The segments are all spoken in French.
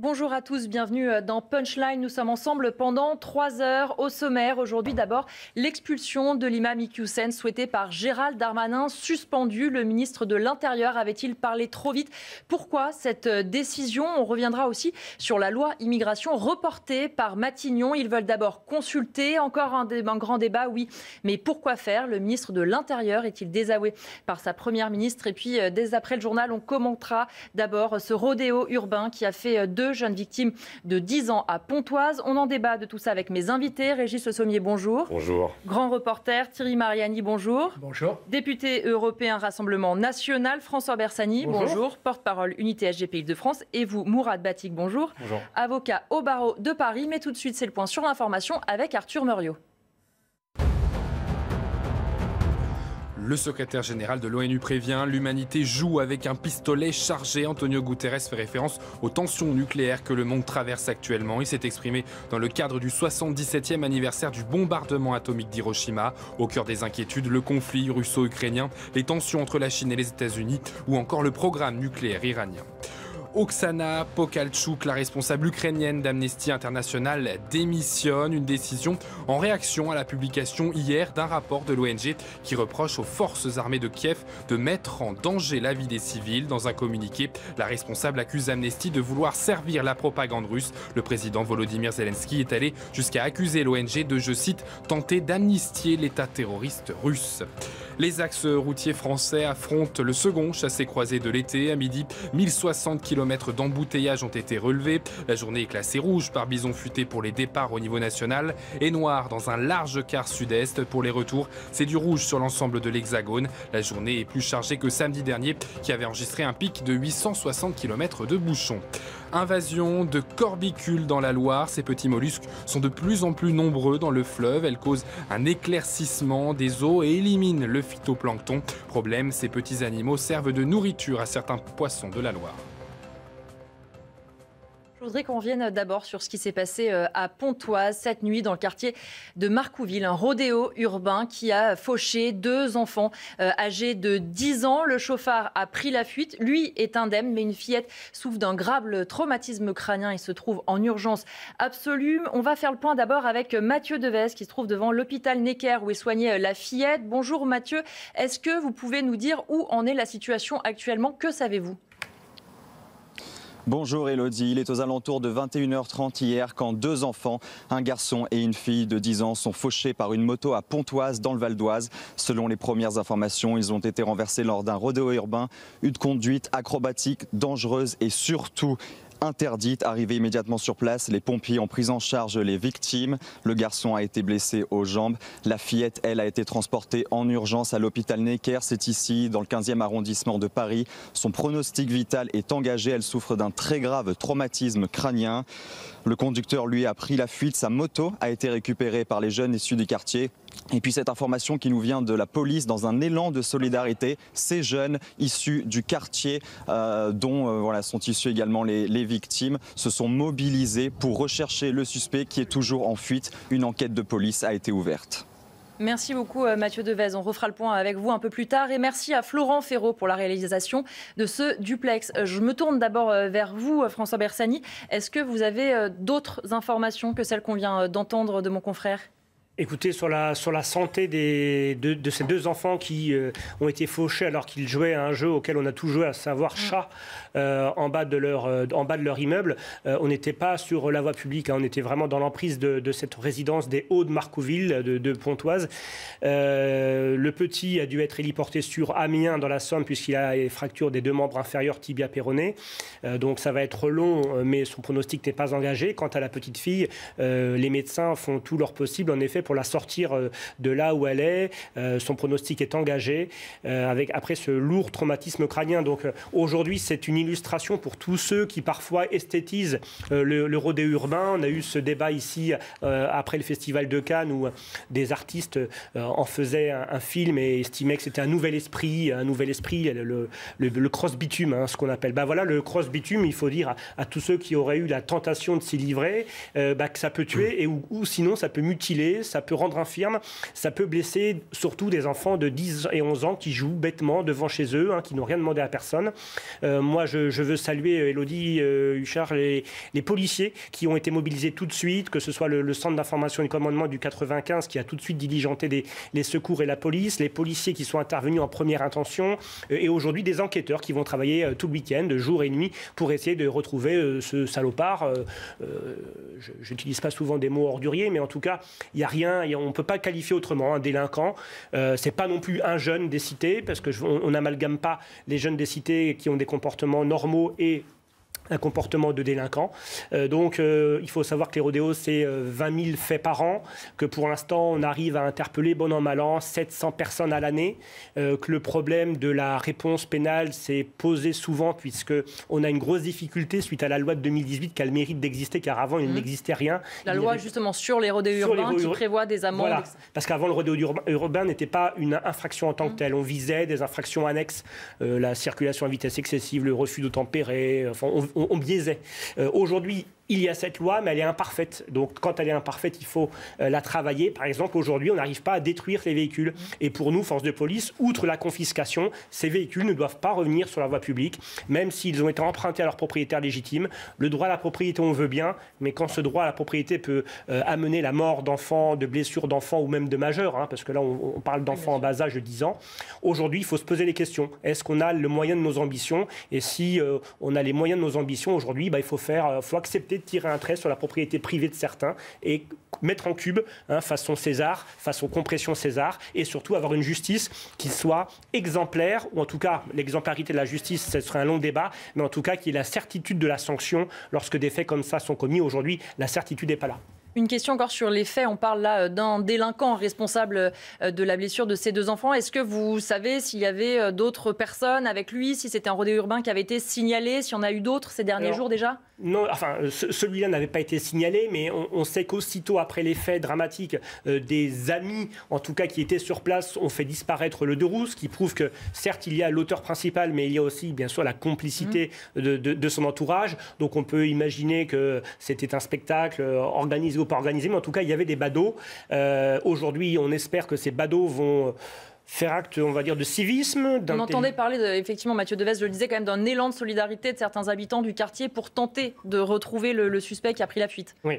Bonjour à tous, bienvenue euh, dans Punchline. Nous sommes ensemble pendant trois heures au sommaire. Aujourd'hui, d'abord, l'expulsion de l'imam Iqiyoussen souhaitée par Gérald Darmanin, suspendu. Le ministre de l'Intérieur avait-il parlé trop vite Pourquoi cette euh, décision On reviendra aussi sur la loi immigration reportée par Matignon. Ils veulent d'abord consulter. Encore un, grand débat, oui. Mais pourquoi faire Le ministre de l'Intérieur est-il désavoué par sa première ministre Et puis, euh, dès après le journal, on commentera d'abord ce rodéo urbain qui a fait deux Jeune victime de 10 ans à Pontoise. On en débat de tout ça avec mes invités. Régis Le Sommier, bonjour. Bonjour. Grand reporter, Thierry Mariani, bonjour. Bonjour. Député européen Rassemblement National, François Bersani, bonjour. Porte-parole Unité SGP de france Et vous, Mourad Batik, bonjour. Bonjour. Avocat au barreau de Paris. Mais tout de suite, c'est le point sur l'information avec Arthur Muriot. Le secrétaire général de l'ONU prévient, l'humanité joue avec un pistolet chargé. Antonio Guterres fait référence aux tensions nucléaires que le monde traverse actuellement. Il s'est exprimé dans le cadre du 77e anniversaire du bombardement atomique d'Hiroshima. Au cœur des inquiétudes, le conflit russo-ukrainien, les tensions entre la Chine et les États-Unis ou encore le programme nucléaire iranien. Oksana Pokalchuk, la responsable ukrainienne d'Amnesty International, démissionne, une décision en réaction à la publication hier d'un rapport de l'ONG qui reproche aux forces armées de Kiev de mettre en danger la vie des civils. Dans un communiqué, la responsable accuse Amnesty de vouloir servir la propagande russe. Le président Volodymyr Zelensky est allé jusqu'à accuser l'ONG de, je cite, tenter d'amnistier l'État terroriste russe. Les axes routiers français affrontent le second chassé-croisé de l'été. À midi, 1060 km d'embouteillage ont été relevés. La journée est classée rouge par bison futé pour les départs au niveau national et noir dans un large quart sud-est pour les retours. C'est du rouge sur l'ensemble de l'Hexagone. La journée est plus chargée que samedi dernier qui avait enregistré un pic de 860 km de bouchons. Invasion de corbicules dans la Loire, ces petits mollusques sont de plus en plus nombreux dans le fleuve, elles causent un éclaircissement des eaux et éliminent le phytoplancton. Problème, ces petits animaux servent de nourriture à certains poissons de la Loire. Je voudrais qu'on vienne d'abord sur ce qui s'est passé euh, à Pontoise cette nuit dans le quartier de Marcouville, un rodéo urbain qui a fauché deux enfants euh, âgés de 10 ans. Le chauffard a pris la fuite. Lui est indemne, mais une fillette souffre d'un grave traumatisme crânien et se trouve en urgence absolue. On va faire le point d'abord avec Mathieu Deves qui se trouve devant l'hôpital Necker où est soignée euh, la fillette. Bonjour Mathieu, est-ce que vous pouvez nous dire où en est la situation actuellement Que savez-vous Bonjour Elodie, il est aux alentours de 21h30 hier quand deux enfants, un garçon et une fille de 10 ans, sont fauchés par une moto à Pontoise dans le Val d'Oise. Selon les premières informations, ils ont été renversés lors d'un rodéo urbain, une conduite acrobatique, dangereuse et surtout interdite. arrivée immédiatement sur place, les pompiers ont pris en charge les victimes. Le garçon a été blessé aux jambes. La fillette, elle, a été transportée en urgence à l'hôpital Necker. C'est ici, dans le 15e arrondissement de Paris. Son pronostic vital est engagé. Elle souffre d'un très grave traumatisme crânien. Le conducteur, lui, a pris la fuite. Sa moto a été récupérée par les jeunes issus du quartier. Et puis cette information qui nous vient de la police dans un élan de solidarité, ces jeunes issus du quartier euh, dont euh, voilà, sont issus également les, victimes se sont mobilisés pour rechercher le suspect qui est toujours en fuite. Une enquête de police a été ouverte. Merci beaucoup euh, Mathieu Devez. On refera le point avec vous un peu plus tard. Et merci à Florent Ferraud pour la réalisation de ce duplex. Euh, je me tourne d'abord euh, vers vous, François Bersani. Est-ce que vous avez d'autres informations que celles qu'on vient d'entendre de mon confrère Écoutez, sur la, santé des, de, ces deux enfants qui euh, ont été fauchés alors qu'ils jouaient à un jeu auquel on a tout joué, à savoir mm. chat, euh, en, bas de leur, euh, en bas de leur immeuble, on n'était pas sur la voie publique, hein. on était vraiment dans l'emprise de, cette résidence des Hauts de Marcouville, de, Pontoise. le petit a dû être héliporté sur Amiens, dans la Somme, puisqu'il a une fracture des deux membres inférieurs tibia-péroné. donc ça va être long, mais son pronostic n'est pas engagé. Quant à la petite fille, les médecins font tout leur possible, en effet, pour la sortir euh, de là où elle est. Euh, son pronostic est engagé euh, avec après ce lourd traumatisme crânien. Donc aujourd'hui, c'est une illustration pour tous ceux qui parfois esthétisent le, le rodé urbain. On a eu ce débat ici après le festival de Cannes où des artistes en faisaient un, film et estimaient que c'était un nouvel esprit, un nouvel esprit, le, cross bitume, hein, ce qu'on appelle. Bah voilà, le cross bitume, il faut dire à, tous ceux qui auraient eu la tentation de s'y livrer, bah, que ça peut tuer et ou, ou sinon ça peut mutiler, ça ça peut rendre infirme, ça peut blesser surtout des enfants de 10 et 11 ans qui jouent bêtement devant chez eux, hein, qui n'ont rien demandé à personne. Euh, moi, je, veux saluer, euh, Elodie euh, Huchard, les, les, policiers qui ont été mobilisés tout de suite, que ce soit le, centre d'information et de commandement du 95 qui a tout de suite diligenté les secours et la police, les policiers qui sont intervenus en première intention, et aujourd'hui des enquêteurs qui vont travailler tout le week-end, jour et nuit, pour essayer de retrouver ce salopard. J'utilise pas souvent des mots orduriers, mais en tout cas, il n'y a on ne peut pas qualifier autrement un délinquant. Ce euh, c'est pas non plus un jeune des cités, parce qu'on n'amalgame pas les jeunes des cités qui ont des comportements normaux et un comportement de délinquant. Euh, donc euh, il faut savoir que les rodéos, c'est 20 euh, 000 faits par an, que pour l'instant, on arrive à interpeller, bon an, mal an, 700 personnes à l'année, que le problème de la réponse pénale s'est posé souvent, puisque on a une grosse difficulté suite à la loi de 2018 qui a le mérite d'exister, car avant, il mmh. n'existait rien. La loi, justement, sur les rodéos urbains, qui prévoit des amendes. Voilà. Parce qu'avant, le rodéo urbain, n'était pas une infraction en tant que mmh. telle. On visait des infractions annexes, la circulation à vitesse excessive, le refus d'obtempérer, enfin, on, on, biaisait. Euh, aujourd'hui, il y a cette loi, mais elle est imparfaite. Donc quand elle est imparfaite, il faut euh, la travailler. Par exemple, aujourd'hui, on n'arrive pas à détruire les véhicules. Et pour nous, forces de police, outre la confiscation, ces véhicules ne doivent pas revenir sur la voie publique, même s'ils ont été empruntés à leur propriétaire légitime. Le droit à la propriété, on veut bien, mais quand ce droit à la propriété peut euh, amener la mort d'enfants, de blessures d'enfants ou même de majeurs, hein, parce que là, on, parle d'enfants en bas âge de 10 ans, aujourd'hui, il faut se poser les questions. Est-ce qu'on a le moyen de nos ambitions Et si euh, on a les moyens de nos ambitions aujourd'hui, bah, il faut faire, faut accepter de tirer un trait sur la propriété privée de certains et mettre en cube hein, façon César, façon compression César, et surtout avoir une justice qui soit exemplaire, ou en tout cas l'exemplarité de la justice, ce serait un long débat, mais en tout cas qui ait la certitude de la sanction lorsque des faits comme ça sont commis. Aujourd'hui, la certitude n'est pas là. Une question encore sur les faits. On parle là d'un délinquant responsable euh, de la blessure de ses deux enfants. Est-ce que vous savez s'il y avait euh, d'autres personnes avec lui, si c'était un rodé urbain qui avait été signalé, s'il y en a eu d'autres ces derniers jours déjà non, enfin, celui-là n'avait pas été signalé, mais on, sait qu'aussitôt après l'effet dramatique euh, des amis, en tout cas qui étaient sur place, ont fait disparaître le derousse ce qui prouve que certes il y a l'auteur principal, mais il y a aussi bien sûr la complicité mmh. de, son entourage. Donc on peut imaginer que c'était un spectacle euh, organisé ou pas organisé, mais en tout cas il y avait des badauds. Euh, aujourd'hui, on espère que ces badauds vont faire acte, on va dire, de civisme. On entendait parler, effectivement, Mathieu Deves, je le disais, quand même d'un élan de solidarité de certains habitants du quartier pour tenter de retrouver le, suspect qui a pris la fuite. Oui.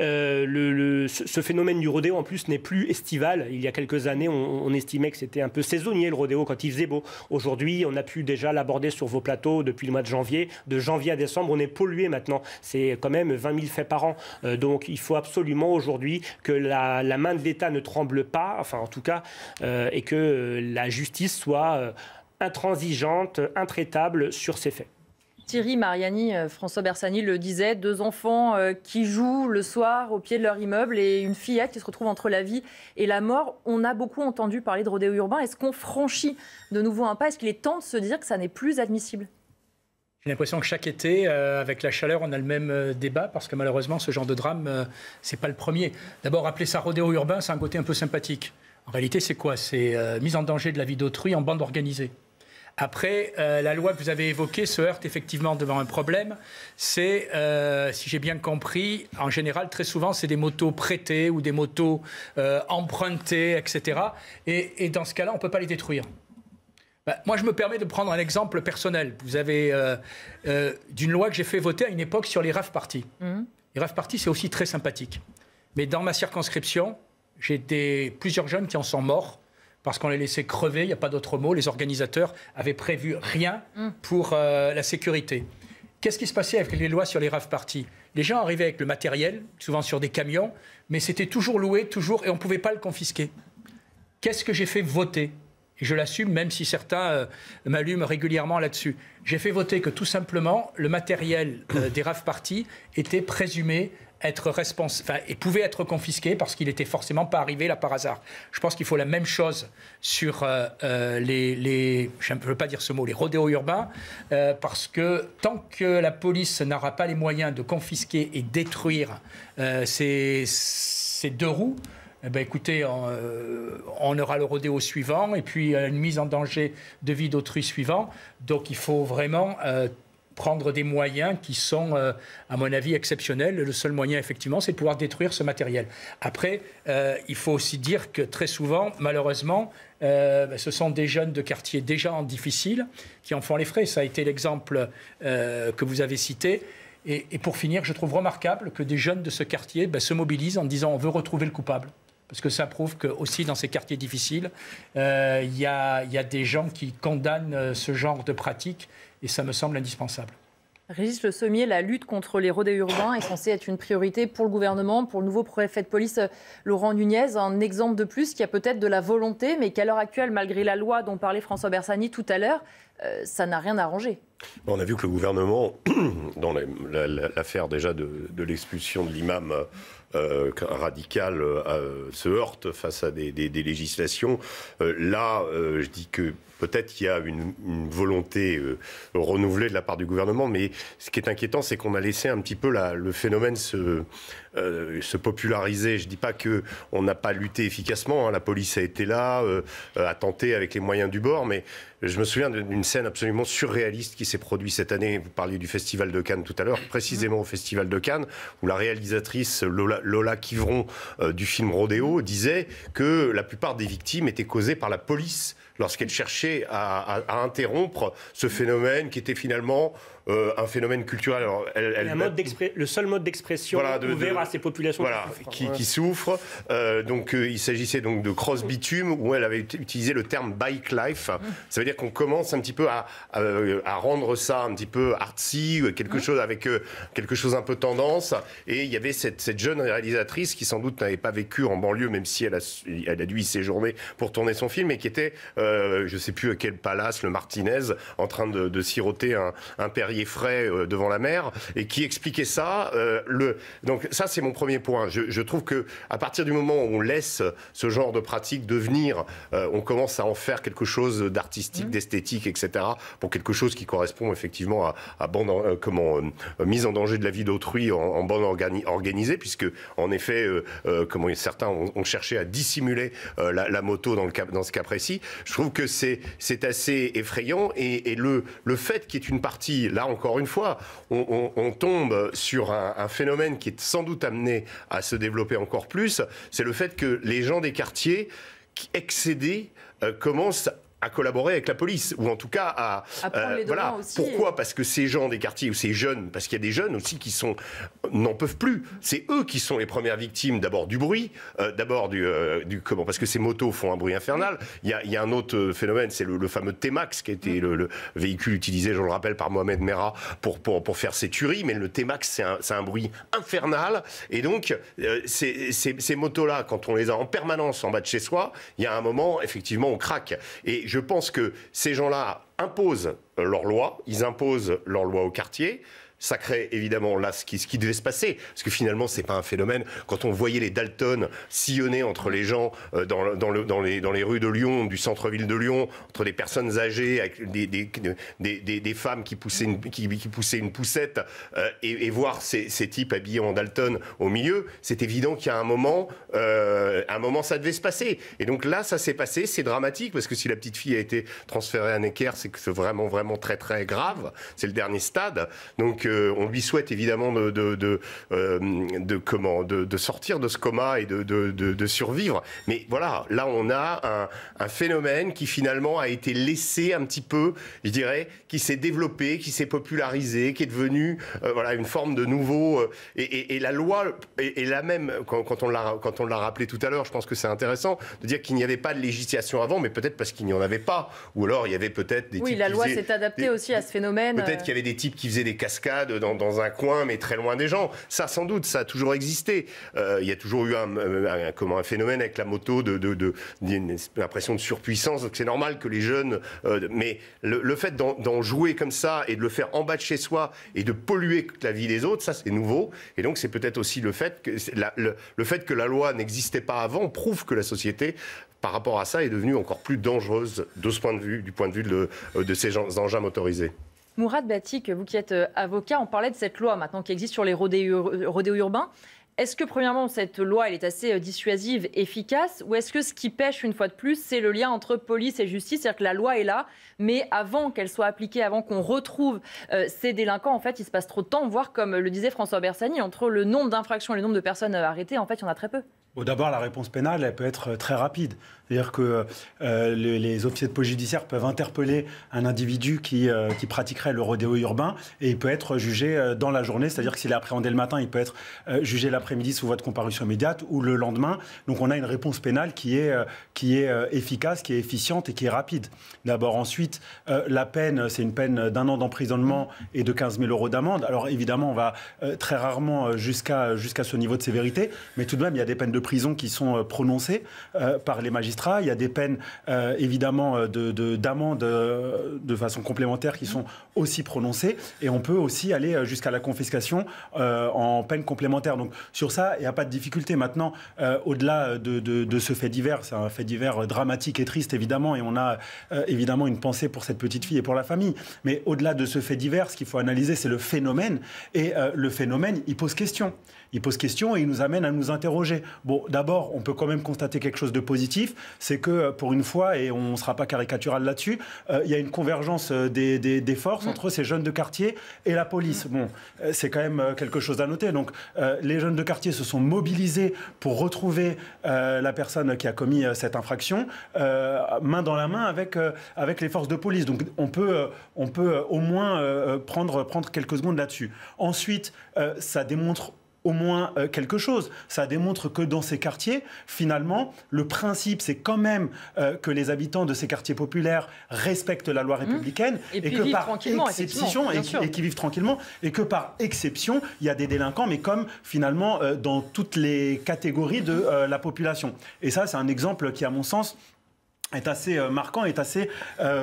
Euh, le, ce phénomène du rodéo, en plus, n'est plus estival. Il y a quelques années, on, estimait que c'était un peu saisonnier, le rodéo, quand il faisait beau. Aujourd'hui, on a pu déjà l'aborder sur vos plateaux depuis le mois de janvier. De janvier à décembre, on est pollué maintenant. C'est quand même 20 000 faits par an. Euh, donc, il faut absolument aujourd'hui que la, main de l'État ne tremble pas, enfin, en tout cas, euh, et que euh, la justice soit euh, intransigeante, intraitable sur ces faits. Thierry Mariani, euh, François Bersani le disait, deux enfants qui jouent le soir au pied de leur immeuble et une fillette qui se retrouve entre la vie et la mort. On a beaucoup entendu parler de rodéo urbain. Est-ce qu'on franchit de nouveau un pas Est-ce qu'il est temps de se dire que ça n'est plus admissible j'ai l'impression que chaque été, avec la chaleur, on a le même débat parce que malheureusement, ce genre de drame, ce c'est pas le premier. D'abord, appeler ça rodéo urbain, c'est un côté un peu sympathique. En réalité, c'est quoi C'est euh, mise en danger de la vie d'autrui en bande organisée. Après, euh, la loi que vous avez évoquée se heurte effectivement devant un problème. C'est, euh, si j'ai bien compris, en général, très souvent, c'est des motos prêtées ou des motos empruntées, etc. Et, dans ce cas-là, on ne peut pas les détruire. Bah, moi, je me permets de prendre un exemple personnel. Vous avez d'une loi que j'ai fait voter à une époque sur les RAF parties. Mmh. Les RAF parties, c'est aussi très sympathique. Mais dans ma circonscription, j'ai plusieurs jeunes qui en sont morts parce qu'on les laissait crever, il n'y a pas d'autre mot. Les organisateurs avaient prévu rien mm. pour euh, la sécurité. Qu'est-ce qui se passait avec les lois sur les rave parties Les gens arrivaient avec le matériel, souvent sur des camions, mais c'était toujours loué, toujours, et on ne pouvait pas le confisquer. Qu'est-ce que j'ai fait voter et je l'assume, même si certains euh, m'allument régulièrement là-dessus. J'ai fait voter que tout simplement, le matériel euh, des rave parties était présumé être responsable, et pouvait être confisqué parce qu'il n'était forcément pas arrivé là par hasard. Je pense qu'il faut la même chose sur euh, euh, les, je ne veux pas dire ce mot, les rodéos urbains, euh, parce que tant que la police n'aura pas les moyens de confisquer et détruire ces, deux roues, eh ben, écoutez, on, aura le rodéo suivant et puis une mise en danger de vie d'autrui suivant. Donc il faut vraiment prendre des moyens qui sont, euh, à mon avis, exceptionnels. Le seul moyen, effectivement, c'est de pouvoir détruire ce matériel. Après, euh, il faut aussi dire que très souvent, malheureusement, euh, ben, ce sont des jeunes de quartier déjà en difficile qui en font les frais. Ça a été l'exemple que vous avez cité. Et, pour finir, je trouve remarquable que des jeunes de ce quartier ben, se mobilisent en disant on veut retrouver le coupable parce que ça prouve que aussi dans ces quartiers difficiles, il y, y, a des gens qui condamnent ce genre de pratiques et ça me semble indispensable. Régis Le Sommier, la lutte contre les rodés urbains est censée être une priorité pour le gouvernement, pour le nouveau préfet de police Laurent Nunez. Un exemple de plus qui a peut-être de la volonté, mais qu'à l'heure actuelle, malgré la loi dont parlait François Bersani tout à l'heure, euh, ça n'a rien arrangé. On a vu que le gouvernement, dans l'affaire déjà de, l'expulsion de l'imam euh, radical, euh, se heurte face à des, des législations. là, je dis que Peut-être qu'il y a une, volonté euh, renouvelée de la part du gouvernement, mais ce qui est inquiétant, c'est qu'on a laissé un petit peu le phénomène se, euh, populariser. Je ne dis pas qu'on n'a pas lutté efficacement, hein. la police a été là, euh, a tenté avec les moyens du bord, mais je me souviens d'une scène absolument surréaliste qui s'est produite cette année. Vous parliez du Festival de Cannes tout à l'heure, précisément au Festival de Cannes, où la réalisatrice Lola, Kivron du film Rodéo disait que la plupart des victimes étaient causées par la police lorsqu'elle cherchait à, interrompre ce phénomène qui était finalement euh, un phénomène culturel. Alors, le seul mode d'expression de, ouvert à ces populations qui souffrent. Euh, donc euh, il s'agissait donc de cross bitume où elle avait utilisé le terme bike life. Ça veut dire qu'on commence un petit peu à, rendre ça un petit peu artsy, quelque chose avec quelque chose un peu tendance. Et il y avait cette, jeune réalisatrice qui sans doute n'avait pas vécu en banlieue, même si elle a, elle a dû y séjourner pour tourner son film, et qui était, je ne sais plus à quel palace, le Martinez, en train de, siroter un, un frais euh, devant la mer et qui expliquait ça. Euh, le... Donc ça, c'est mon premier point. Je, trouve que à partir du moment où on laisse ce genre de pratique devenir, euh, on commence à en faire quelque chose d'artistique, mmh. d'esthétique, etc. Pour quelque chose qui correspond effectivement à, à comment mise en danger de la vie d'autrui en, en, bande organisée, puisque en effet, comment certains ont, cherché à dissimuler la, moto dans, le dans ce cas précis. Je trouve que c'est assez effrayant et, le, le fait qu'il y ait une partie, là encore une fois, on, tombe sur un, phénomène qui est sans doute amené à se développer encore plus, c'est le fait que les gens des quartiers excédés euh, commencent à collaborer avec la police ou en tout cas à, euh, voilà pourquoi parce que ces gens des quartiers ou ces jeunes parce qu'il y a des jeunes aussi qui sont n'en peuvent plus c'est eux qui sont les premières victimes d'abord du bruit euh, d'abord du, euh, du, comment parce que ces motos font un bruit infernal il y a, y a un autre phénomène c'est le, fameux T-Max qui était le, véhicule utilisé je le rappelle par Mohamed mera pour pour, pour faire ses tueries mais le T-Max c'est un, un, bruit infernal et donc ces, ces, ces motos là quand on les a en permanence en bas de chez soi il y a un moment effectivement on craque et je pense que ces gens-là imposent euh, leur loi, ils imposent leur loi au quartier ça crée évidemment là ce qui, ce qui devait se passer, parce que finalement, c'est pas un phénomène. Quand on voyait les Dalton sillonner entre les gens euh, dans, dans, le, dans, les, dans, les, rues de Lyon, du centre-ville de Lyon, entre des personnes âgées, avec des, des, des, des femmes qui poussaient une, qui, poussaient une poussette, euh, et, voir ces, ces, types habillés en Dalton au milieu, c'est évident qu'il y a un moment, euh, un moment, ça devait se passer. Et donc là, ça s'est passé, c'est dramatique, parce que si la petite fille a été transférée à Necker, c'est c'est vraiment, vraiment très, très grave. C'est le dernier stade. Donc, on lui souhaite évidemment de, de, de euh, comment, de, sortir de ce coma et de, survivre. Mais voilà, là on a un, phénomène qui finalement a été laissé un petit peu, je dirais, qui s'est développé, qui s'est popularisé, qui est devenu euh, voilà une forme de nouveau. Euh, et, la loi est, la même quand, on l'a quand on l'a rappelé tout à l'heure. Je pense que c'est intéressant de dire qu'il n'y avait pas de législation avant, mais peut-être parce qu'il n'y en avait pas, ou alors il y avait peut-être des. Oui, la loi s'est adaptée aussi à ce phénomène. Peut-être qu'il y avait des types qui faisaient des cascades dans, un coin, mais très loin des gens. Ça, sans doute, ça a toujours existé. Euh, il y a toujours eu un, euh, un phénomène avec la moto de, de, de impression de surpuissance. c'est normal que les jeunes. Euh, mais le, fait d'en jouer comme ça et de le faire en bas de chez soi et de polluer la vie des autres, ça c'est nouveau. Et donc c'est peut-être aussi le fait que la, le, fait que la loi n'existait pas avant prouve que la société par rapport à ça est devenue encore plus dangereuse de ce point de vue, du point de vue de ces engins motorisés. Mourad Batik, vous qui êtes euh, avocat, on parlait de cette loi maintenant qui existe sur les euh, rodéos, urbains. Est-ce que, premièrement, cette loi, elle est assez euh, dissuasive, efficace, ou est-ce que ce qui pêche, une fois de plus, c'est le lien entre police et justice C'est-à-dire que la loi est là, mais avant qu'elle soit appliquée, avant qu'on retrouve ces délinquants, en fait, il se passe trop de temps, voire, comme le disait François Bersani, entre le nombre d'infractions et le nombre de personnes arrêtées, en fait, il y en a très peu. D'abord, la réponse pénale, elle peut être euh, très rapide. C'est-à-dire que euh, les, officiers de police judiciaire peuvent interpeller un individu qui, euh, qui, pratiquerait le rodéo urbain et il peut être jugé dans la journée. C'est-à-dire que s'il est appréhendé le matin, il peut être jugé l'après-midi sous voie de comparution immédiate ou le lendemain. Donc on a une réponse pénale qui est, qui est efficace, qui est efficiente et qui est rapide. D'abord, ensuite, la peine, c'est une peine d'un an d'emprisonnement et de 15 000 euros d'amende. Alors évidemment, on va très rarement jusqu'à jusqu'à ce niveau de sévérité, mais tout de même, il y a des peines de de prison qui sont euh, prononcées euh, par les magistrats. Il y a des peines, euh, évidemment, d'amende de, de, façon complémentaire qui sont aussi prononcées. Et on peut aussi aller jusqu'à la confiscation en peine complémentaire. Donc sur ça, il n'y a pas de difficulté. Maintenant, au-delà de, de, ce fait divers, c'est un fait divers dramatique et triste, évidemment, et on a évidemment une pensée pour cette petite fille et pour la famille. Mais au-delà de ce fait divers, ce qu'il faut analyser, c'est le phénomène. Et le phénomène, il pose question il pose question et il nous amène à nous interroger. Bon, d'abord, on peut quand même constater quelque chose de positif, c'est que pour une fois, et on ne sera pas caricatural là-dessus, euh, il y a une convergence euh, des, forces mm. entre ces jeunes de quartier et la police. Mm. Bon, euh, c'est quand même quelque chose à noter. Donc, les jeunes de quartier se sont mobilisés pour retrouver la personne qui a commis cette infraction, main dans la main avec, avec les forces de police. Donc, on peut, on peut au moins prendre, prendre quelques secondes là-dessus. Ensuite, ça démontre au moins euh, quelque chose. Ça démontre que dans ces quartiers, finalement, le principe, c'est quand même euh, que les habitants de ces quartiers populaires respectent la loi mmh. républicaine et, que par exception, et, qui vivent tranquillement, et que par exception, il y a des délinquants, mais comme finalement euh, dans toutes les catégories de la population. Et ça, c'est un exemple qui, à mon sens, est assez marquant, est assez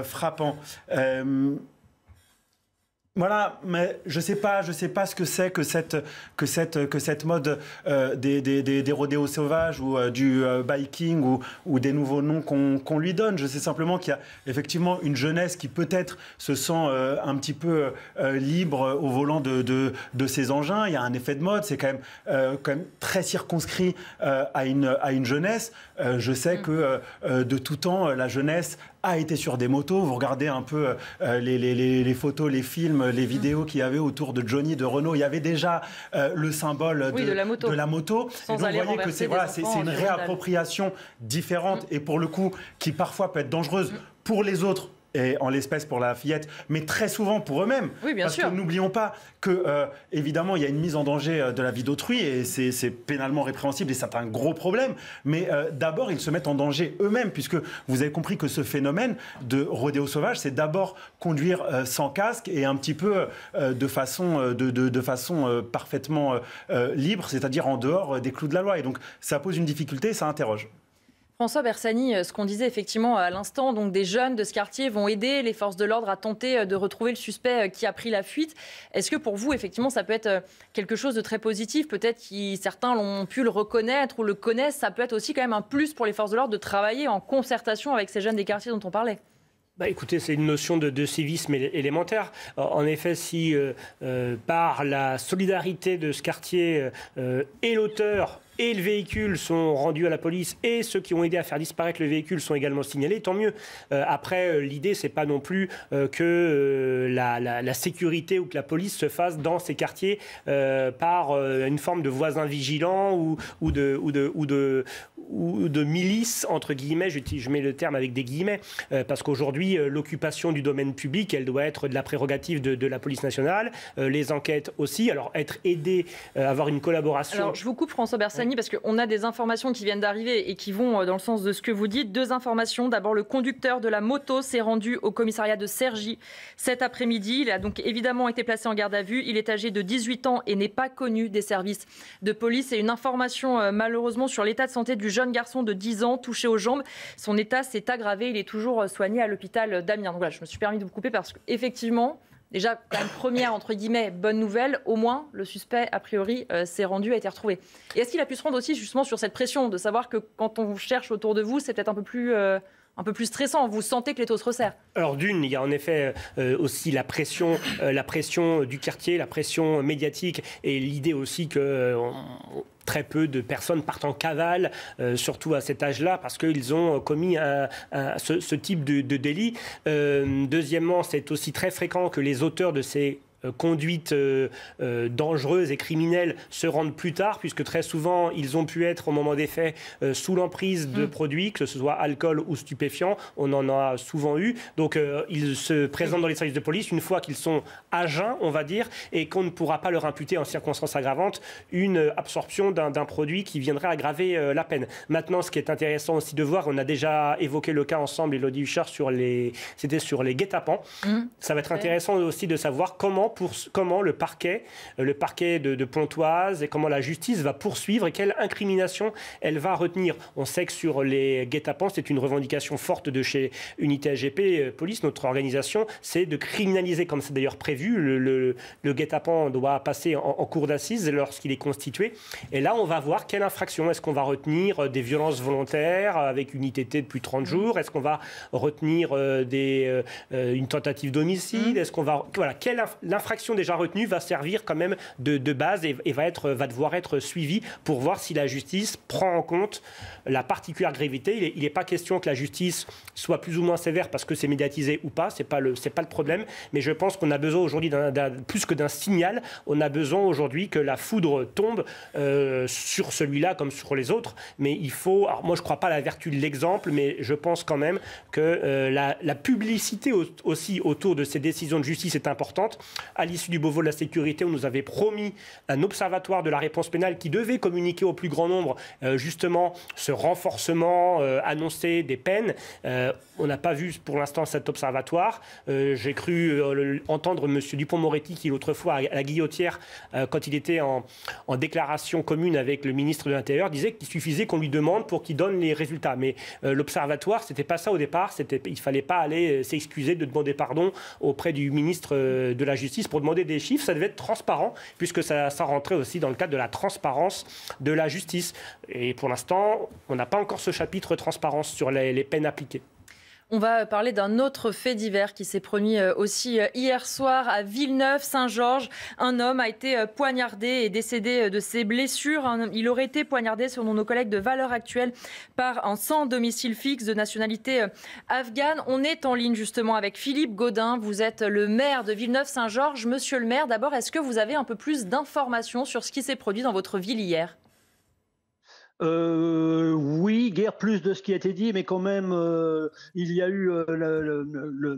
frappant. Voilà, mais je sais pas, je sais pas ce que c'est que cette que cette que cette mode euh, des, des, des, rodéos sauvages ou euh, du euh, biking ou, des nouveaux noms qu'on lui donne. Je sais simplement qu'il y a effectivement une jeunesse qui peut-être se sent un petit peu libre au volant de, de, de, ses engins. Il y a un effet de mode, c'est quand même quand même très circonscrit à une à une jeunesse. je sais mm. que de tout temps la jeunesse a été sur des motos. Vous regardez un peu euh, les, photos, les films, les mhm. vidéos qu'il y avait autour de Johnny, de Renault. Il y avait déjà euh, le symbole de, la moto. vous que c'est voilà, une hein, réappropriation différente mhm. et pour le coup qui parfois peut être dangereuse. Mhm. pour les autres et en l'espèce pour la fillette, mais très souvent pour eux-mêmes. Oui, bien parce sûr. n'oublions pas que, euh, évidemment, il y a une mise en danger euh, de la vie d'autrui et c'est pénalement répréhensible et c'est un gros problème. Mais euh, d'abord, ils se mettent en danger eux-mêmes, puisque vous avez compris que ce phénomène de rodéo sauvage, c'est d'abord conduire sans casque et un petit peu de façon, de façon parfaitement libre, c'est-à-dire en dehors des clous de la loi. Et donc, ça pose une difficulté, ça interroge. François Bersani, euh, ce qu'on disait effectivement à l'instant, donc des jeunes de ce quartier vont aider les forces de l'ordre à tenter euh, de retrouver le suspect euh, qui a pris la fuite. Est-ce que pour vous, effectivement, ça peut être quelque chose de très positif Peut-être que certains l'ont pu le reconnaître ou le connaissent. Ça peut être aussi quand même un plus pour les forces de l'ordre de travailler en concertation avec ces jeunes des quartiers dont on parlait. Bah écoutez, c'est une notion de, civisme élémentaire. En effet, si par la solidarité de ce quartier et l'auteur et le véhicule sont rendus à la police et ceux qui ont aidé à faire disparaître le véhicule sont également signalés, tant mieux. Euh, après, euh, l'idée, c'est pas non plus euh, que la, sécurité ou que la police se fasse dans ces quartiers par une forme de voisin vigilant ou, de, ou, ou, de, ou de milice, entre guillemets, je, mets le terme avec des guillemets, parce qu'aujourd'hui, l'occupation du domaine public, elle doit être de la prérogative de, la police nationale, les enquêtes aussi. Alors, être aidé, avoir une collaboration. Alors, je vous coupe, François Bersen, parce qu'on a des informations qui viennent d'arriver et qui vont euh, dans le sens de ce que vous dites. Deux informations. D'abord, le conducteur de la moto s'est rendu au commissariat de sergy cet après-midi. Il a donc évidemment été placé en garde à vue. Il est âgé de 18 ans et n'est pas connu des services de police. Et une information euh, malheureusement sur l'état de santé du jeune garçon de 10 ans touché aux jambes. Son état s'est aggravé. Il est toujours euh, soigné à l'hôpital d'Amiens. Donc voilà, je me suis permis de vous couper parce qu'effectivement, Déjà, quand première, entre guillemets, bonne nouvelle, au moins, le suspect, a priori, euh, s'est rendu, a été retrouvé. Et est-ce qu'il a pu se rendre aussi, justement, sur cette pression de savoir que quand on vous cherche autour de vous, c'est peut-être un peu plus. Euh, un peu plus stressant. Vous sentez que les taux se resserrent. Alors d'une, il y a en effet euh, aussi la pression, euh, la pression du quartier, la pression médiatique et l'idée aussi que euh, très peu de personnes partent en cavale, surtout à cet âge-là, parce qu'ils ont commis ce, type de, délit. deuxièmement, c'est aussi très fréquent que les auteurs de ces euh, conduite euh, euh, dangereuses dangereuse et criminelle se rendent plus tard, puisque très souvent, ils ont pu être au moment des faits sous l'emprise de mm. produits, que ce soit alcool ou stupéfiants. On en a souvent eu. Donc, ils se présentent dans les services de police une fois qu'ils sont à jeun, on va dire, et qu'on ne pourra pas leur imputer en circonstance aggravante une absorption d'un produit qui viendrait aggraver la peine. Maintenant, ce qui est intéressant aussi de voir, on a déjà évoqué le cas ensemble, Elodie Huchard, sur les, c'était sur les guet-apens. Mm. Ça va être intéressant aussi de savoir comment comment, pour, comment le parquet, euh, le parquet de, de, Pontoise et comment la justice va poursuivre et quelle incrimination elle va retenir. On sait que sur les guet-apens, c'est une revendication forte de chez Unité AGP euh, Police, notre organisation, c'est de criminaliser, comme c'est d'ailleurs prévu, le, le, guet-apens doit passer en, cours cour d'assises lorsqu'il est constitué. Et là, on va voir quelle infraction. Est-ce qu'on va retenir euh, des violences volontaires avec une ITT depuis 30 mmh. jours Est-ce qu'on va retenir des, une tentative d'homicide mmh. Est-ce qu'on va... Voilà, quelle l'infraction déjà retenue va servir quand même de, base et, va, être, va devoir être suivie pour voir si la justice prend en compte la particulière gravité. Il n'est pas question que la justice soit plus ou moins sévère parce que c'est médiatisé ou pas, ce n'est pas, le, pas le problème, mais je pense qu'on a besoin aujourd'hui, plus que d'un signal, on a besoin aujourd'hui que la foudre tombe euh, sur celui-là comme sur les autres, mais il faut, moi je ne crois pas à la vertu de l'exemple, mais je pense quand même que euh, la, publicité aussi autour de ces décisions de justice est importante à l'issue du Beauvau de la sécurité, on nous avait promis un observatoire de la réponse pénale qui devait communiquer au plus grand nombre euh, justement ce renforcement euh, annoncé des peines. Euh, on n'a pas vu pour l'instant cet observatoire. J'ai cru entendre M. Dupont-Moretti qui l'autre fois à la guillotière, quand il était en, déclaration commune avec le ministre de l'Intérieur, disait qu'il suffisait qu'on lui demande pour qu'il donne les résultats. Mais l'observatoire, n'était pas ça au départ. Il ne fallait pas aller s'excuser de demander pardon auprès du ministre de la Justice pour demander des chiffres, ça devait être transparent, puisque ça, rentrait aussi dans le cadre de la transparence de la justice. Et pour l'instant, on n'a pas encore ce chapitre transparence sur les peines appliquées. On va euh, parler d'un autre fait divers qui s'est produit euh, aussi euh, hier soir à Villeneuve-Saint-Georges. Un homme a été poignardé et décédé de ses blessures. Il aurait été poignardé, selon nos collègues de Valeurs Actuelles, par un sans domicile fixe de nationalité afghane. On est en ligne justement avec Philippe Gaudin. Vous êtes le maire de Villeneuve-Saint-Georges. Monsieur le maire, d'abord, est-ce que vous avez un peu plus d'informations sur ce qui s'est produit dans votre ville hier euh, oui, guère plus de ce qui a été dit, mais quand même, euh, il y a eu euh, le,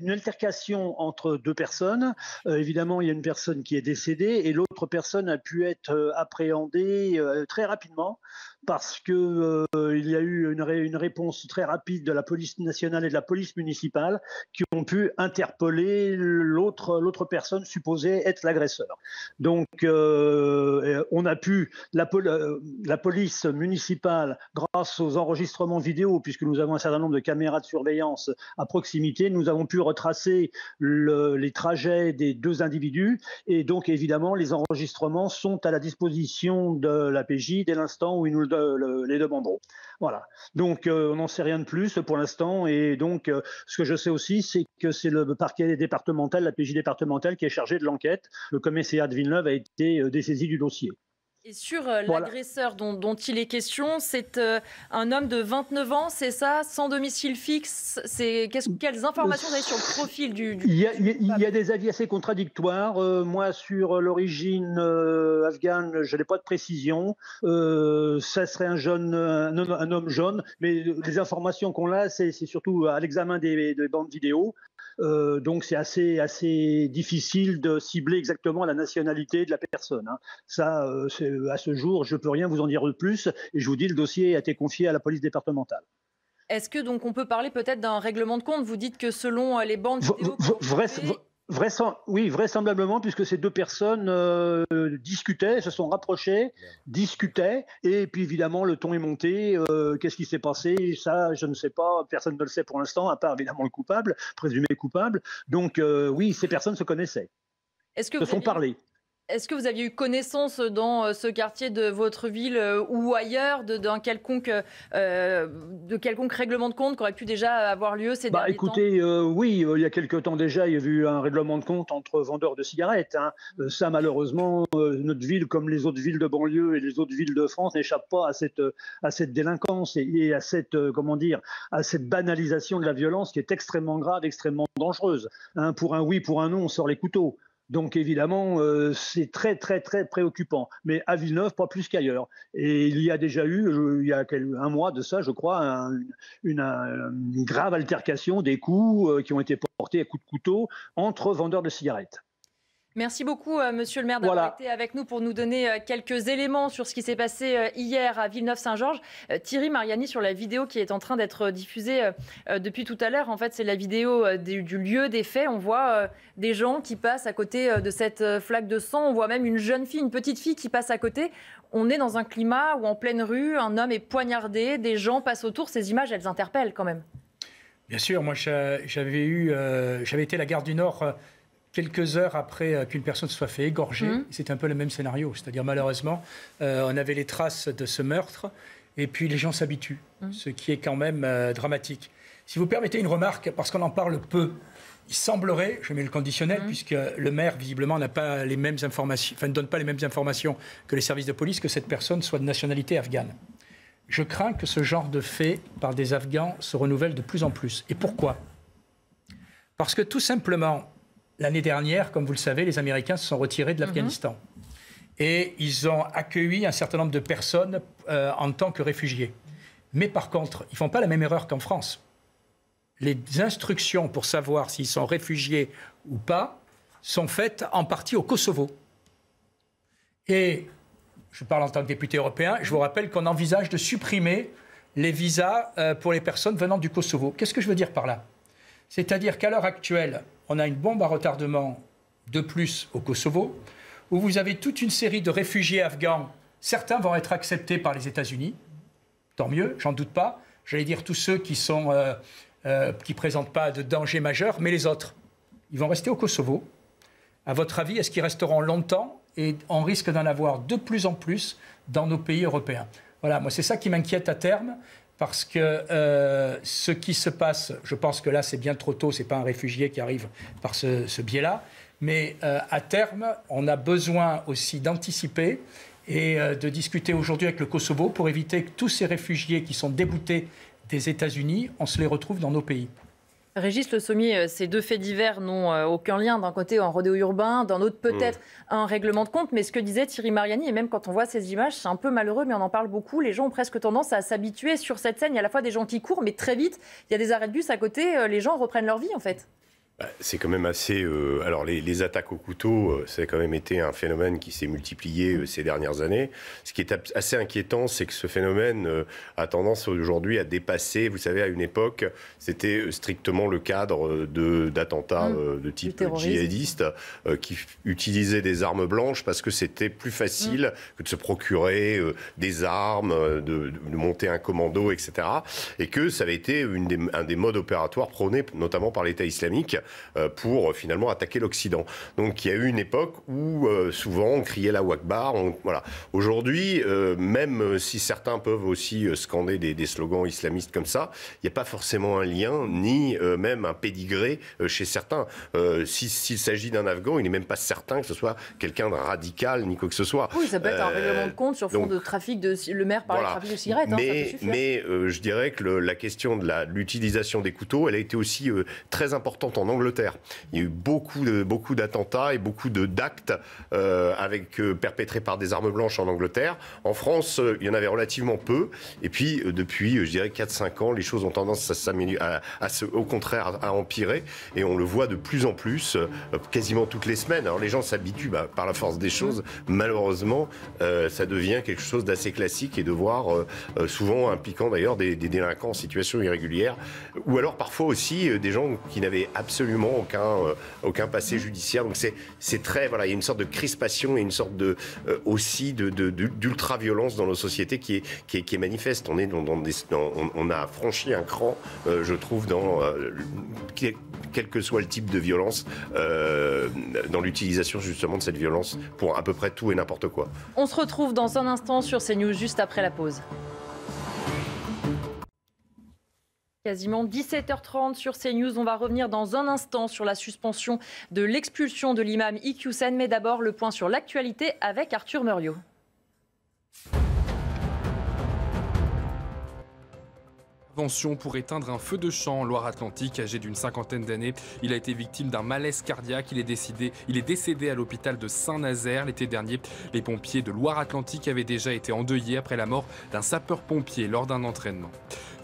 une altercation entre deux personnes. Euh, évidemment, il y a une personne qui est décédée et l'autre personne a pu être appréhendée très rapidement parce que euh, il y a eu une, une, réponse très rapide de la police nationale et de la police municipale qui ont pu interpeller l'autre l'autre personne supposée être l'agresseur. Donc euh, on a pu euh, la, police municipale grâce aux enregistrements vidéo puisque nous avons un certain nombre de caméras de surveillance à proximité, nous avons pu retracer les trajets des deux individus et donc évidemment les enregistrements sont à la disposition de la PJ dès l'instant où ils nous les deux les Voilà. Donc, euh, on n'en sait rien de plus pour l'instant. Et donc, euh, ce que je sais aussi, c'est que c'est le parquet départemental, la PJ départementale, qui est chargée de l'enquête. Le commissariat de Villeneuve a été euh, dessaisi du dossier. Et sur euh, l'agresseur dont, il est question, c'est euh, un homme de 29 ans, c'est ça, sans domicile fixe. C'est quelles informations vous sur le profil du, Il, y a, des avis assez contradictoires. Euh, moi, sur l'origine afghane, je n'ai pas de précision. ça serait un jeune, un homme, jaune, jeune, mais les informations qu'on a, c'est surtout à l'examen des, des, bandes vidéo. Euh, donc c'est assez, assez difficile de cibler exactement la nationalité de la personne. Hein. Ça, euh, à ce jour, je ne peux rien vous en dire de plus. Et je vous dis, le dossier a été confié à la police départementale. Est-ce que donc on peut parler peut-être d'un règlement de compte Vous dites que selon euh, les bandes oui, vraisemblablement, puisque ces deux personnes euh, discutaient, se sont rapprochées, discutaient, et puis évidemment le ton est monté. Euh, qu'est-ce qui s'est passé Ça, je ne sais pas. Personne ne le sait pour l'instant, à part évidemment le coupable, présumé coupable. Donc euh, oui, ces personnes se connaissaient, Est-ce que se sont parlées. Est-ce que vous aviez eu connaissance dans euh, ce quartier de votre ville euh, ou ailleurs d'un quelconque, euh, de quelconque règlement de compte qui aurait pu déjà avoir lieu ces bah, derniers écoutez, temps oui, il y a quelques temps déjà, il y a eu un règlement de compte entre vendeurs de cigarettes. Hein. Mm. Ça, malheureusement, notre ville, comme les autres villes de banlieue et les autres villes de France, n'échappe pas à cette, à cette délinquance et, à cette, comment dire, à cette banalisation de la violence qui est extrêmement grave, extrêmement dangereuse. Hein. pour un oui, pour un non, on sort les couteaux. Donc évidemment, euh, c'est très très très préoccupant. Mais à Villeneuve, pas plus qu'ailleurs. Et il y a déjà eu, euh, il y a un mois de ça, je crois, une, grave altercation des coups euh, qui ont été portés à coups de couteau entre vendeurs de cigarettes. Merci beaucoup, euh, Monsieur le maire, d'avoir été avec nous pour nous donner euh, quelques éléments sur ce qui s'est passé euh, hier à Villeneuve-Saint-Georges. Thierry Mariani, sur la vidéo qui est en train d'être diffusée depuis tout à l'heure, en fait, c'est la vidéo du lieu des faits. On voit des gens qui passent à côté de cette flaque de sang. On voit même une jeune fille, une petite fille qui passe à côté. On est dans un climat où, en pleine rue, un homme est poignardé, des gens passent autour. Ces images, elles interpellent quand même. Bien sûr, moi j'avais eu, j'avais été à la gare du Nord quelques heures après euh, qu'une personne soit fait égorger. Mhm. c'est un peu le même scénario. C'est-à-dire, malheureusement, euh, on avait les traces de ce meurtre et puis les gens s'habituent, mhm. ce qui est quand même euh, dramatique. Si vous permettez une remarque, parce qu'on en parle peu, il semblerait, je mets le conditionnel, mhm. puisque le maire, visiblement, n'a pas les mêmes informations, enfin, ne donne pas les mêmes informations que les services de police, que cette personne soit de nationalité afghane. Je crains que ce genre de fait par des Afghans se renouvelle de plus en plus. Et pourquoi Parce que tout simplement, L'année dernière, comme vous le savez, les Américains se sont retirés de mhm. l'Afghanistan. Et ils ont accueilli un certain nombre de personnes euh, en tant que réfugiés. Mais par contre, ils ne font pas la même erreur qu'en France. Les instructions pour savoir s'ils sont réfugiés ou pas sont faites en partie au Kosovo. Et je parle en tant que député européen, je vous rappelle qu'on envisage de supprimer les visas euh, pour les personnes venant du Kosovo. Qu'est-ce que je veux dire par là c'est-à-dire qu'à l'heure actuelle, on a une bombe à retardement de plus au Kosovo, où vous avez toute une série de réfugiés afghans. Certains vont être acceptés par les États-Unis, tant mieux, j'en doute pas. J'allais dire tous ceux qui ne euh, euh, présentent pas de danger majeur, mais les autres, ils vont rester au Kosovo. À votre avis, est-ce qu'ils resteront longtemps Et on risque d'en avoir de plus en plus dans nos pays européens. Voilà, moi c'est ça qui m'inquiète à terme parce que euh, ce qui se passe, je pense que là c'est bien trop tôt, c'est pas un réfugié qui arrive par ce, biais-là, mais euh, à terme, on a besoin aussi d'anticiper et euh, de discuter aujourd'hui avec le Kosovo pour éviter que tous ces réfugiés qui sont déboutés des États-Unis, on se les retrouve dans nos pays. Régis Le Sommier, euh, ces deux faits divers n'ont euh, aucun lien. D'un côté, en rodéo urbain, d'un autre, hmm. peut-être un règlement de compte. Mais ce que disait Thierry Mariani, et même quand on voit ces images, c'est un peu malheureux, mais on en parle beaucoup. Les gens ont presque tendance à s'habituer sur cette scène. Il y a à la fois des gens qui courent, mais très vite, il y a des arrêts de bus à côté. Euh, les gens reprennent leur vie, en fait. Bah, c'est quand même assez. Euh, alors, les, attaques au couteau, c'est euh, quand même été un phénomène qui s'est multiplié euh, ces dernières années. Ce qui est assez inquiétant, c'est que ce phénomène a tendance aujourd'hui à dépasser. Vous savez, à une époque, c'était strictement le cadre d'attentats mmh. de, type djihadiste qui utilisaient des armes blanches parce que c'était plus facile mmh. que de se procurer des armes, de, monter un commando, etc. Et que ça avait été une des, un des modes opératoires prônés notamment par l'État islamique euh, pour euh, finalement attaquer l'Occident. Donc il y a eu une époque où euh, souvent on criait la Wakbar. voilà. Aujourd'hui, même si certains peuvent aussi scander des, slogans islamistes comme ça, il n'y a pas forcément un lien ni même un pédigré chez certains. S'il s'agit d'un Afghan, il n'est même pas certain que ce soit quelqu'un de radical ni quoi que ce soit. Oui, ça peut être un règlement de compte sur fond de trafic de le maire par trafic de cigarettes. Hein, mais, je dirais que la question de l'utilisation des couteaux, elle a été aussi très importante en Angleterre Angleterre, Il y a eu beaucoup, de, beaucoup d'attentats et beaucoup d'actes euh, avec euh, perpétrés par des armes blanches en Angleterre. En France, euh, il y en avait relativement peu. Et puis, depuis, je dirais, 4-5 ans, les choses ont tendance à, s'améliorer, à au contraire à, empirer. Et on le voit de plus en plus, quasiment toutes les semaines. Alors les gens s'habituent bah, par la force des choses. Malheureusement, ça devient quelque chose d'assez classique et de voir souvent impliquant d'ailleurs des, des délinquants en situation irrégulière. Ou alors parfois aussi des gens qui n'avaient absolument aucun, euh, aucun passé judiciaire. Donc c'est très, voilà, il y a une sorte de crispation et une sorte de, euh, aussi d'ultra-violence dans nos sociétés qui est, qui est, qui est manifeste. On, est dans, des, on, a franchi un cran, euh, je trouve, dans quel, que soit le type de violence, dans l'utilisation justement de cette violence pour à peu près tout et n'importe quoi. On se retrouve dans un instant sur CNews juste après la pause. Quasiment 17h30 sur CNews. On va revenir dans un instant sur la suspension de l'expulsion de l'imam Iqiyoussen. Mais d'abord, le point sur l'actualité avec Arthur Muriot. pour éteindre un feu de champ en Loire-Atlantique, âgé d'une cinquantaine d'années. Il a été victime d'un malaise cardiaque. Il est, décédé, il est décédé à l'hôpital de Saint-Nazaire l'été dernier. Les pompiers de Loire-Atlantique avaient déjà été endeuillés après la mort d'un sapeur-pompier lors d'un entraînement.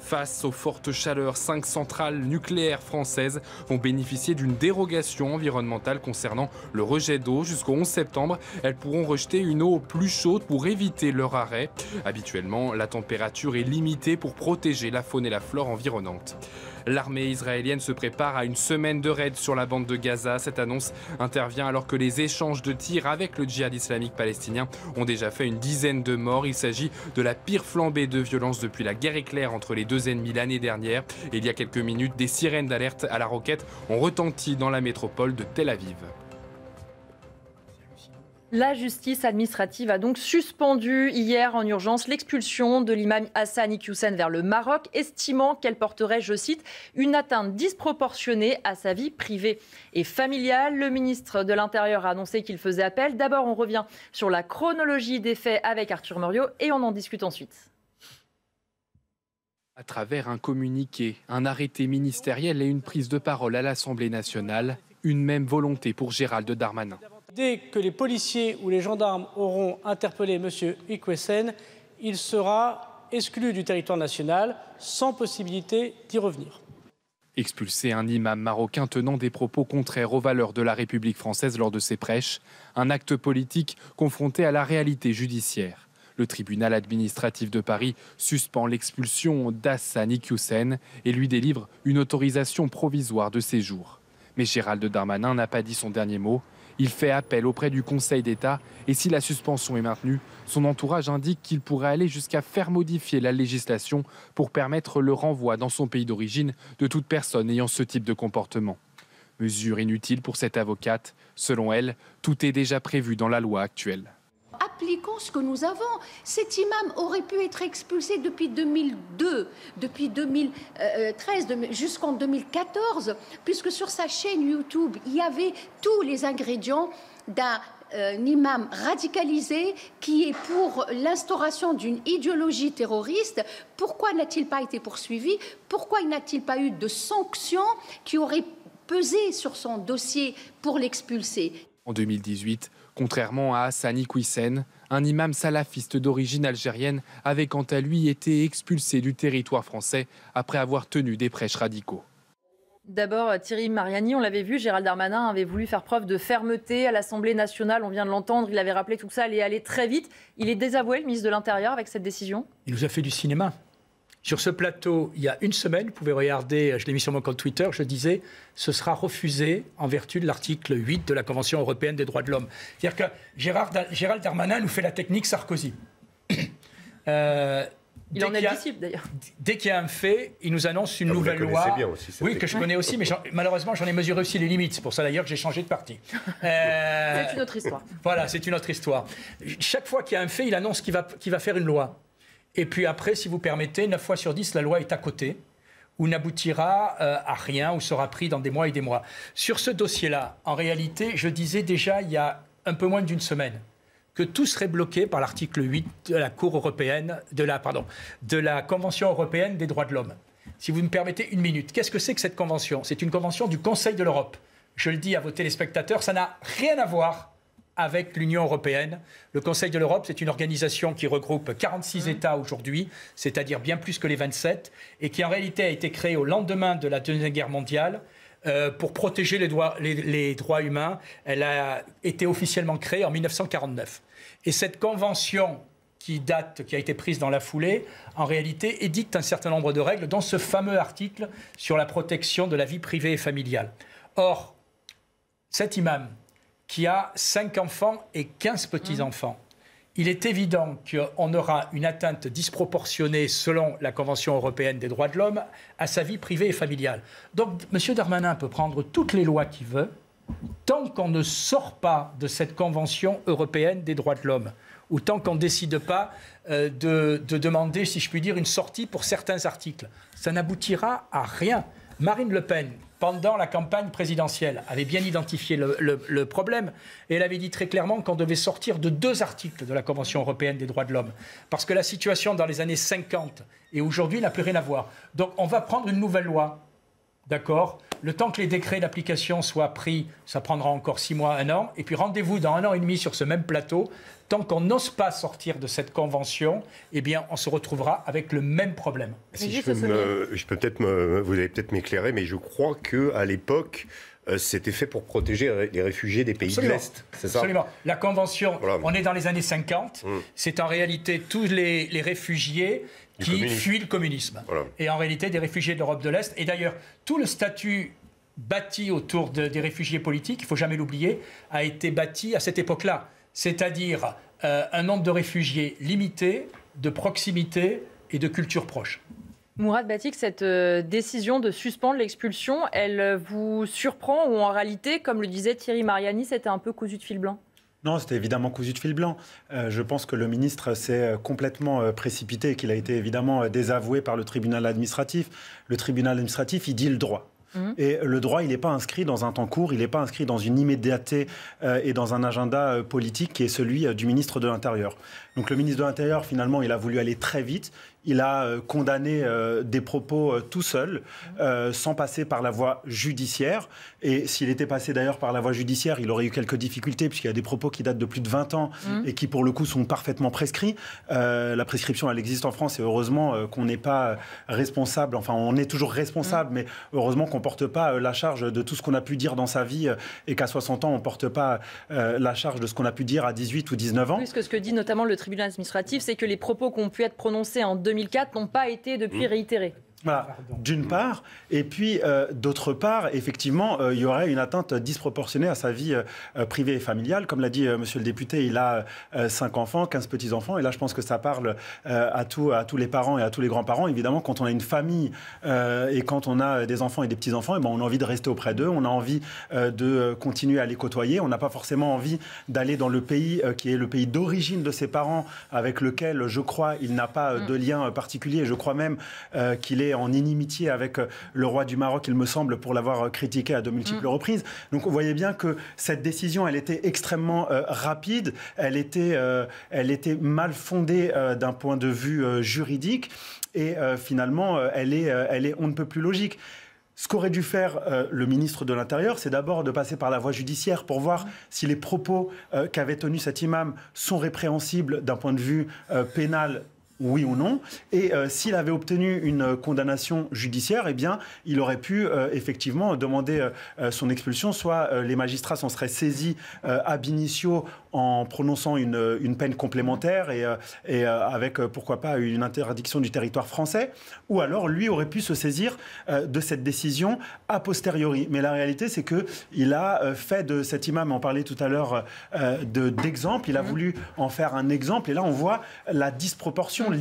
Face aux fortes chaleurs, cinq centrales nucléaires françaises vont bénéficier d'une dérogation environnementale concernant le rejet d'eau jusqu'au 11 septembre. Elles pourront rejeter une eau plus chaude pour éviter leur arrêt. Habituellement, la température est limitée pour protéger la faune et la flore environnante. L'armée israélienne se prépare à une semaine de raids sur la bande de Gaza. Cette annonce intervient alors que les échanges de tirs avec le djihad islamique palestinien ont déjà fait une dizaine de morts. Il s'agit de la pire flambée de violence depuis la guerre éclair entre les deux ennemis l'année dernière. il y a quelques minutes, des sirènes d'alerte à la roquette ont retenti dans la métropole de Tel Aviv. La justice administrative a donc suspendu hier en urgence l'expulsion de l'imam Hassan Iqiyoussen vers le Maroc, estimant qu'elle porterait, je cite, une atteinte disproportionnée à sa vie privée et familiale. Le ministre de l'Intérieur a annoncé qu'il faisait appel. D'abord, on revient sur la chronologie des faits avec Arthur morio et on en discute ensuite à travers un communiqué, un arrêté ministériel et une prise de parole à l'Assemblée nationale, une même volonté pour Gérald Darmanin. Dès que les policiers ou les gendarmes auront interpellé M. Iquesen, il sera exclu du territoire national sans possibilité d'y revenir. Expulser un imam marocain tenant des propos contraires aux valeurs de la République française lors de ses prêches, un acte politique confronté à la réalité judiciaire. Le tribunal administratif de Paris suspend l'expulsion d'Hassan Iqiyoussen et lui délivre une autorisation provisoire de séjour. Mais Gérald Darmanin n'a pas dit son dernier mot. Il fait appel auprès du Conseil d'État et si la suspension est maintenue, son entourage indique qu'il pourrait aller jusqu'à faire modifier la législation pour permettre le renvoi dans son pays d'origine de toute personne ayant ce type de comportement. Mesure inutile pour cette avocate, selon elle, tout est déjà prévu dans la loi actuelle appliquons ce que nous avons. Cet imam aurait pu être expulsé depuis 2002, depuis 2013, jusqu'en 2014, puisque sur sa chaîne YouTube, il y avait tous les ingrédients d'un euh, imam radicalisé qui est pour l'instauration d'une idéologie terroriste, pourquoi n'a-t-il pas été poursuivi Pourquoi n'a-t-il pas eu de sanctions qui auraient pesé sur son dossier pour l'expulser En 2018, Contrairement à Hassani Kouissen, un imam salafiste d'origine algérienne avait quant à lui été expulsé du territoire français après avoir tenu des prêches radicaux. D'abord, Thierry Mariani, on l'avait vu, Gérald Darmanin avait voulu faire preuve de fermeté à l'Assemblée nationale. On vient de l'entendre, il avait rappelé tout ça allait aller très vite. Il est désavoué, le ministre de l'Intérieur, avec cette décision Il nous a fait du cinéma. Sur ce plateau, il y a une semaine, vous pouvez regarder, euh, je l'ai mis sur mon compte Twitter, je disais, ce sera refusé en vertu de l'article 8 de la Convention européenne des droits de l'homme. C'est-à-dire que Gérard, Gérald Darmanin nous fait la technique Sarkozy. Euh, il en est d'ailleurs. Dès qu'il y a un fait, il nous annonce une ah, nouvelle loi. Bien aussi, oui, que je connais aussi, mais malheureusement, j'en ai mesuré aussi les limites. C'est pour ça d'ailleurs que j'ai changé de parti. Euh, c'est une autre histoire. Voilà, c'est une autre histoire. Chaque fois qu'il y a un fait, il annonce qu'il va faire une loi. Et puis après, si vous permettez, 9 fois sur 10, la loi est à côté ou n'aboutira euh, à rien ou sera pris dans des mois et des mois. Sur ce dossier-là, en réalité, je disais déjà il y a un peu moins d'une semaine que tout serait bloqué par l'article 8 de la Cour européenne, de la, pardon, de la Convention européenne des droits de l'homme. Si vous me permettez une minute, qu'est-ce que c'est que cette convention C'est une convention du Conseil de l'Europe. Je le dis à vos téléspectateurs, ça n'a rien à voir avec l'Union européenne. Le Conseil de l'Europe, c'est une organisation qui regroupe 46 mmh. États aujourd'hui, c'est-à-dire bien plus que les 27, et qui en réalité a été créée au lendemain de la Deuxième Guerre mondiale. Euh, pour protéger les, droits, droits humains, elle a été officiellement créée en 1949. Et cette convention qui date, qui a été prise dans la foulée, en réalité édicte un certain nombre de règles, dont ce fameux article sur la protection de la vie privée et familiale. Or, cet imam qui a 5 enfants et 15 petits-enfants. Il est évident qu'on aura une atteinte disproportionnée, selon la Convention européenne des droits de l'homme, à sa vie privée et familiale. Donc, M. Darmanin peut prendre toutes les lois qu'il veut, tant qu'on ne sort pas de cette Convention européenne des droits de l'homme, ou tant qu'on ne décide pas euh, de, de demander, si je puis dire, une sortie pour certains articles. Ça n'aboutira à rien. Marine Le Pen, pendant la campagne présidentielle, avait bien identifié le, le problème et elle avait dit très clairement qu'on devait sortir de deux articles de la Convention européenne des droits de l'homme. Parce que la situation dans les années 50 et aujourd'hui n'a plus rien à voir. Donc on va prendre une nouvelle loi, d'accord le temps que les décrets d'application soient pris, ça prendra encore six mois, un an. Et puis rendez-vous dans un an et demi sur ce même plateau. Tant qu'on n'ose pas sortir de cette convention, eh bien, on se retrouvera avec le même problème. Si je peux, je être vous allez peut-être m'éclairer, mais je crois que à l'époque, euh, c'était fait pour protéger les réfugiés des pays de l'Est. Absolument. La Convention, on est dans les années 50, hum. c'est en réalité tous les réfugiés qui fuient le communisme. Et en réalité, des réfugiés d'Europe de l'Est. Et d'ailleurs, tout le statut bâti autour des réfugiés politiques, il faut jamais l'oublier, a été bâti à cette époque-là. C'est-à-dire euh, un nombre de réfugiés limité, de proximité et de culture proche. Mourad Batik, cette euh, décision de suspendre l'expulsion, elle vous surprend ou en réalité, comme le disait Thierry Mariani, c'était un peu cousu de fil blanc non, c'était évidemment cousu de fil blanc. Euh, je pense que le ministre s'est euh, complètement euh, précipité et qu'il a été évidemment désavoué par le tribunal administratif. Le tribunal administratif, il dit le droit. Mmh. Et le droit, il n'est pas inscrit dans un temps court, il n'est pas inscrit dans une immédiateté et dans un agenda politique qui est celui du ministre de l'Intérieur. Donc le ministre de l'Intérieur, finalement, il a voulu aller très vite il a euh, condamné euh, des propos euh, tout seul, sans passer par la voie judiciaire. Et s'il était passé d'ailleurs par la voie judiciaire, il aurait eu quelques difficultés, puisqu'il y a des propos qui datent de plus de 20 ans mmh. et qui, pour le coup, sont parfaitement prescrits. la prescription, elle existe en France, et heureusement qu'on n'est pas responsable, enfin, on est toujours responsable, mmh. mais heureusement qu'on ne porte pas la charge de tout ce qu'on a pu dire dans sa vie, et qu'à 60 ans, on ne porte pas la charge de ce qu'on a pu dire à 18 ou 19 ans. Plus que ce que dit notamment le tribunal administratif, c'est que les propos qui ont pu être prononcés en 2000 2004 n'ont pas été depuis mmh. réitérés. Voilà, d'une mm. part, et puis euh, d'autre part, effectivement, euh, il y aurait une atteinte disproportionnée à sa vie euh, privée et familiale. Comme l'a dit monsieur le député, il a cinq enfants, 15 petits-enfants, et là je pense que ça parle à, à tous les parents et à tous les grands-parents. Évidemment, quand on a une famille et quand on a des enfants et des petits-enfants, eh ben, on a envie de rester auprès d'eux, on a envie de continuer à les côtoyer, on n'a pas forcément envie d'aller dans le pays qui est le pays d'origine de ses parents, avec lequel, je crois, il n'a pas mm. de lien particulier, je crois même qu'il est en inimitié avec euh, le roi du Maroc, il me semble, pour l'avoir euh, critiqué à de multiples mm. reprises. Donc on voyait bien que cette décision, elle était extrêmement euh, rapide, elle était, elle était mal fondée d'un point de vue juridique, et finalement, elle est, elle est on ne peut plus logique. Ce qu'aurait dû faire le ministre de l'Intérieur, c'est d'abord de passer par la voie judiciaire pour voir mm. si les propos qu'avait tenus cet imam sont répréhensibles d'un point de vue pénal oui ou non. Et euh, s'il avait obtenu une euh, condamnation judiciaire, eh bien, il aurait pu euh, effectivement demander son expulsion. Soit les magistrats s'en seraient saisis ab initio en prononçant une, peine complémentaire et, euh, euh, avec, euh, pourquoi pas, une interdiction du territoire français, ou alors lui aurait pu se saisir de cette décision a posteriori. Mais la réalité, c'est qu'il a fait de cet imam, on parlait tout à l'heure d'exemple, il a mhm. voulu en faire un exemple, et là on voit la disproportion, mhm.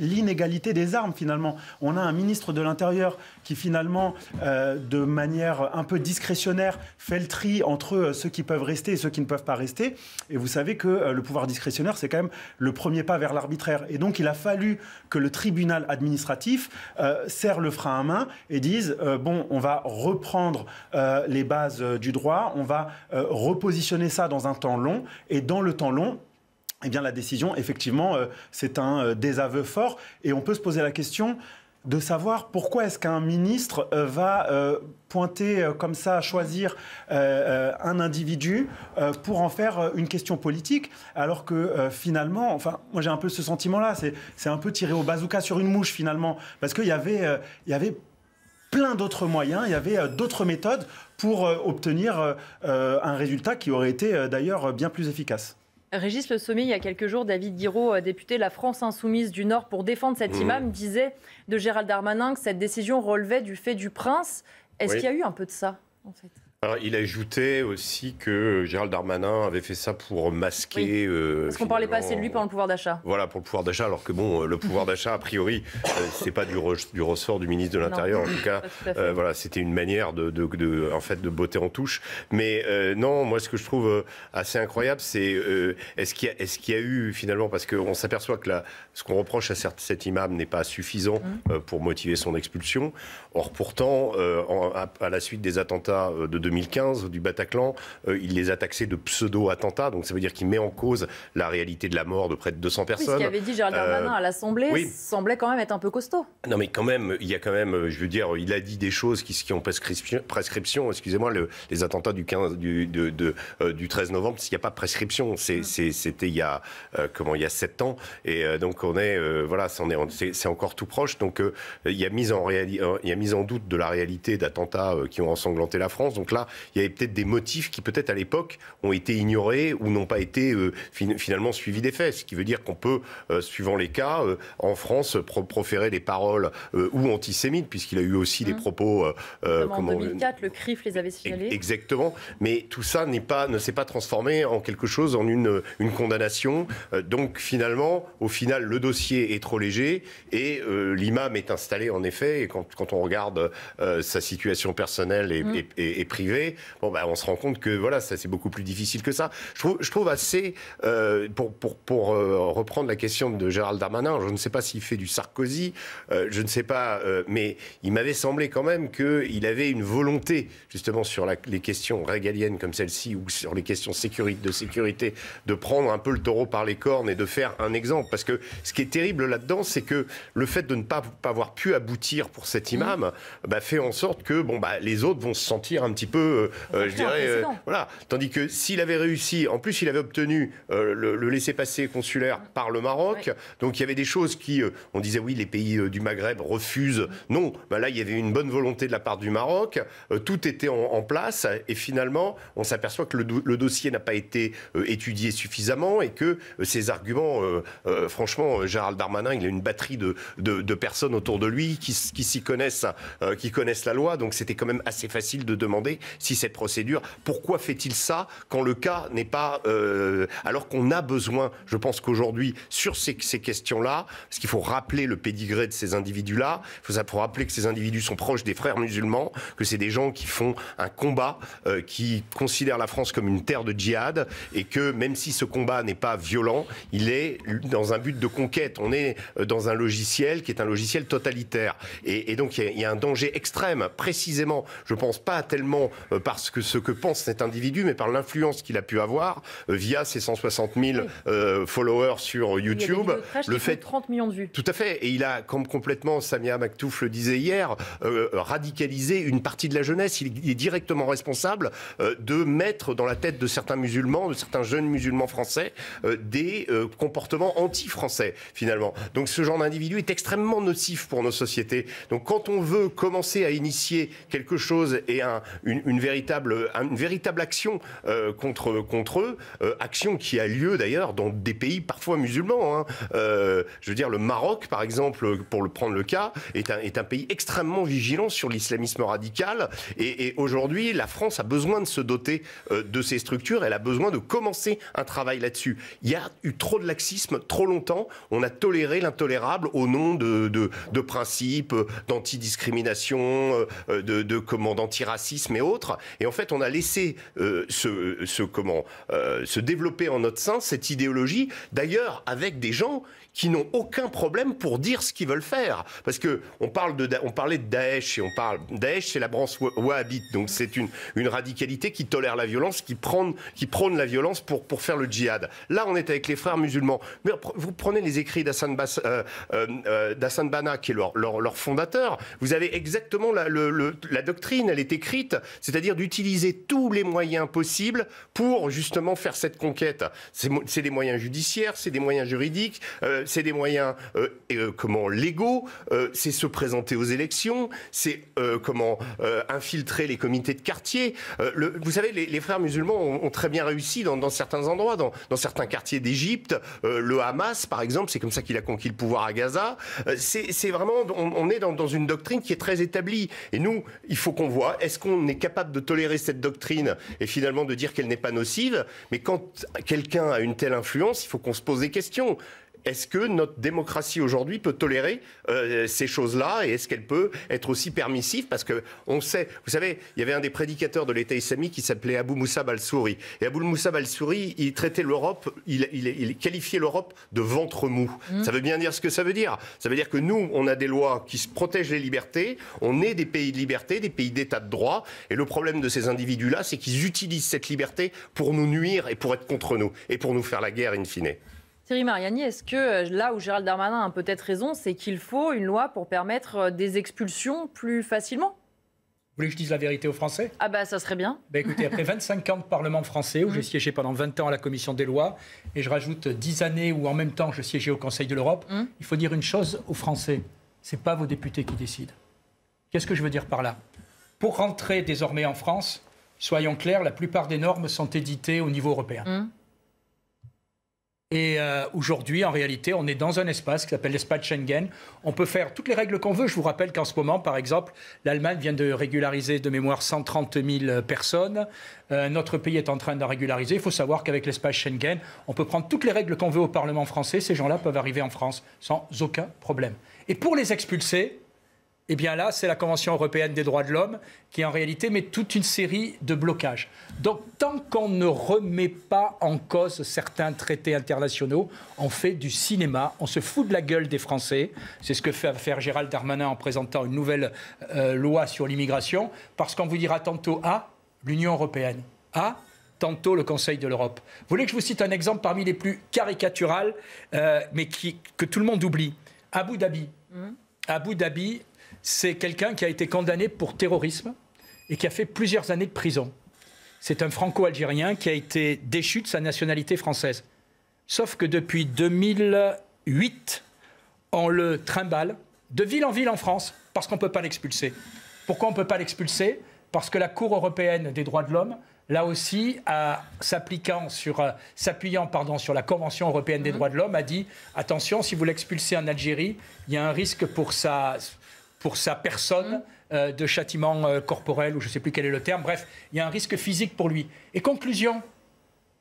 l'inégalité des armes finalement. On a un ministre de l'Intérieur qui finalement, euh, de manière un peu discrétionnaire, fait le tri entre euh, ceux qui peuvent rester et ceux qui ne peuvent pas rester. Et vous savez que euh, le pouvoir discrétionnaire, c'est quand même le premier pas vers l'arbitraire. Et donc, il a fallu que le tribunal administratif serre le frein à main et dise bon, on va reprendre les bases du droit, on va repositionner ça dans un temps long. Et dans le temps long, eh bien, la décision, effectivement, c'est un désaveu fort. Et on peut se poser la question, de savoir pourquoi est-ce qu'un ministre euh, va euh, pointer euh, comme ça, choisir un individu pour en faire une question politique, alors que finalement, enfin, moi j'ai un peu ce sentiment-là, c'est un peu tiré au bazooka sur une mouche finalement, parce qu'il il y avait plein d'autres moyens, il y avait d'autres méthodes pour obtenir un résultat qui aurait été d'ailleurs bien plus efficace. Régis Le Sommet, il y a quelques jours, David Guiraud, euh, député de la France Insoumise du Nord, pour défendre cet mmh. imam, disait de Gérald Darmanin que cette décision relevait du fait du prince. Est-ce qu'il y a eu un peu de ça, en fait il ajoutait aussi que Gérald Darmanin avait fait ça pour masquer. Euh, parce qu'on parlait pas assez de lui pendant le pouvoir d'achat. Voilà, pour le pouvoir d'achat, alors que bon, euh, le pouvoir d'achat, a priori, ce euh, c'est pas du, du, ressort du ministre de l'Intérieur. En tout cas, voilà, c'était une manière de, en fait, de botter en touche. Mais non, moi, ce que je trouve assez incroyable, c'est est-ce qu'il y, est y, a eu finalement, parce qu'on s'aperçoit que là, ce qu'on reproche à cet imam n'est pas suffisant hum. pour motiver son expulsion. Or, pourtant, à, la suite des attentats de 2000, 2015 du Bataclan, euh, il les a taxés de pseudo-attentats, donc ça veut dire qu'il met en cause la réalité de la mort de près de 200 personnes. Oui, ce qu'avait dit Gérald Darmanin à euh, l'Assemblée semblait quand même être un peu costaud. Non mais quand même, il y a quand même, je veux dire, il a dit des choses qui, qui ont prescription, excusez-moi, les attentats du, 15, du, euh, du 13 novembre, s'il n'y a pas prescription, mm. c'était il y a, comment, il y a 7 ans, et donc on est, voilà, c'est encore tout proche, donc il y, a mise en il y a mise en doute de la réalité d'attentats qui ont ensanglanté la France, donc là, il y avait peut-être des motifs qui peut-être à l'époque ont été ignorés ou n'ont pas été euh, finalement suivis des faits. Ce qui veut dire qu'on peut, euh, suivant les cas, euh, en France, proférer des paroles ou antisémites, puisqu'il a eu aussi des mmh. propos. en 2004, le CRIF les avait signalés. Exactement. Mais tout ça pas, ne s'est pas transformé en quelque chose, en une, condamnation. donc finalement, au final, le dossier est trop léger et l'imam est installé en effet. Et quand, on regarde sa situation personnelle et mmh. privée, bon, ben, on se rend compte que voilà, ça c'est beaucoup plus difficile que ça. Je trouve, assez, euh, pour, pour, pour euh, reprendre la question de Gérald Darmanin, je ne sais pas s'il fait du Sarkozy, euh, je ne sais pas, mais il m'avait semblé quand même qu'il avait une volonté, justement, sur les questions régaliennes comme celle-ci ou sur les questions de sécurité, de prendre un peu le taureau par les cornes et de faire un exemple. Parce que ce qui est terrible là-dedans, c'est que le fait de ne pas, pas avoir pu aboutir pour cet imam mmh. bah, fait en sorte que bon, bah, les autres vont se sentir un petit peu euh, euh, je dirais, euh, voilà. Tandis que s'il avait réussi, en plus, il avait obtenu le, le laissez-passer consulaire par le Maroc. Donc il y avait des choses qui, on disait oui, les pays du Maghreb refusent. Non, ben là, il y avait une bonne volonté de la part du Maroc. tout était en, place et finalement, on s'aperçoit que le, dossier n'a pas été étudié suffisamment et que ces arguments, franchement, Gérald Darmanin, il a une batterie de, personnes autour de lui qui, qui s'y connaissent, qui connaissent la loi. Donc c'était quand même assez facile de demander si cette procédure. Pourquoi fait-il ça quand le cas n'est pas. Euh, alors qu'on a besoin, je pense qu'aujourd'hui, sur ces, questions-là, parce qu'il faut rappeler le pédigré de ces individus-là, il faut, rappeler que ces individus sont proches des frères musulmans, que c'est des gens qui font un combat, euh, qui considèrent la France comme une terre de djihad, et que même si ce combat n'est pas violent, il est dans un but de conquête. On est euh, dans un logiciel qui est un logiciel totalitaire. Et, donc, il y, y, a un danger extrême, précisément, je pense pas tellement euh, parce que ce que pense cet individu, mais par l'influence qu'il a pu avoir euh, via ses 160 000 euh, followers sur YouTube. le fait 30 millions de vues. Tout à fait. Et il a, comme complètement Samia Maktouf le disait hier, radicalisé une partie de la jeunesse. Il est directement responsable de mettre dans la tête de certains musulmans, de certains jeunes musulmans français, des comportements anti-français finalement. Donc ce genre d'individu est extrêmement nocif pour nos sociétés. Donc quand on veut commencer à initier quelque chose et un, une, une, véritable, une véritable action euh, contre, contre eux, euh, action qui a lieu d'ailleurs dans des pays parfois musulmans. Hein. Euh, je veux dire, le Maroc, par exemple, pour le prendre le cas, est un, est un pays extrêmement vigilant sur l'islamisme radical. Et, aujourd'hui, la France a besoin de se doter de ces structures. Elle a besoin de commencer un travail là-dessus. Il y a eu trop de laxisme trop longtemps. On a toléré l'intolérable au nom de, de, principes d'antidiscrimination, de, de commandes antiracisme et autres. Et en fait, on a laissé se, euh, comment, euh, se développer en notre sein cette idéologie, d'ailleurs avec des gens qui n'ont aucun problème pour dire ce qu'ils veulent faire. Parce que on, parle de, on parlait de Daesh et on parle. Daesh, c'est la branche wahhabite. Donc c'est une, une radicalité qui tolère la violence, qui, qui prône la violence pour, pour faire le djihad. Là, on est avec les frères musulmans. Mais vous prenez les écrits d'Hassan euh, euh, euh bana qui est leur, leur, fondateur. Vous avez exactement la, le, la doctrine, elle est écrite, c'est-à-dire d'utiliser tous les moyens possibles pour justement faire cette conquête. C'est des moyens judiciaires, c'est des moyens juridiques. Euh, euh, c'est des moyens euh, euh, comment légaux, c'est se présenter aux élections, c'est comment infiltrer les comités de quartier. vous savez, les, frères musulmans ont, très bien réussi dans, certains endroits, dans, certains quartiers d'Égypte. le Hamas, par exemple, c'est comme ça qu'il a conquis le pouvoir à Gaza. c'est vraiment, on, est dans, dans une doctrine qui est très établie. Et nous, il faut qu'on voit, est-ce qu'on est capable de tolérer cette doctrine et finalement de dire qu'elle n'est pas nocive Mais quand quelqu'un a une telle influence, il faut qu'on se pose des questions. Est-ce que notre démocratie aujourd'hui peut tolérer euh, ces choses-là et est-ce qu'elle peut être aussi permissive Parce que on sait, vous savez, il y avait un des prédicateurs de l'État islamique qui s'appelait Abou Moussa al-Souri. Et Abou Moussa al-Souri, il traitait l'Europe, il, qualifiait l'Europe de ventre mou. Mmh. Ça veut bien dire ce que ça veut dire. Ça veut dire que nous, on a des lois qui protègent les libertés, on est des pays de liberté, des pays d'État de droit. Et le problème de ces individus-là, c'est qu'ils utilisent cette liberté pour nous nuire et pour être contre nous et pour nous faire la guerre in fine. Thierry Mariani, est-ce que euh, là où Gérald Darmanin a peut-être raison, c'est qu'il faut une loi pour permettre euh, des expulsions plus facilement vous voulez que je dise la vérité aux Français Ah bah ça serait bien. Bah écoutez, après 25 ans de Parlement français, où mm. j'ai siégé pendant 20 ans à la Commission des lois, et je rajoute 10 années où en même temps je siégeais au Conseil de l'Europe, mm. il faut dire une chose aux Français, c'est pas vos députés qui décident. Qu'est-ce que je veux dire par là Pour rentrer désormais en France, soyons clairs, la plupart des normes sont éditées au niveau européen. Mm. Et euh, aujourd'hui, en réalité, on est dans un espace qui s'appelle l'espace Schengen. On peut faire toutes les règles qu'on veut. Je vous rappelle qu'en ce moment, par exemple, l'Allemagne vient de régulariser de mémoire 130 000 personnes. Euh, notre pays est en train d'en régulariser. Il faut savoir qu'avec l'espace Schengen, on peut prendre toutes les règles qu'on veut au Parlement français. Ces gens-là peuvent arriver en France sans aucun problème. Et pour les expulser, eh bien là, c'est la Convention européenne des droits de l'homme qui en réalité met toute une série de blocages. Donc tant qu'on ne remet pas en cause certains traités internationaux, on fait du cinéma, on se fout de la gueule des Français. C'est ce que fait faire Gérald Darmanin en présentant une nouvelle euh, loi sur l'immigration, parce qu'on vous dira tantôt à ah, l'Union européenne, à ah, tantôt le Conseil de l'Europe. Vous voulez que je vous cite un exemple parmi les plus caricaturales, euh, mais que tout le monde oublie Abu Dhabi. Mmh. Abu Dhabi, c'est quelqu'un qui a été condamné pour terrorisme et qui a fait plusieurs années de prison. C'est un franco-algérien qui a été déchu de sa nationalité française. Sauf que depuis 2008, on le trimballe de ville en ville en France parce qu'on ne peut pas l'expulser. Pourquoi on ne peut pas l'expulser Parce que la Cour européenne des droits de l'homme, là aussi, euh, s'appuyant sur, la Convention européenne des mhm. droits de l'homme, a dit attention, si vous l'expulsez en Algérie, il y a un risque pour sa, pour sa personne mmh. euh, de châtiment euh, corporel ou je ne sais plus quel est le terme. Bref, il y a un risque physique pour lui. Et conclusion,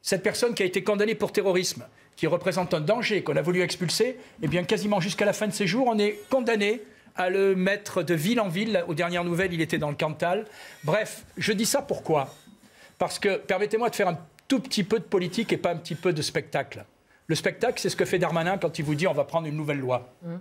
cette personne qui a été condamnée pour terrorisme, qui représente un danger qu'on a voulu expulser, eh bien quasiment jusqu'à la fin de ses jours, on est condamné à le mettre de ville en ville. Aux dernières nouvelles, il était dans le Cantal. Bref, je dis ça pourquoi Parce que, permettez-moi de faire un tout petit peu de politique et pas un petit peu de spectacle. Le spectacle, c'est ce que fait Darmanin quand il vous dit on va prendre une nouvelle loi. Mmh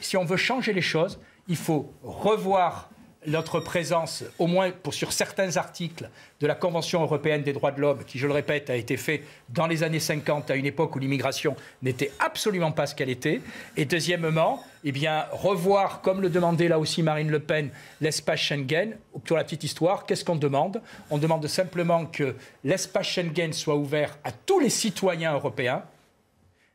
si on veut changer les choses, il faut revoir notre présence, au moins sur certains articles de la Convention européenne des droits de l'homme, qui, je le répète, a été faite dans les années 50, à une époque où l'immigration n'était absolument pas ce qu'elle était. Et deuxièmement, eh revoir, comme le demandait là aussi Marine Le Pen, l'espace Schengen. Pour la petite histoire, qu'est-ce qu'on demande On demande simplement que l'espace Schengen soit ouvert à tous les citoyens européens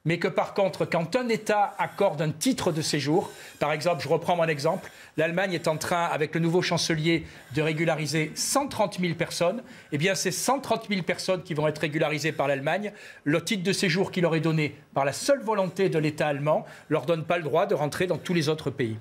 mais que par contre, quand un État accorde un titre de séjour, par exemple, je reprends mon exemple, l'Allemagne est en train, avec le nouveau chancelier, de régulariser 130 000 personnes, eh bien ces 130 000 personnes qui vont être régularisées par l'Allemagne, le titre de séjour qui leur est donné par la seule volonté de l'État allemand, leur donne pas le droit de rentrer dans tous les autres pays.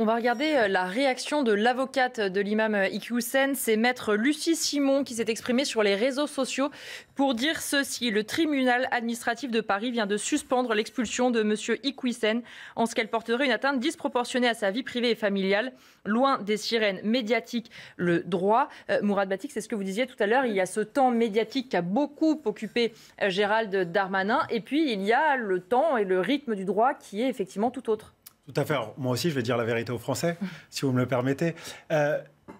On va regarder euh, la réaction de l'avocate de l'imam euh, Iqiyoussen, c'est maître Lucie Simon qui s'est exprimée sur les réseaux sociaux pour dire ceci. Le tribunal administratif de Paris vient de suspendre l'expulsion de monsieur Iqiyoussen en ce qu'elle porterait une atteinte disproportionnée à sa vie privée et familiale, loin des sirènes médiatiques. Le droit, euh, Mourad Batik, c'est ce que vous disiez tout à l'heure, il y a ce temps médiatique qui a beaucoup occupé Gérald Darmanin et puis il y a le temps et le rythme du droit qui est effectivement tout autre. Tout à fait. moi aussi, je vais dire la vérité aux Français, si vous me le permettez. Euh,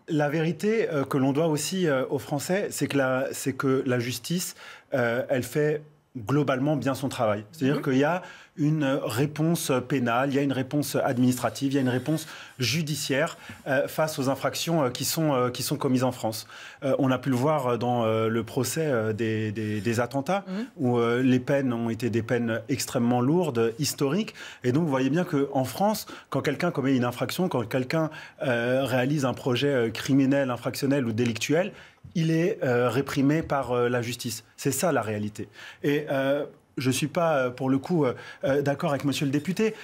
la vérité euh, que l'on doit aussi euh, aux Français, c'est que la justice, elle fait globalement bien son travail. C'est-à-dire mhm. qu'il y a une réponse pénale, il y a une réponse administrative, il y a une réponse judiciaire euh, face aux infractions euh, qui sont, euh, qui sont commises en France. on a pu le voir dans le procès des, attentats, mhm. où les peines ont été des peines extrêmement lourdes, historiques. Et donc, vous voyez bien qu'en France, quand quelqu'un commet une infraction, quand quelqu'un réalise un projet criminel, infractionnel ou délictuel, il est euh, réprimé par euh, la justice. C'est ça la réalité. Et euh, je ne suis pas, euh, pour le coup, euh, euh, d'accord avec monsieur le député.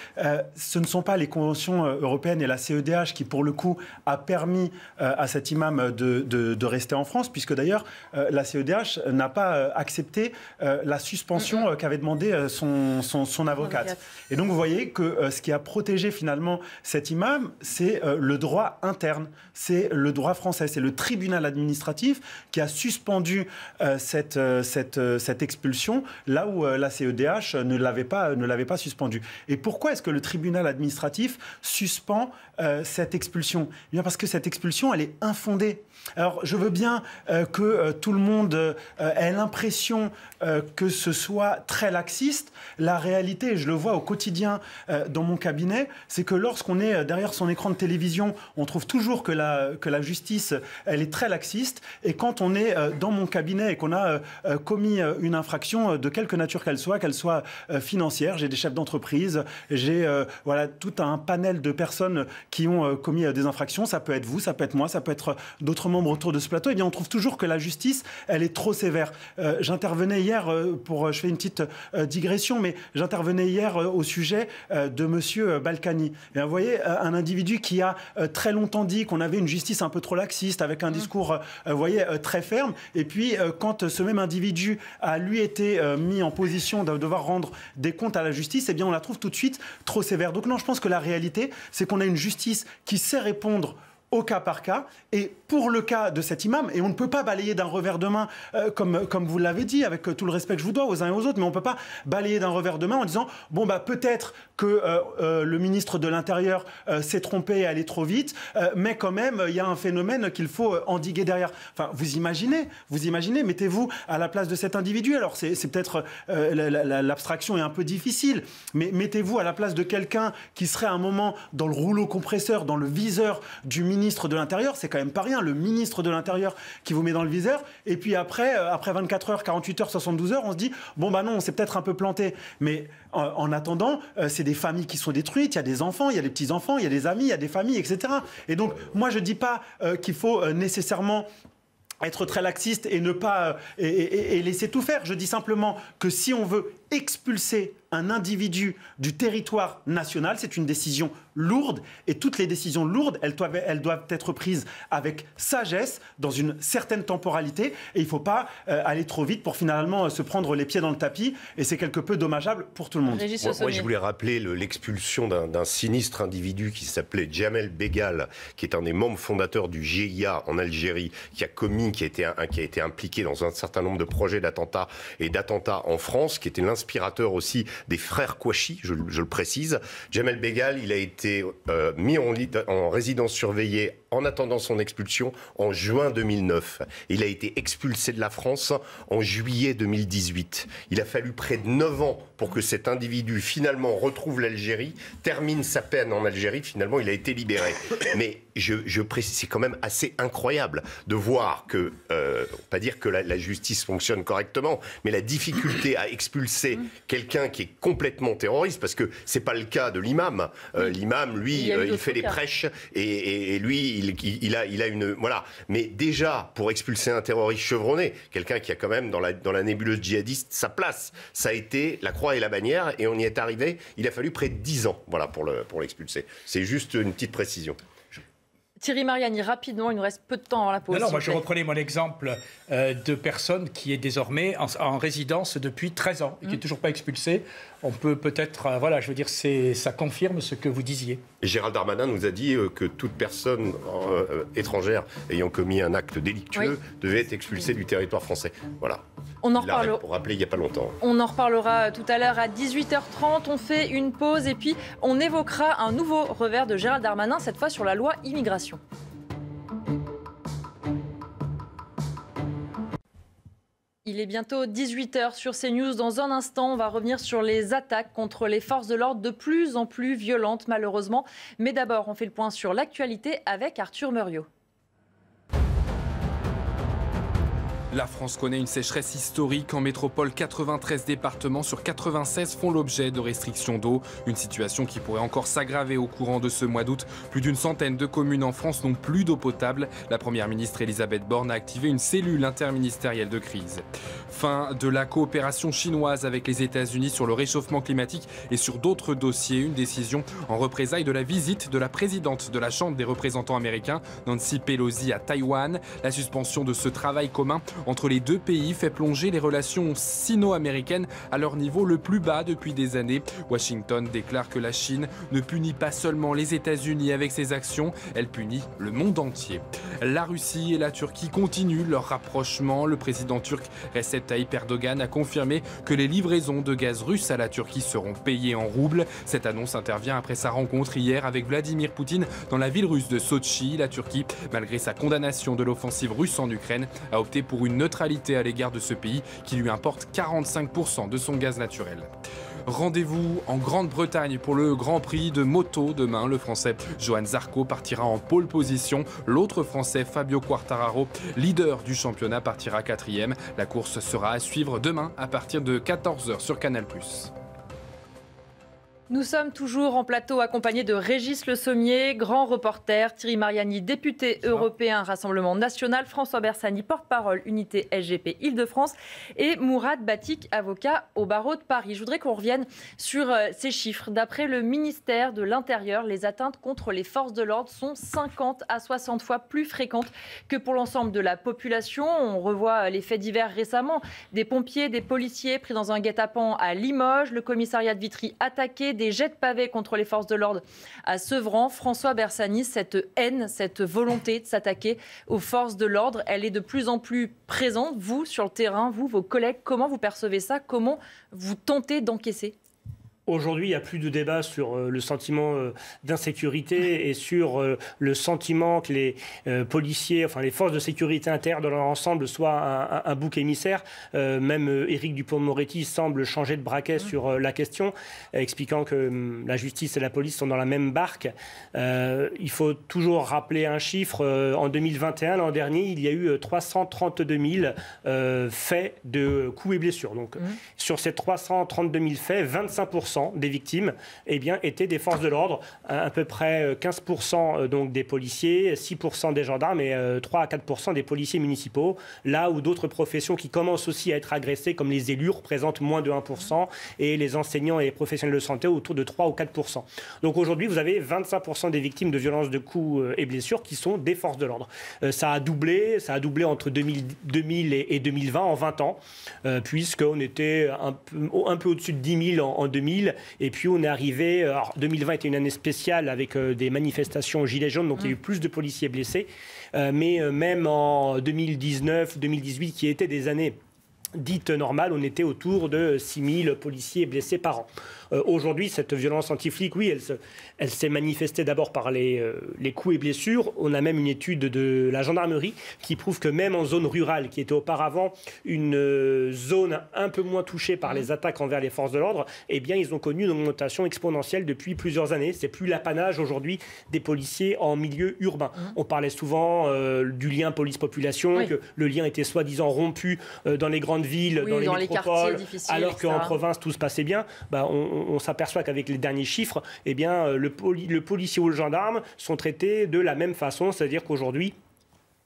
ce ne sont pas les conventions européennes et la CEDH qui, pour le coup, a permis à cet imam de, rester en France, puisque d'ailleurs, la CEDH n'a pas accepté la suspension qu'avait demandé son, son, avocate. Et donc, vous voyez que ce qui a protégé finalement cet imam, c'est le droit interne, c'est le droit français, c'est le tribunal administratif qui a suspendu cette, cette, cette expulsion, là où la la CEDH ne l'avait pas, ne pas suspendu. Et pourquoi est-ce que le tribunal administratif suspend euh, cette expulsion eh Bien parce que cette expulsion, elle est infondée. Alors, je veux bien euh, que euh, tout le monde euh, ait l'impression que ce soit très laxiste. La réalité, je le vois au quotidien dans mon cabinet, c'est que lorsqu'on est derrière son écran de télévision, on trouve toujours que la, que la justice, elle est très laxiste. Et quand on est dans mon cabinet et qu'on a commis une infraction de quelque nature qu'elle soit, qu'elle soit financière, j'ai des chefs d'entreprise, j'ai voilà, tout un panel de personnes qui ont commis des infractions. Ça peut être vous, ça peut être moi, ça peut être d'autres autour de ce plateau, et eh bien, on trouve toujours que la justice, elle est trop sévère. Euh, j'intervenais hier euh, pour, euh, je fais une petite digression, mais j'intervenais hier au sujet de Monsieur Balkany. Et eh vous voyez, un individu qui a très longtemps dit qu'on avait une justice un peu trop laxiste, avec un mmh. discours, vous voyez, très ferme. Et puis, quand ce même individu a lui été mis en position de devoir rendre des comptes à la justice, et eh bien, on la trouve tout de suite trop sévère. Donc non, je pense que la réalité, c'est qu'on a une justice qui sait répondre au cas par cas. Et pour le cas de cet imam, et on ne peut pas balayer d'un revers de main, euh, comme, comme vous l'avez dit, avec euh, tout le respect que je vous dois aux uns et aux autres, mais on ne peut pas balayer d'un revers de main en disant, bon, bah, peut-être que euh, le ministre de l'Intérieur s'est trompé et allé trop vite, mais quand même, il y a un phénomène qu'il faut endiguer derrière. Enfin, vous imaginez, vous imaginez, mettez-vous à la place de cet individu. Alors, c'est peut-être l'abstraction est un peu difficile, mais mettez-vous à la place de quelqu'un qui serait à un moment dans le rouleau compresseur, dans le viseur du ministre ministre de l'Intérieur, c'est quand même pas rien, le ministre de l'Intérieur qui vous met dans le viseur. Et puis après, euh, après 24 heures, 48 heures, 72 heures, on se dit, bon bah non, on s'est peut-être un peu planté. Mais en, attendant, euh, c'est des familles qui sont détruites, il y a des enfants, il y a des petits-enfants, il y a des amis, il y a des familles, etc. Et donc, moi, je dis pas euh, qu'il faut nécessairement être très laxiste et ne pas et, et laisser tout faire. Je dis simplement que si on veut expulser un individu du territoire national, c'est une décision lourde et toutes les décisions lourdes, elles doivent, elles doivent, être prises avec sagesse, dans une certaine temporalité et il ne faut pas euh, aller trop vite pour finalement euh, se prendre les pieds dans le tapis et c'est quelque peu dommageable pour tout le monde. Moi, je voulais rappeler l'expulsion d'un sinistre individu qui s'appelait Jamel Begal, qui est un des membres fondateurs du GIA en Algérie, qui a commis, qui a été, qui a été impliqué dans un certain nombre de projets d'attentats et d'attentats en France, qui était l'inspecteur inspirateur aussi des frères Kouachi, je, le précise. Jamel Begal, il a été euh, mis en résidence surveillée en attendant son expulsion en juin 2009. Il a été expulsé de la France en juillet 2018. Il a fallu près de 9 ans pour que cet individu finalement retrouve l'Algérie, termine sa peine en Algérie, finalement il a été libéré. Mais je, précise, c'est quand même assez incroyable de voir que, euh, pas dire que la, justice fonctionne correctement, mais la difficulté à expulser quelqu'un qui est complètement terroriste, parce que c'est pas le cas de l'imam. Euh, l'imam, lui, il, euh, fait des prêches et, lui, il il, a, il a une. Voilà. Mais déjà, pour expulser un terroriste chevronné, quelqu'un qui a quand même dans la, nébuleuse djihadiste sa place, ça a été la croix et la bannière, et on y est arrivé. Il a fallu près de 10 ans voilà, pour l'expulser. Le, pour C'est juste une petite précision. Thierry Mariani, rapidement, il nous reste peu de temps à la pause. Alors, moi je reprenais mon exemple euh, de personne qui est désormais en, résidence depuis 13 ans et qui n'est mm. toujours pas expulsée. On peut peut-être, euh, voilà, je veux dire, ça confirme ce que vous disiez. Gérald Darmanin nous a dit euh, que toute personne étrangère ayant commis un acte délictueux devait être expulsée du territoire français. Voilà. On en reparlera. On en reparlera tout à l'heure à 18h30. On fait une pause et puis on évoquera un nouveau revers de Gérald Darmanin, cette fois sur la loi immigration. Il est bientôt 18h sur CNews. Dans un instant, on va revenir sur les attaques contre les forces de l'ordre de plus en plus violentes, malheureusement. Mais d'abord, on fait le point sur l'actualité avec Arthur Muriot. La France connaît une sécheresse historique. En métropole, 93 départements sur 96 font l'objet de restrictions d'eau. Une situation qui pourrait encore s'aggraver au courant de ce mois d'août. Plus d'une centaine de communes en France n'ont plus d'eau potable. La première ministre Elisabeth Borne a activé une cellule interministérielle de crise. Fin de la coopération chinoise avec les États-Unis sur le réchauffement climatique et sur d'autres dossiers. Une décision en représailles de la visite de la présidente de la Chambre des représentants américains, Nancy Pelosi, à Taïwan. La suspension de ce travail commun entre les deux pays fait plonger les relations sino-américaines à leur niveau le plus bas depuis des années. Washington déclare que la Chine ne punit pas seulement les États-Unis avec ses actions, elle punit le monde entier. La Russie et la Turquie continuent leur rapprochement. Le président turc Recep Tayyip Erdogan a confirmé que les livraisons de gaz russe à la Turquie seront payées en roubles. Cette annonce intervient après sa rencontre hier avec Vladimir Poutine dans la ville russe de Sochi. La Turquie, malgré sa condamnation de l'offensive russe en Ukraine, a opté pour une neutralité à l'égard de ce pays qui lui importe 45% de son gaz naturel. Rendez-vous en Grande-Bretagne pour le Grand Prix de moto demain. Le Français Johan Zarco partira en pole position. L'autre Français Fabio Quartararo, leader du championnat, partira quatrième. La course sera à suivre demain à partir de 14h sur Canal+. Nous sommes toujours en plateau accompagnés de Régis Le Sommier, grand reporter, Thierry Mariani, député européen Rassemblement National, François Bersani, porte-parole Unité SGP Île-de-France et Mourad Batik, avocat au barreau de Paris. Je voudrais qu'on revienne sur euh, ces chiffres. D'après le ministère de l'Intérieur, les atteintes contre les forces de l'ordre sont 50 à 60 fois plus fréquentes que pour l'ensemble de la population. On revoit euh, les faits divers récemment des pompiers, des policiers pris dans un guet-apens à Limoges, le commissariat de Vitry attaqué, des et jette pavé contre les forces de l'ordre à Sevran. François Bersani, cette haine, cette volonté de s'attaquer aux forces de l'ordre, elle est de plus en plus présente, vous, sur le terrain, vous, vos collègues. Comment vous percevez ça Comment vous tentez d'encaisser Aujourd'hui, il n'y a plus de débat sur euh, le sentiment euh, d'insécurité et sur euh, le sentiment que les policiers, enfin les forces de sécurité interne dans leur ensemble soient un, bouc émissaire. Même Éric Dupont-Moretti semble changer de braquet sur la question, expliquant que hum, la justice et la police sont dans la même barque. Il faut toujours rappeler un chiffre. En 2021, l'an dernier, il y a eu 332 000 faits de coups et blessures. Donc, sur ces 332 000 faits, 25 des victimes eh étaient des forces de l'ordre, euh, à, peu près 15% euh, euh, donc, des policiers, 6% des gendarmes et 3 à 4% des policiers municipaux, là où d'autres professions qui commencent aussi à être agressées, comme les élus, représentent moins de 1%, et les enseignants et les professionnels de santé autour de 3 ou 4%. Donc aujourd'hui, vous avez 25% des victimes de violences de coups et blessures qui sont des forces de l'ordre. ça a doublé, ça a doublé entre 2000, et, 2020 en 20 ans, puisqu'on était un, peu, au-dessus de 10 000 en 2000 et puis on est arrivé, euh, alors 2020 était une année spéciale avec euh, des manifestations gilets jaunes, donc il y a eu mm. plus de policiers blessés. Euh, mais même en 2019, 2018, qui étaient des années dites normales, on était autour de 6000 policiers blessés par an. Euh, aujourd'hui, cette violence anti-flic, oui, elle, elle s'est manifestée d'abord par euh, les, coups et blessures. On a même une étude de la gendarmerie qui prouve que même en zone rurale, qui était auparavant une euh, zone un peu moins touchée par les attaques envers les forces de l'ordre, eh bien, ils ont connu une augmentation exponentielle depuis plusieurs années. C'est plus l'apanage aujourd'hui des policiers en milieu urbain. Mmh. On parlait souvent du lien police-population, que le lien était soi-disant rompu dans les grandes villes, dans les métropoles, alors qu'en province tout se passait bien. Bah, on, on, s'aperçoit qu'avec les derniers chiffres, eh bien, euh, le, le policier ou le gendarme sont traités de la même façon, c'est-à-dire qu'aujourd'hui,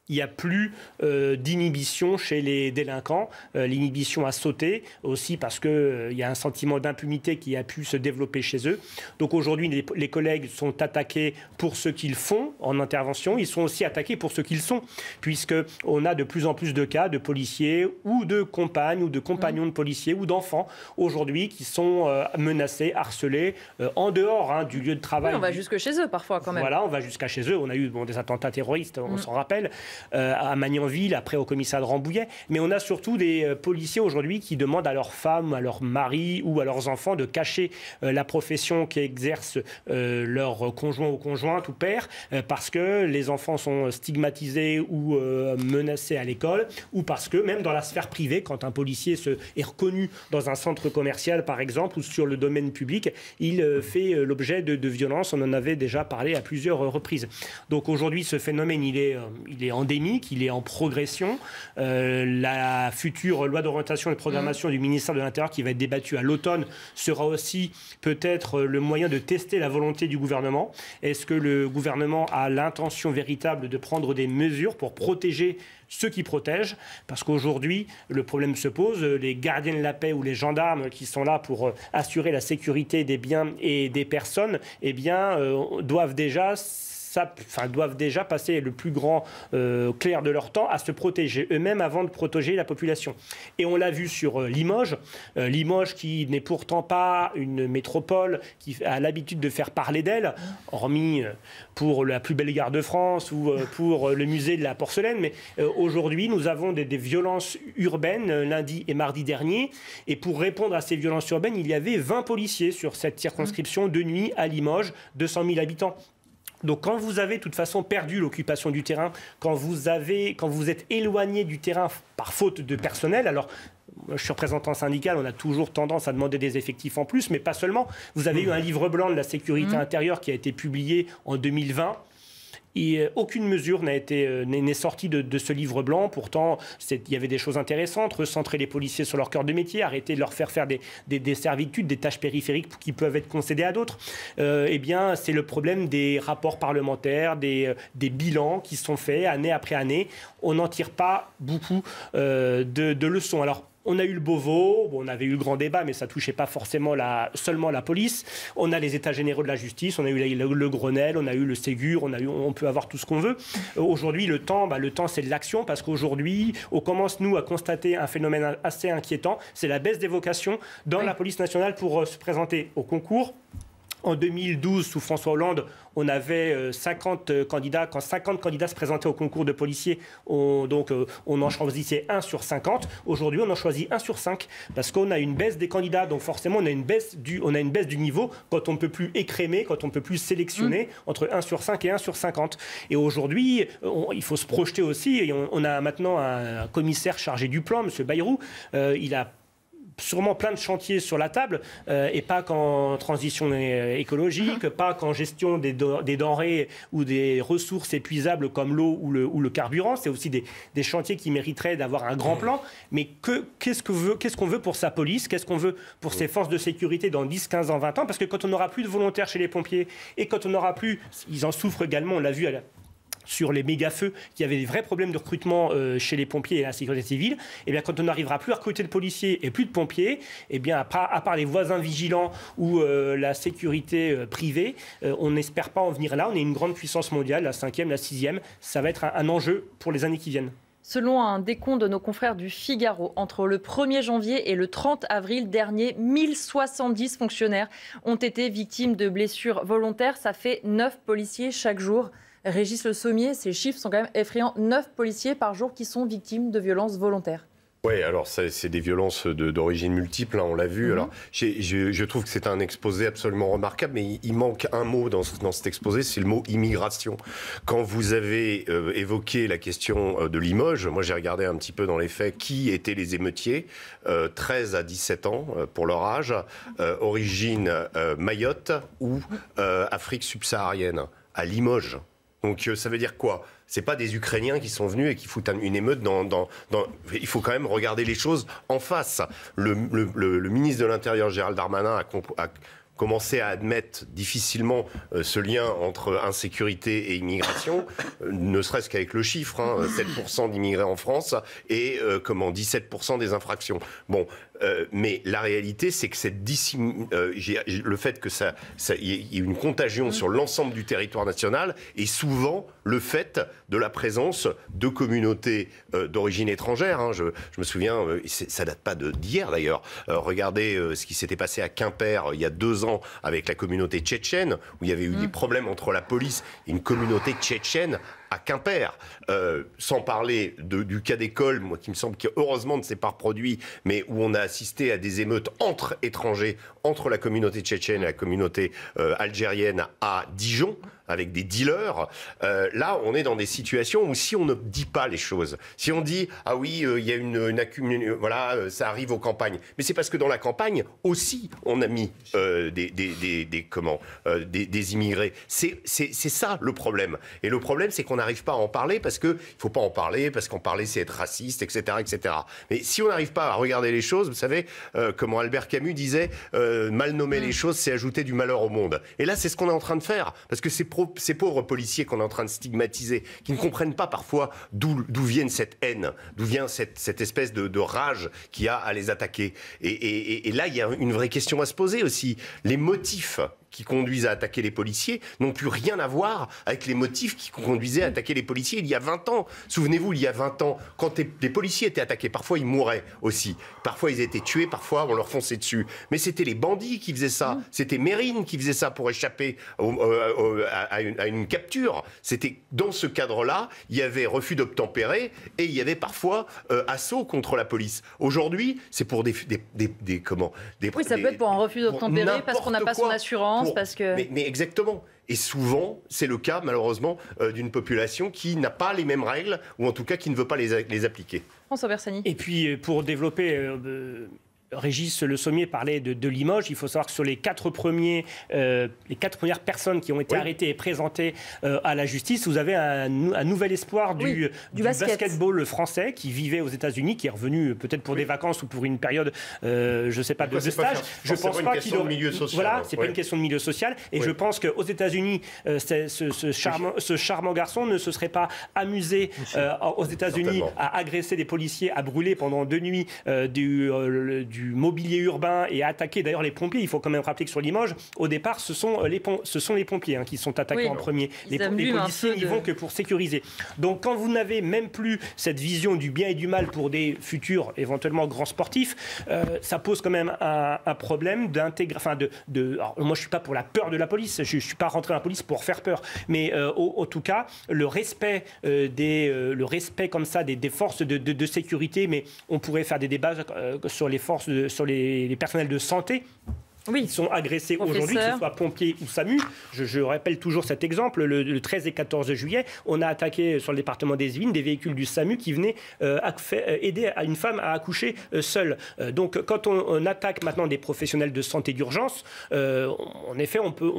il n'y a plus euh, d'inhibition chez les délinquants. Euh, l'inhibition a sauté aussi parce qu'il euh, il y a un sentiment d'impunité qui a pu se développer chez eux. Donc aujourd'hui, les, collègues sont attaqués pour ce qu'ils font en intervention. Ils sont aussi attaqués pour ce qu'ils sont, puisque on a de plus en plus de cas de policiers ou de compagnes ou de compagnons de policiers ou d'enfants aujourd'hui qui sont menacés, harcelés en dehors hein, du lieu de travail. on va jusque chez eux parfois quand même. Voilà, on va jusqu'à chez eux. On a eu des attentats terroristes, on mm. s'en rappelle. Euh, à Magnanville, après au commissariat de Rambouillet. Mais on a surtout des euh, policiers aujourd'hui qui demandent à leurs femmes, à leurs maris ou à leurs enfants de cacher euh, la profession qu'exercent leur conjoint ou conjointes ou père parce que les enfants sont stigmatisés ou menacés à l'école ou parce que même dans la sphère privée, quand un policier se, est reconnu dans un centre commercial par exemple ou sur le domaine public, il fait l'objet de, de violences. On en avait déjà parlé à plusieurs reprises. Donc aujourd'hui, ce phénomène, il est, il est en il est en progression. Euh, la future loi d'orientation et de programmation mmh. du ministère de l'Intérieur qui va être débattue à l'automne sera aussi peut-être le moyen de tester la volonté du gouvernement. Est-ce que le gouvernement a l'intention véritable de prendre des mesures pour protéger ceux qui protègent, parce qu'aujourd'hui, le problème se pose. Les gardiens de la paix ou les gendarmes qui sont là pour euh, assurer la sécurité des biens et des personnes, eh bien, euh, doivent déjà ça, enfin, doivent déjà passer le plus grand euh, clair de leur temps à se protéger eux-mêmes avant de protéger la population. Et on l'a vu sur euh, Limoges, euh, Limoges qui n'est pourtant pas une métropole qui a l'habitude de faire parler d'elle, hormis pour la plus belle gare de France ou pour le musée de la porcelaine. Mais aujourd'hui, nous avons des, des violences urbaines lundi et mardi dernier. Et pour répondre à ces violences urbaines, il y avait 20 policiers sur cette circonscription de nuit à Limoges, 200 000 habitants. Donc quand vous avez de toute façon perdu l'occupation du terrain, quand vous, avez, quand vous êtes éloigné du terrain par faute de personnel, alors je suis représentant syndical, on a toujours tendance à demander des effectifs en plus, mais pas seulement. Vous avez eu un livre blanc de la sécurité mmh. intérieure qui a été publié en 2020 et euh, aucune mesure n'a été euh, n'est sortie de, ce livre blanc. Pourtant, il y avait des choses intéressantes recentrer les policiers sur leur cœur de métier, arrêter de leur faire faire des, servitudes, des tâches périphériques qui peuvent être concédées à d'autres. Euh, eh bien, c'est le problème des rapports parlementaires, des, bilans qui sont faits année après année. On n'en tire pas beaucoup de, de leçons. Alors on a eu le Beauvau, on avait eu le grand débat, mais ça touchait pas forcément seulement la police. On a les États généraux de la justice, on a eu le, Grenelle, on a eu le Ségur, on, peut avoir tout ce qu'on veut. Euh, aujourd'hui, le temps, bah, le temps, c'est de l'action parce qu'aujourd'hui, on commence nous à constater un phénomène assez inquiétant, c'est la baisse des vocations dans la police nationale pour euh, se présenter au concours en 2012, sous François Hollande, on avait 50 euh, euh, candidats. Quand 50 candidats se présentaient au concours de policiers, on, donc, euh, on en choisissait 1 sur 50. Aujourd'hui, on en choisit 1 sur 5 parce qu'on a une baisse des candidats. Donc forcément, on a une baisse du, on a une baisse du niveau quand on ne peut plus écrémer, quand on ne peut plus sélectionner mmh. entre 1 sur 5 et 1 sur 50. Et aujourd'hui, il faut se projeter aussi. Et on, a maintenant un, commissaire chargé du plan, M. Bayrou. il a sûrement plein de chantiers sur la table, euh, et pas qu'en transition écologique, uh-huh. pas qu'en gestion des, denrées ou des ressources épuisables comme l'eau ou le, carburant. C'est aussi des, chantiers qui mériteraient d'avoir un grand uh-huh. plan. Mais qu'est-ce qu'on veut pour sa police Qu'est-ce qu'on veut pour ses forces de sécurité dans 10, 15 ans, 20 ans Parce que quand on n'aura plus de volontaires chez les pompiers et quand on n'aura plus, ils en souffrent également, on l'a vu à la sur les méga-feux, avaient y des vrais problèmes de recrutement euh, chez les pompiers et la sécurité civile, et eh bien quand on n'arrivera plus à recruter de policiers et plus de pompiers, et eh bien à part, les voisins vigilants ou euh, la sécurité euh, privée, on n'espère pas en venir là. On est une grande puissance mondiale, la cinquième, la sixième. Ça va être un, un enjeu pour les années qui viennent. Selon un décompte de nos confrères du Figaro, entre le 1er janvier et le 30 avril dernier, 1070 fonctionnaires ont été victimes de blessures volontaires. Ça fait 9 policiers chaque jour. Régis Le Sommier, ces chiffres sont quand même effrayants. Neuf policiers par jour qui sont victimes de violences volontaires. Oui, alors c'est des violences d'origine multiple, hein, on l'a vu. Mhm. je, trouve que c'est un exposé absolument remarquable, mais il, manque un mot dans, dans cet exposé, c'est le mot immigration. Quand vous avez euh, évoqué la question euh, de Limoges, moi j'ai regardé un petit peu dans les faits qui étaient les émeutiers, 13 euh, à 17 ans pour leur âge, origine Mayotte ou Afrique subsaharienne à Limoges. Donc euh, ça veut dire quoi C'est pas des Ukrainiens qui sont venus et qui foutent une émeute dans, Il faut quand même regarder les choses en face. Le, ministre de l'Intérieur, Gérald Darmanin, a, commencé à admettre difficilement euh, ce lien entre insécurité et immigration, euh, ne serait-ce qu'avec le chiffre, 7% hein, d'immigrés en France et comment 17% des infractions. Bon, euh, mais la réalité, c'est que euh, le fait que ça, y ait une contagion sur l'ensemble du territoire national est souvent le fait de la présence de communautés euh, d'origine étrangère. Hein. Je, me souviens, ça date pas d'hier d'ailleurs. regardez ce qui s'était passé à Quimper il y a deux ans avec la communauté tchétchène, où il y avait eu mmh. des problèmes entre la police et une communauté tchétchène à Quimper. Euh, sans parler du cas d'école, moi qui me semble qu'heureusement heureusement ne s'est pas reproduit, mais où on a assisté à des émeutes entre étrangers, entre la communauté tchétchène et la communauté euh, algérienne à Dijon avec des dealers, euh, là, on est dans des situations où si on ne dit pas les choses, si on dit ah oui, euh, il y a une, voilà, euh, ça arrive aux campagnes, mais c'est parce que dans la campagne aussi, on a mis des, des, des, comment, des, immigrés. C'est ça le problème. Et le problème, c'est qu'on n'arrive pas à en parler parce que il faut pas en parler parce qu'en parler, c'est être raciste, etc., etc. Mais si on n'arrive pas à regarder les choses, vous savez, comment Albert Camus disait, mal nommer mm. les choses, c'est ajouter du malheur au monde. Et là, c'est ce qu'on est en train de faire parce que c'est ces pauvres policiers qu'on est en train de stigmatiser, qui ne comprennent pas parfois d'où viennent cette haine, d'où vient cette, espèce de, rage qui a à les attaquer. et, là, il y a une vraie question à se poser aussi. Les motifs qui conduisent à attaquer les policiers n'ont plus rien à voir avec les motifs qui conduisaient à mm. attaquer les policiers il y a 20 ans. Souvenez-vous, il y a 20 ans, quand les policiers étaient attaqués, parfois ils mouraient aussi, parfois ils étaient tués, parfois on leur fonçait dessus. Mais c'était les bandits qui faisaient ça, mm. c'était Mérine qui faisait ça pour échapper à, une, capture. C'était dans ce cadre-là, il y avait refus d'obtempérer et il y avait parfois euh, assaut contre la police. Aujourd'hui, c'est pour des, des, des, comment des, Oui, ça peut être pour un refus d'obtempérer parce qu'on n'a pas son assurance. Mais, exactement. Et souvent, c'est le cas, malheureusement, euh, d'une population qui n'a pas les mêmes règles, ou en tout cas qui ne veut pas les, appliquer. François Bersani. Et puis, euh, pour développer. Euh, Régis Le Sommier parlait de, Limoges. Il faut savoir que sur les quatre, premiers, euh, les quatre premières personnes qui ont été arrêtées et présentées euh, à la justice, vous avez un, nouvel espoir du, basket. basketball français qui vivait aux États-Unis, qui est revenu peut-être pour des vacances ou pour une période, euh, je ne sais pas, de, stage. je pense pas, qu'il milieu social. Voilà, c'est pas une question de milieu social. Et je pense qu'aux États-Unis, ce, charmant, garçon ne se serait pas amusé aux États-Unis à agresser des policiers, à brûler pendant deux nuits du du mobilier urbain et attaquer d'ailleurs les pompiers. Il faut quand même rappeler que sur Limoges, au départ, ce sont euh, les, ce sont les pompiers hein, qui sont attaqués en premier. Les, les policiers n'y vont que pour sécuriser. Donc quand vous n'avez même plus cette vision du bien et du mal pour des futurs éventuellement grands sportifs, euh, ça pose quand même un, problème d'intégrer Enfin, de, de moi, je suis pas pour la peur de la police. Je, ne suis pas rentré dans la police pour faire peur. Mais euh, au, en tout cas, le respect des, le respect comme ça des, forces de, de sécurité. Mais on pourrait faire des débats sur les forces sur les, personnels de santé oui. Ils sont agressés aujourd'hui, que ce soit pompiers ou SAMU. Je, rappelle toujours cet exemple. Le, 13 et 14 juillet, on a attaqué sur le département des Yvelines des véhicules du SAMU qui venaient euh, euh, aider à une femme à accoucher euh, seule. donc, quand on, attaque maintenant des professionnels de santé d'urgence, en effet, on, peut,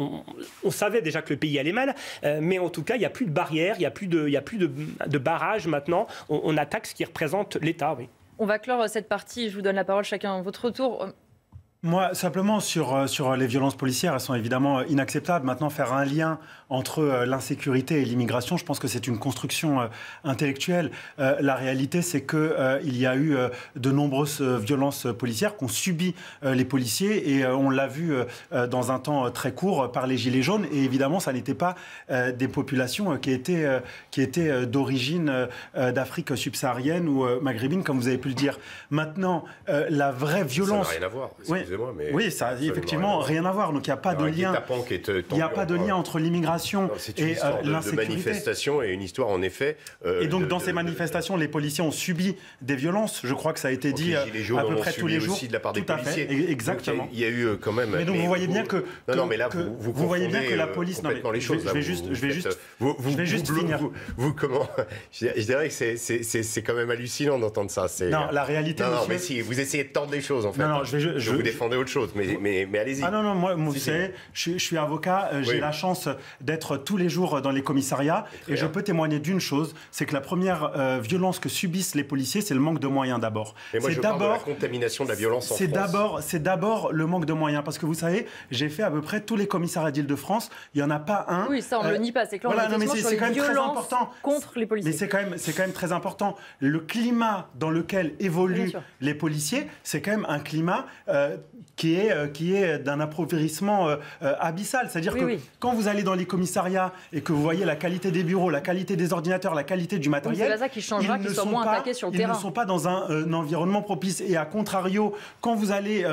on, savait déjà que le pays allait mal, mais en tout cas, il n'y a plus de barrières, il n'y a plus de, y plus de, barrages maintenant. On, attaque ce qui représente l'État. Oui. On va clore euh, cette partie. Je vous donne la parole chacun votre tour. Moi, simplement sur, euh, sur euh, les violences policières, elles sont évidemment euh, inacceptables. Maintenant, faire un lien entre l'insécurité et l'immigration, je pense que c'est une construction intellectuelle. la réalité, c'est qu'il il y a eu de nombreuses violences policières qu'ont subi les policiers et on l'a vu dans un temps très court par les Gilets jaunes. Et évidemment, ça n'était pas des populations qui étaient, qui étaient d'origine d'Afrique subsaharienne ou maghrébine, comme vous avez pu le dire. Maintenant, la vraie violence... Ça n'a rien à voir. Oui, oui, ça a effectivement rien à voir. Donc il n'y a pas de lien. Il y a pas de lien euh, euh, entre l'immigration et euh, l'insécurité. De manifestation et une histoire en effet. et donc dans ces manifestations, les policiers ont subi des violences. Je crois que ça a été dit à peu près tous les jours. Aussi de la part des policiers. E- exactement. Il y a eu quand même. Mais donc vous voyez bien que. Non, non, mais là vous voyez bien que la police. les choses. Je vais juste, je vais juste, vous juste finir. Vous comment Je dirais que c'est quand même hallucinant d'entendre ça. Non, la réalité. Non, mais si vous essayez de tordre les choses en fait. Non, non, je vais, autre chose, mais, mais, allez-y. Ah non, non, moi, vous savez, je, suis avocat, euh, j'ai la chance d'être tous les jours euh, dans les commissariats, et, je peux témoigner d'une chose, c'est que la première euh, violence que subissent les policiers, c'est le manque de moyens d'abord. d'abord la contamination de la violence en D'abord, c'est d'abord le manque de moyens, parce que vous savez, j'ai fait à peu près tous les commissariats d'Île-de-France, il n'y en a pas un... Oui, ça, on ne le nie pas, c'est clair. quand même très important. Contre les policiers. Mais c'est quand, même, quand même très important. Le climat dans lequel évoluent les policiers, c'est quand même un climat qui est, euh, qui est d'un appauvrissement euh, euh, abyssal. C'est-à-dire que quand vous allez dans les commissariats et que vous voyez la qualité des bureaux, la qualité des ordinateurs, la qualité du matériel, qui ils, ne sont, pas, dans un, environnement propice. Et à contrario, quand vous allez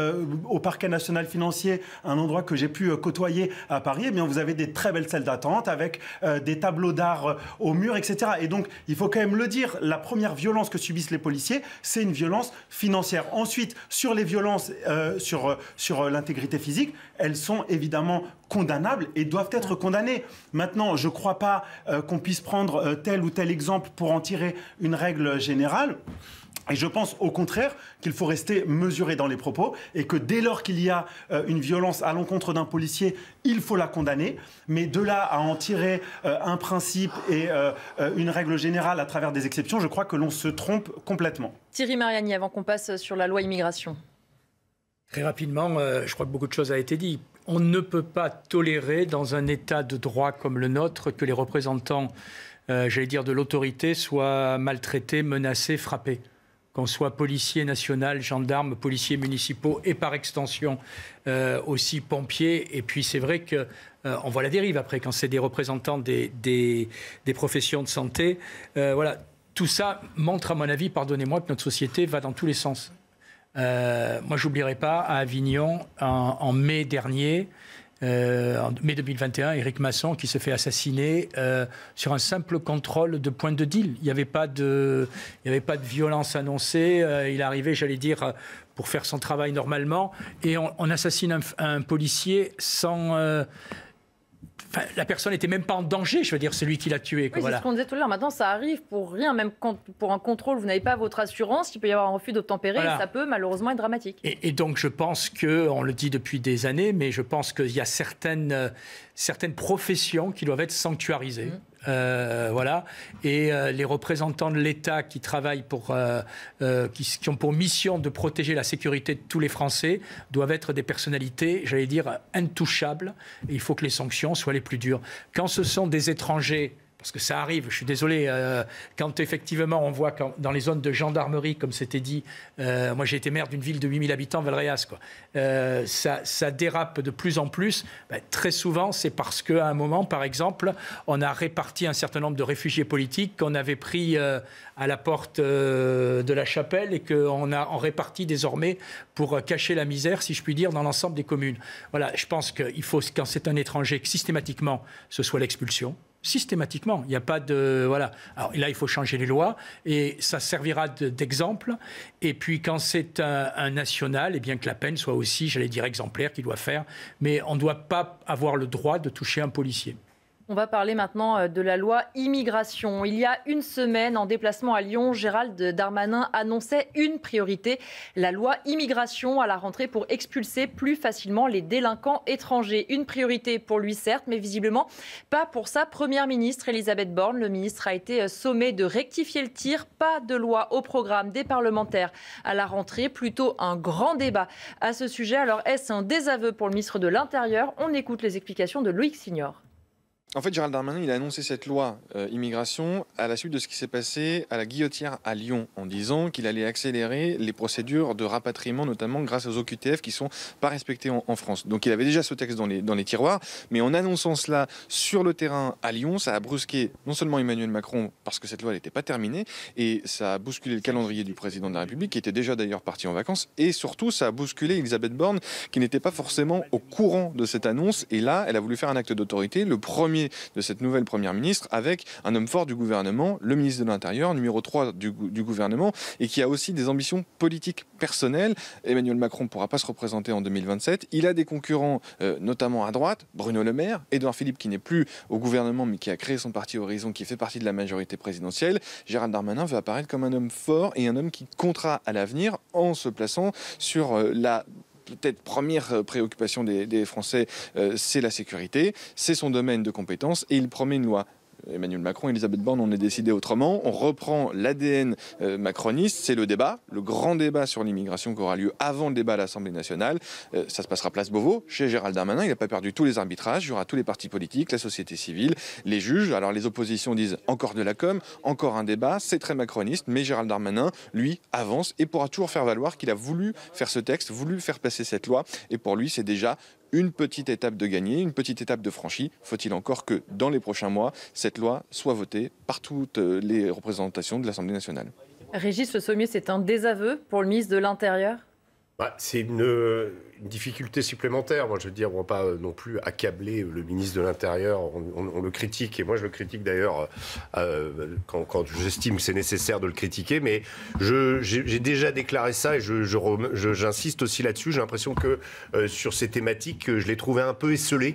au parquet national financier, un endroit que j'ai pu côtoyer à Paris, eh bien vous avez des très belles salles d'attente avec des tableaux d'art au mur, etc. Et donc, il faut quand même le dire, la première violence que subissent les policiers, c'est une violence financière. Ensuite, sur les violences sur sur, euh, euh, l'intégrité physique, elles sont évidemment condamnables et doivent être condamnées. Maintenant, je ne crois pas euh, qu'on puisse prendre tel ou tel exemple pour en tirer une règle générale. Et je pense au contraire qu'il faut rester mesuré dans les propos et que dès lors qu'il y a une violence à l'encontre d'un policier, il faut la condamner. Mais de là à en tirer un principe et une règle générale à travers des exceptions, je crois que l'on se trompe complètement. Thierry Mariani, avant qu'on passe sur la loi immigration. Très rapidement, euh, je crois que beaucoup de choses ont été dites. On ne peut pas tolérer dans un État de droit comme le nôtre que les représentants, euh, j'allais dire, de l'autorité soient maltraités, menacés, frappés. Qu'on soit policiers nationaux, gendarmes, policiers municipaux et par extension euh, aussi pompiers. Et puis c'est vrai qu'on voit la dérive après quand c'est des représentants des, des, professions de santé. voilà, tout ça montre à mon avis, pardonnez-moi, que notre société va dans tous les sens. Euh, moi, j'oublierai pas à Avignon en, mai dernier. Euh, en mai 2021, Eric Masson qui se fait assassiner euh, sur un simple contrôle de point de deal. Il n'y avait, pas de, avait pas de violence annoncée. il arrivait, j'allais dire, pour faire son travail normalement. Et on, assassine un policier sans, la personne n'était même pas en danger, je veux dire, celui qui l'a tué. oui, ce qu'on disait tout à l'heure. Maintenant, ça arrive pour rien, même pour un contrôle, vous n'avez pas votre assurance, il peut y avoir un refus d'obtempérer, ça peut malheureusement être dramatique. Et, donc, je pense que, on le dit depuis des années, mais je pense qu'il y a certaines, euh, certaines professions qui doivent être sanctuarisées. Mmh. Euh, voilà. Et euh, les représentants de l'État qui travaillent pour, euh, qui, ont pour mission de protéger la sécurité de tous les Français doivent être des personnalités, j'allais dire, intouchables. il faut que les sanctions soient les plus dures. Quand ce sont des étrangers parce que ça arrive, je suis désolé, euh, quand effectivement on voit dans les zones de gendarmerie, comme c'était dit, euh, moi j'ai été maire d'une ville de 8000 habitants, Valréas, quoi, euh, ça, dérape de plus en plus, ben, très souvent c'est parce qu'à un moment, par exemple, on a réparti un certain nombre de réfugiés politiques qu'on avait pris à la porte de la chapelle et qu'on a en réparti désormais pour cacher la misère, si je puis dire, dans l'ensemble des communes. Voilà, je pense qu'il faut, quand c'est un étranger, que systématiquement ce soit l'expulsion systématiquement. Il n'y a pas de. Voilà. Alors là, il faut changer les lois et ça servira d'exemple. et puis quand c'est un, national, et eh bien que la peine soit aussi, j'allais dire, exemplaire qu'il doit faire. Mais on ne doit pas avoir le droit de toucher un policier. On va parler maintenant euh, de la loi immigration. Il y a une semaine, en déplacement à Lyon, Gérald Darmanin annonçait une priorité, la loi immigration à la rentrée pour expulser plus facilement les délinquants étrangers. Une priorité pour lui, certes, mais visiblement pas pour sa première ministre, Elisabeth Borne. Le ministre a été euh, sommé de rectifier le tir. Pas de loi au programme des parlementaires à la rentrée, plutôt un grand débat à ce sujet. Alors, est-ce un désaveu pour le ministre de l'Intérieur On écoute les explications de Loïc Signor. En fait, Gérald Darmanin, il a annoncé cette loi euh, immigration à la suite de ce qui s'est passé à la guillotière à Lyon, en disant qu'il allait accélérer les procédures de rapatriement, notamment grâce aux OQTF qui ne sont pas respectées en, France. Donc il avait déjà ce texte dans les, dans les tiroirs, mais en annonçant cela sur le terrain à Lyon, ça a brusqué non seulement Emmanuel Macron, parce que cette loi n'était pas terminée, et ça a bousculé le calendrier du président de la République, qui était déjà d'ailleurs parti en vacances, et surtout ça a bousculé Elisabeth Borne, qui n'était pas forcément au courant de cette annonce, et là, elle a voulu faire un acte d'autorité, le premier de cette nouvelle Première ministre avec un homme fort du gouvernement, le ministre de l'Intérieur, numéro 3 du, gouvernement, et qui a aussi des ambitions politiques personnelles. Emmanuel Macron ne pourra pas se représenter en 2027. Il a des concurrents, euh, notamment à droite, Bruno Le Maire, Edouard Philippe qui n'est plus au gouvernement mais qui a créé son parti Horizon, qui fait partie de la majorité présidentielle. Gérald Darmanin veut apparaître comme un homme fort et un homme qui comptera à l'avenir en se plaçant sur euh, la peut-être première euh, préoccupation des, Français, euh, c'est la sécurité, c'est son domaine de compétence et il promet une loi Emmanuel Macron et Elisabeth Borne on est décidé autrement. On reprend l'ADN euh, macroniste. C'est le débat, le grand débat sur l'immigration qui aura lieu avant le débat à l'Assemblée nationale. Euh, ça se passera place Beauvau, chez Gérald Darmanin. Il n'a pas perdu tous les arbitrages. Il y aura tous les partis politiques, la société civile, les juges. Alors les oppositions disent encore de la com, encore un débat. C'est très macroniste, mais Gérald Darmanin, lui, avance et pourra toujours faire valoir qu'il a voulu faire ce texte, voulu faire passer cette loi. Et pour lui, c'est déjà une petite étape de gagner, une petite étape de franchie. Faut-il encore que dans les prochains mois, cette loi soit votée par toutes euh, les représentations de l'Assemblée nationale Régis, Le sommet, c'est un désaveu pour le ministre de l'Intérieur bah, c'est euh, une, difficulté supplémentaire. Moi, je veux dire, on ne va pas euh, non plus accabler euh, le ministre de l'Intérieur. On, le critique, et moi, je le critique d'ailleurs quand, quand j'estime que c'est nécessaire de le critiquer. Mais j'ai déjà déclaré ça et j'insiste je, j'insiste aussi là-dessus. J'ai l'impression que sur ces thématiques, je l'ai trouvé un peu esselé,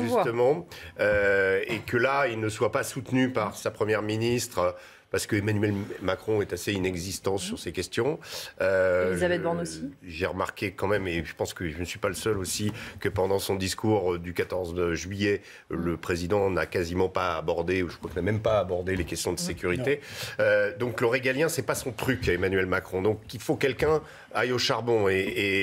justement. et que là, il ne soit pas soutenu par sa première ministre parce que Emmanuel Macron est assez inexistant sur mmh. ces questions. Euh, Elisabeth Borne aussi. J'ai remarqué quand même, et je pense que je ne suis pas le seul aussi, que pendant son discours euh, du 14 juillet, euh, mmh. le président n'a quasiment pas abordé, ou je crois qu'il n'a même pas abordé les questions de mmh. sécurité. Euh, donc le régalien, c'est pas son truc, Emmanuel Macron. Donc il faut quelqu'un aille au charbon. Et,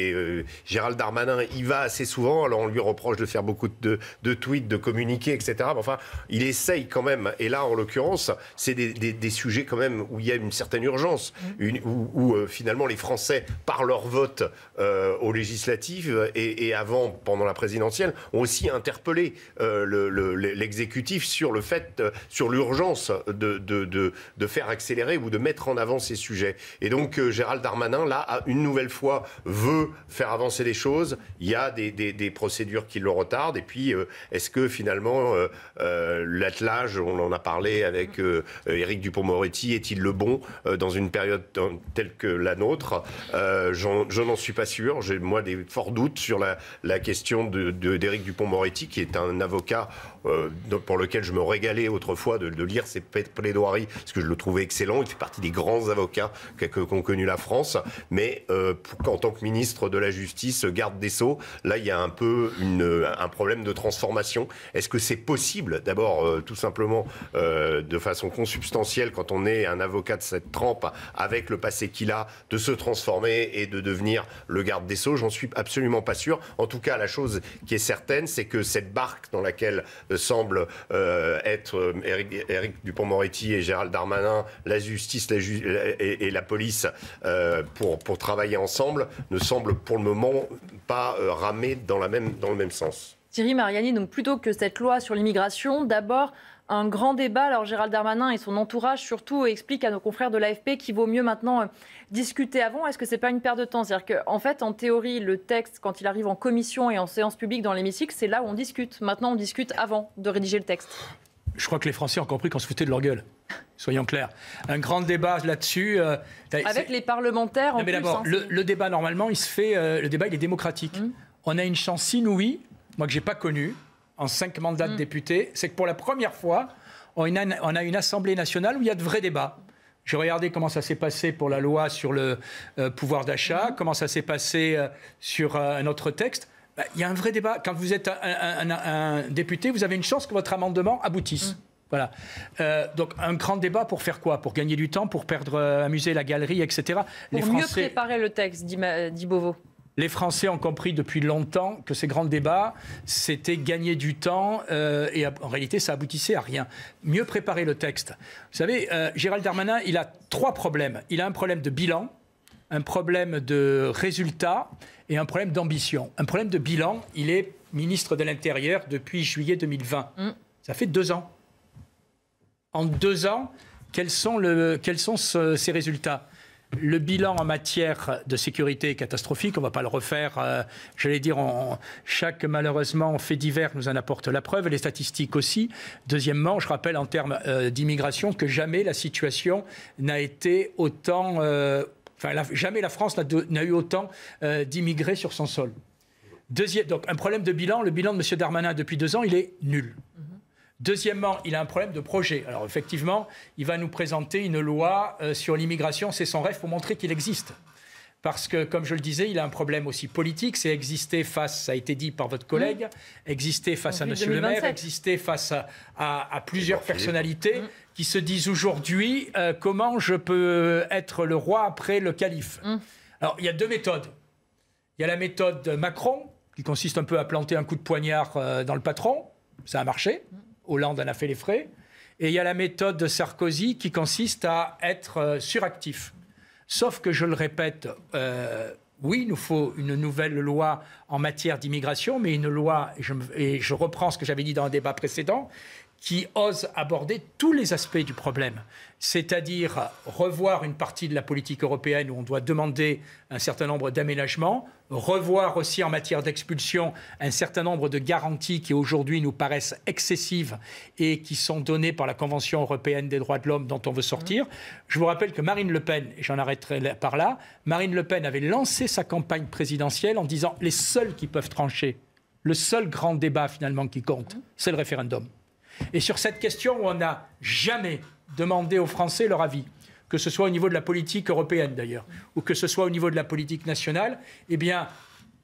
Gérald Darmanin y va assez souvent. Alors on lui reproche de faire beaucoup de, tweets, de communiquer, etc. Mais enfin, il essaye quand même. Et là, en l'occurrence, c'est des sujets quand même où il y a une certaine urgence, mhm. une, où, euh, finalement les Français, par leur vote au euh, aux législatives et, avant, pendant la présidentielle, ont aussi interpellé euh, l'exécutif sur le fait, sur l'urgence de, de, faire accélérer ou de mettre en avant ces sujets. Et donc Gérald Darmanin, là, une nouvelle fois, veut faire avancer les choses. Il y a des, des procédures qui le retardent. Et puis, est-ce que finalement, l'attelage, on en a parlé avec Éric Dupont Moretti Est-il le bon euh, dans une période telle que la nôtre euh, Je n'en suis pas sûr. J'ai moi des forts doutes sur la, question d'Éric de, Dupont-Moretti, qui est un avocat euh, pour lequel je me régalais autrefois de, lire ses plaidoiries, parce que je le trouvais excellent. Il fait partie des grands avocats qu'ont connu la France. Mais euh, en tant que ministre de la Justice, garde des Sceaux, là, il y a un peu une, un problème de transformation. Est-ce que c'est possible, d'abord, euh, tout simplement, de façon consubstantielle, quand on est un avocat de cette trempe, avec le passé qu'il a, de se transformer et de devenir le garde des Sceaux J'en suis absolument pas sûr. En tout cas, la chose qui est certaine, c'est que cette barque dans laquelle euh, semble euh, être Eric, euh, Dupont-Moretti et Gérald Darmanin, la justice la et, et, la police pour, pour travailler ensemble, ne semble pour le moment pas ramer dans, la même, dans le même sens. Thierry Mariani, donc plutôt que cette loi sur l'immigration, d'abord un grand débat. Alors Gérald Darmanin et son entourage surtout expliquent à nos confrères de l'AFP qu'il vaut mieux maintenant euh, discuter avant. Est-ce que c'est pas une perte de temps C'est-à-dire qu'en fait, en théorie, le texte, quand il arrive en commission et en séance publique dans l'hémicycle, c'est là où on discute. Maintenant, on discute avant de rédiger le texte. Je crois que les Français ont compris qu'on se foutait de leur gueule. Soyons clairs. Un grand débat là-dessus. Euh, Avec les parlementaires en plus. mais d'abord, hein, le, débat, normalement, il se fait. Euh, le débat, il est démocratique. Hum. On a une chance inouïe, moi que j'ai pas connue, en cinq mandats de mm. députés, c'est que pour la première fois, on a, on a une Assemblée nationale où il y a de vrais débats. J'ai regardé comment ça s'est passé pour la loi sur le euh, pouvoir d'achat, mm. comment ça s'est passé euh, sur euh, un autre texte. Bah, il y a un vrai débat. Quand vous êtes un, député, vous avez une chance que votre amendement aboutisse. Mm. Voilà. donc un grand débat pour faire quoi Pour gagner du temps, pour perdre, amuser la galerie, etc. Pour mieux préparer le texte, dit, dit Beauvau. Les Français ont compris depuis longtemps que ces grands débats, c'était gagner du temps euh, et en réalité, ça aboutissait à rien. Mieux préparer le texte. Vous savez, euh, Gérald Darmanin, il a trois problèmes. Il a un problème de bilan, un problème de résultat et un problème d'ambition. Un problème de bilan, il est ministre de l'Intérieur depuis juillet 2020. Mm. Ça fait deux ans. En deux ans, quels sont, le, quels sont ces résultats le bilan en matière de sécurité est catastrophique. On ne va pas le refaire. Euh, j'allais dire, en chaque malheureusement fait divers nous en apporte la preuve les statistiques aussi. Deuxièmement, je rappelle en termes euh, d'immigration que jamais la situation n'a été autant. Euh, jamais la France n'a eu autant d'immigrés sur son sol. donc un problème de bilan. Le bilan de M. Darmanin depuis deux ans, il est nul. Mm-hmm. Deuxièmement, il a un problème de projet. Alors effectivement, il va nous présenter une loi euh, sur l'immigration, c'est son rêve pour montrer qu'il existe. Parce que, comme je le disais, il a un problème aussi politique, c'est exister face, ça a été dit par votre collègue, mmh. exister face à M. le maire, exister face à, plusieurs personnalités mmh. qui se disent aujourd'hui euh, comment je peux euh, être le roi après le calife. Mmh. Alors, il y a deux méthodes. Il y a la méthode Macron, qui consiste un peu à planter un coup de poignard dans le patron, ça a marché. Hollande en a fait les frais. Et il y a la méthode de Sarkozy qui consiste à être euh, suractif. Sauf que, je le répète, euh, oui, il nous faut une nouvelle loi en matière d'immigration, mais une loi, et je, et je reprends ce que j'avais dit dans un débat précédent, qui ose aborder tous les aspects du problème, c'est-à-dire revoir une partie de la politique européenne où on doit demander un certain nombre d'aménagements, revoir aussi en matière d'expulsion un certain nombre de garanties qui aujourd'hui nous paraissent excessives et qui sont données par la Convention européenne des droits de l'homme dont on veut sortir. Je vous rappelle que Marine Le Pen, et j'en arrêterai par là, Marine Le Pen avait lancé sa campagne présidentielle en disant les seuls qui peuvent trancher, le seul grand débat finalement qui compte, c'est le référendum. Et sur cette question où on n'a jamais demandé aux Français leur avis, que ce soit au niveau de la politique européenne d'ailleurs, ou que ce soit au niveau de la politique nationale, eh bien,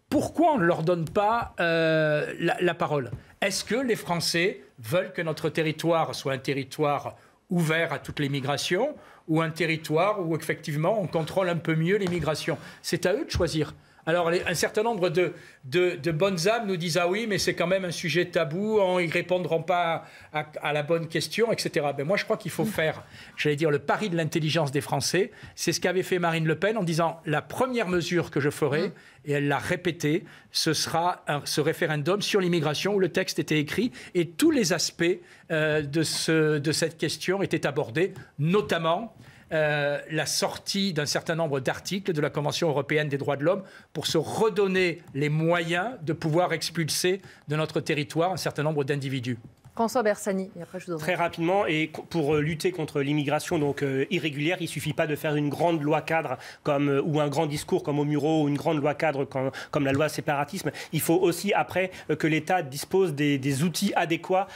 pourquoi on ne leur donne pas euh, la parole Est-ce que les Français veulent que notre territoire soit un territoire ouvert à toutes les migrations, ou un territoire où effectivement on contrôle un peu mieux les migrations C'est à eux de choisir. Alors, un certain nombre de, bonnes âmes nous disent Ah oui, mais c'est quand même un sujet tabou, hein, ils ne répondront pas à, la bonne question, etc. Mais ben, moi, je crois qu'il faut mm. faire, j'allais dire, le pari de l'intelligence des Français. C'est ce qu'avait fait Marine Le Pen en disant La première mesure que je ferai, mm. et elle l'a répété, ce sera ce référendum sur l'immigration où le texte était écrit et tous les aspects euh, de cette question étaient abordés, notamment euh, la sortie d'un certain nombre d'articles de la Convention européenne des droits de l'homme pour se redonner les moyens de pouvoir expulser de notre territoire un certain nombre d'individus. François Bersani, Très rapidement, et pour euh, lutter contre l'immigration donc euh, irrégulière, il ne suffit pas de faire une grande loi cadre comme, euh, ou un grand discours comme au Muro ou une grande loi cadre comme, la loi séparatisme. Il faut aussi après que l'État dispose des, outils adéquats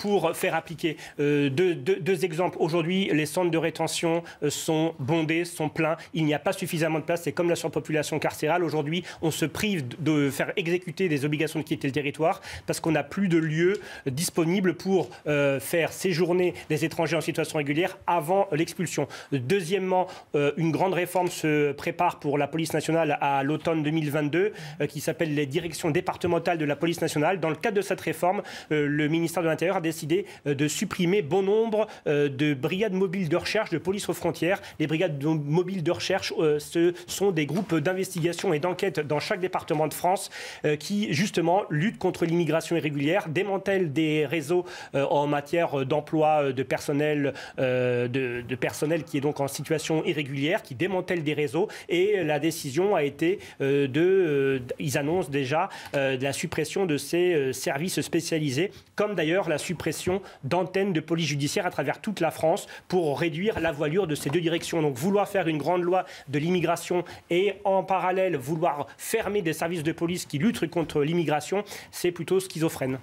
pour faire appliquer. Deux, deux, exemples. Aujourd'hui, les centres de rétention sont bondés, sont pleins. Il n'y a pas suffisamment de place. C'est comme la surpopulation carcérale. Aujourd'hui, on se prive de faire exécuter des obligations de quitter le territoire parce qu'on n'a plus de lieux disponibles pour euh, faire séjourner des étrangers en situation régulière avant l'expulsion. Deuxièmement, euh, une grande réforme se prépare pour la police nationale à l'automne 2022 euh, qui s'appelle les directions départementales de la police nationale. Dans le cadre de cette réforme, le ministère de l'Intérieur a décidé de supprimer bon nombre de brigades mobiles de recherche de police aux frontières. Les brigades mobiles de recherche, ce sont des groupes d'investigation et d'enquête dans chaque département de France qui, justement, luttent contre l'immigration irrégulière, démantèlent des réseaux euh, en matière euh, d'emploi euh, de personnel, de, personnel qui est donc en situation irrégulière, qui démantèle des réseaux. Et la décision a été de, ils annoncent déjà de la suppression de ces services spécialisés, comme d'ailleurs la suppression d'antennes de police judiciaire à travers toute la France pour réduire la voilure de ces deux directions. Donc vouloir faire une grande loi de l'immigration et en parallèle vouloir fermer des services de police qui luttent contre l'immigration, c'est plutôt schizophrène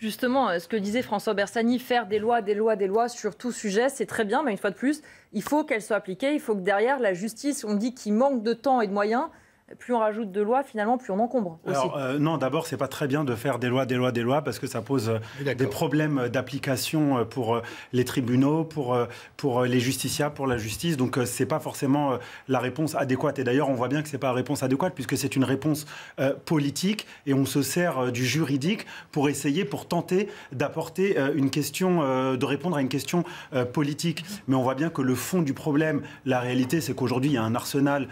justement euh, ce que disait François Bersani, faire des lois, des lois, des lois sur tout sujet, c'est très bien, mais une fois de plus, il faut qu'elles soient appliquées, il faut que derrière la justice, on dit qu'il manque de temps et de moyens, plus on rajoute de lois, finalement, plus on encombre. Euh, non, d'abord, c'est pas très bien de faire des lois, des lois, des lois, parce que ça pose euh, des problèmes euh, d'application pour les tribunaux, pour, pour les justiciables, pour la justice. Donc, c'est pas forcément la réponse adéquate. Et d'ailleurs, on voit bien que c'est pas la réponse adéquate, puisque c'est une réponse politique, et on se sert du juridique pour essayer, pour tenter d'apporter une question, de répondre à une question politique. Mais on voit bien que le fond du problème, la réalité, c'est qu'aujourd'hui, il y a un arsenal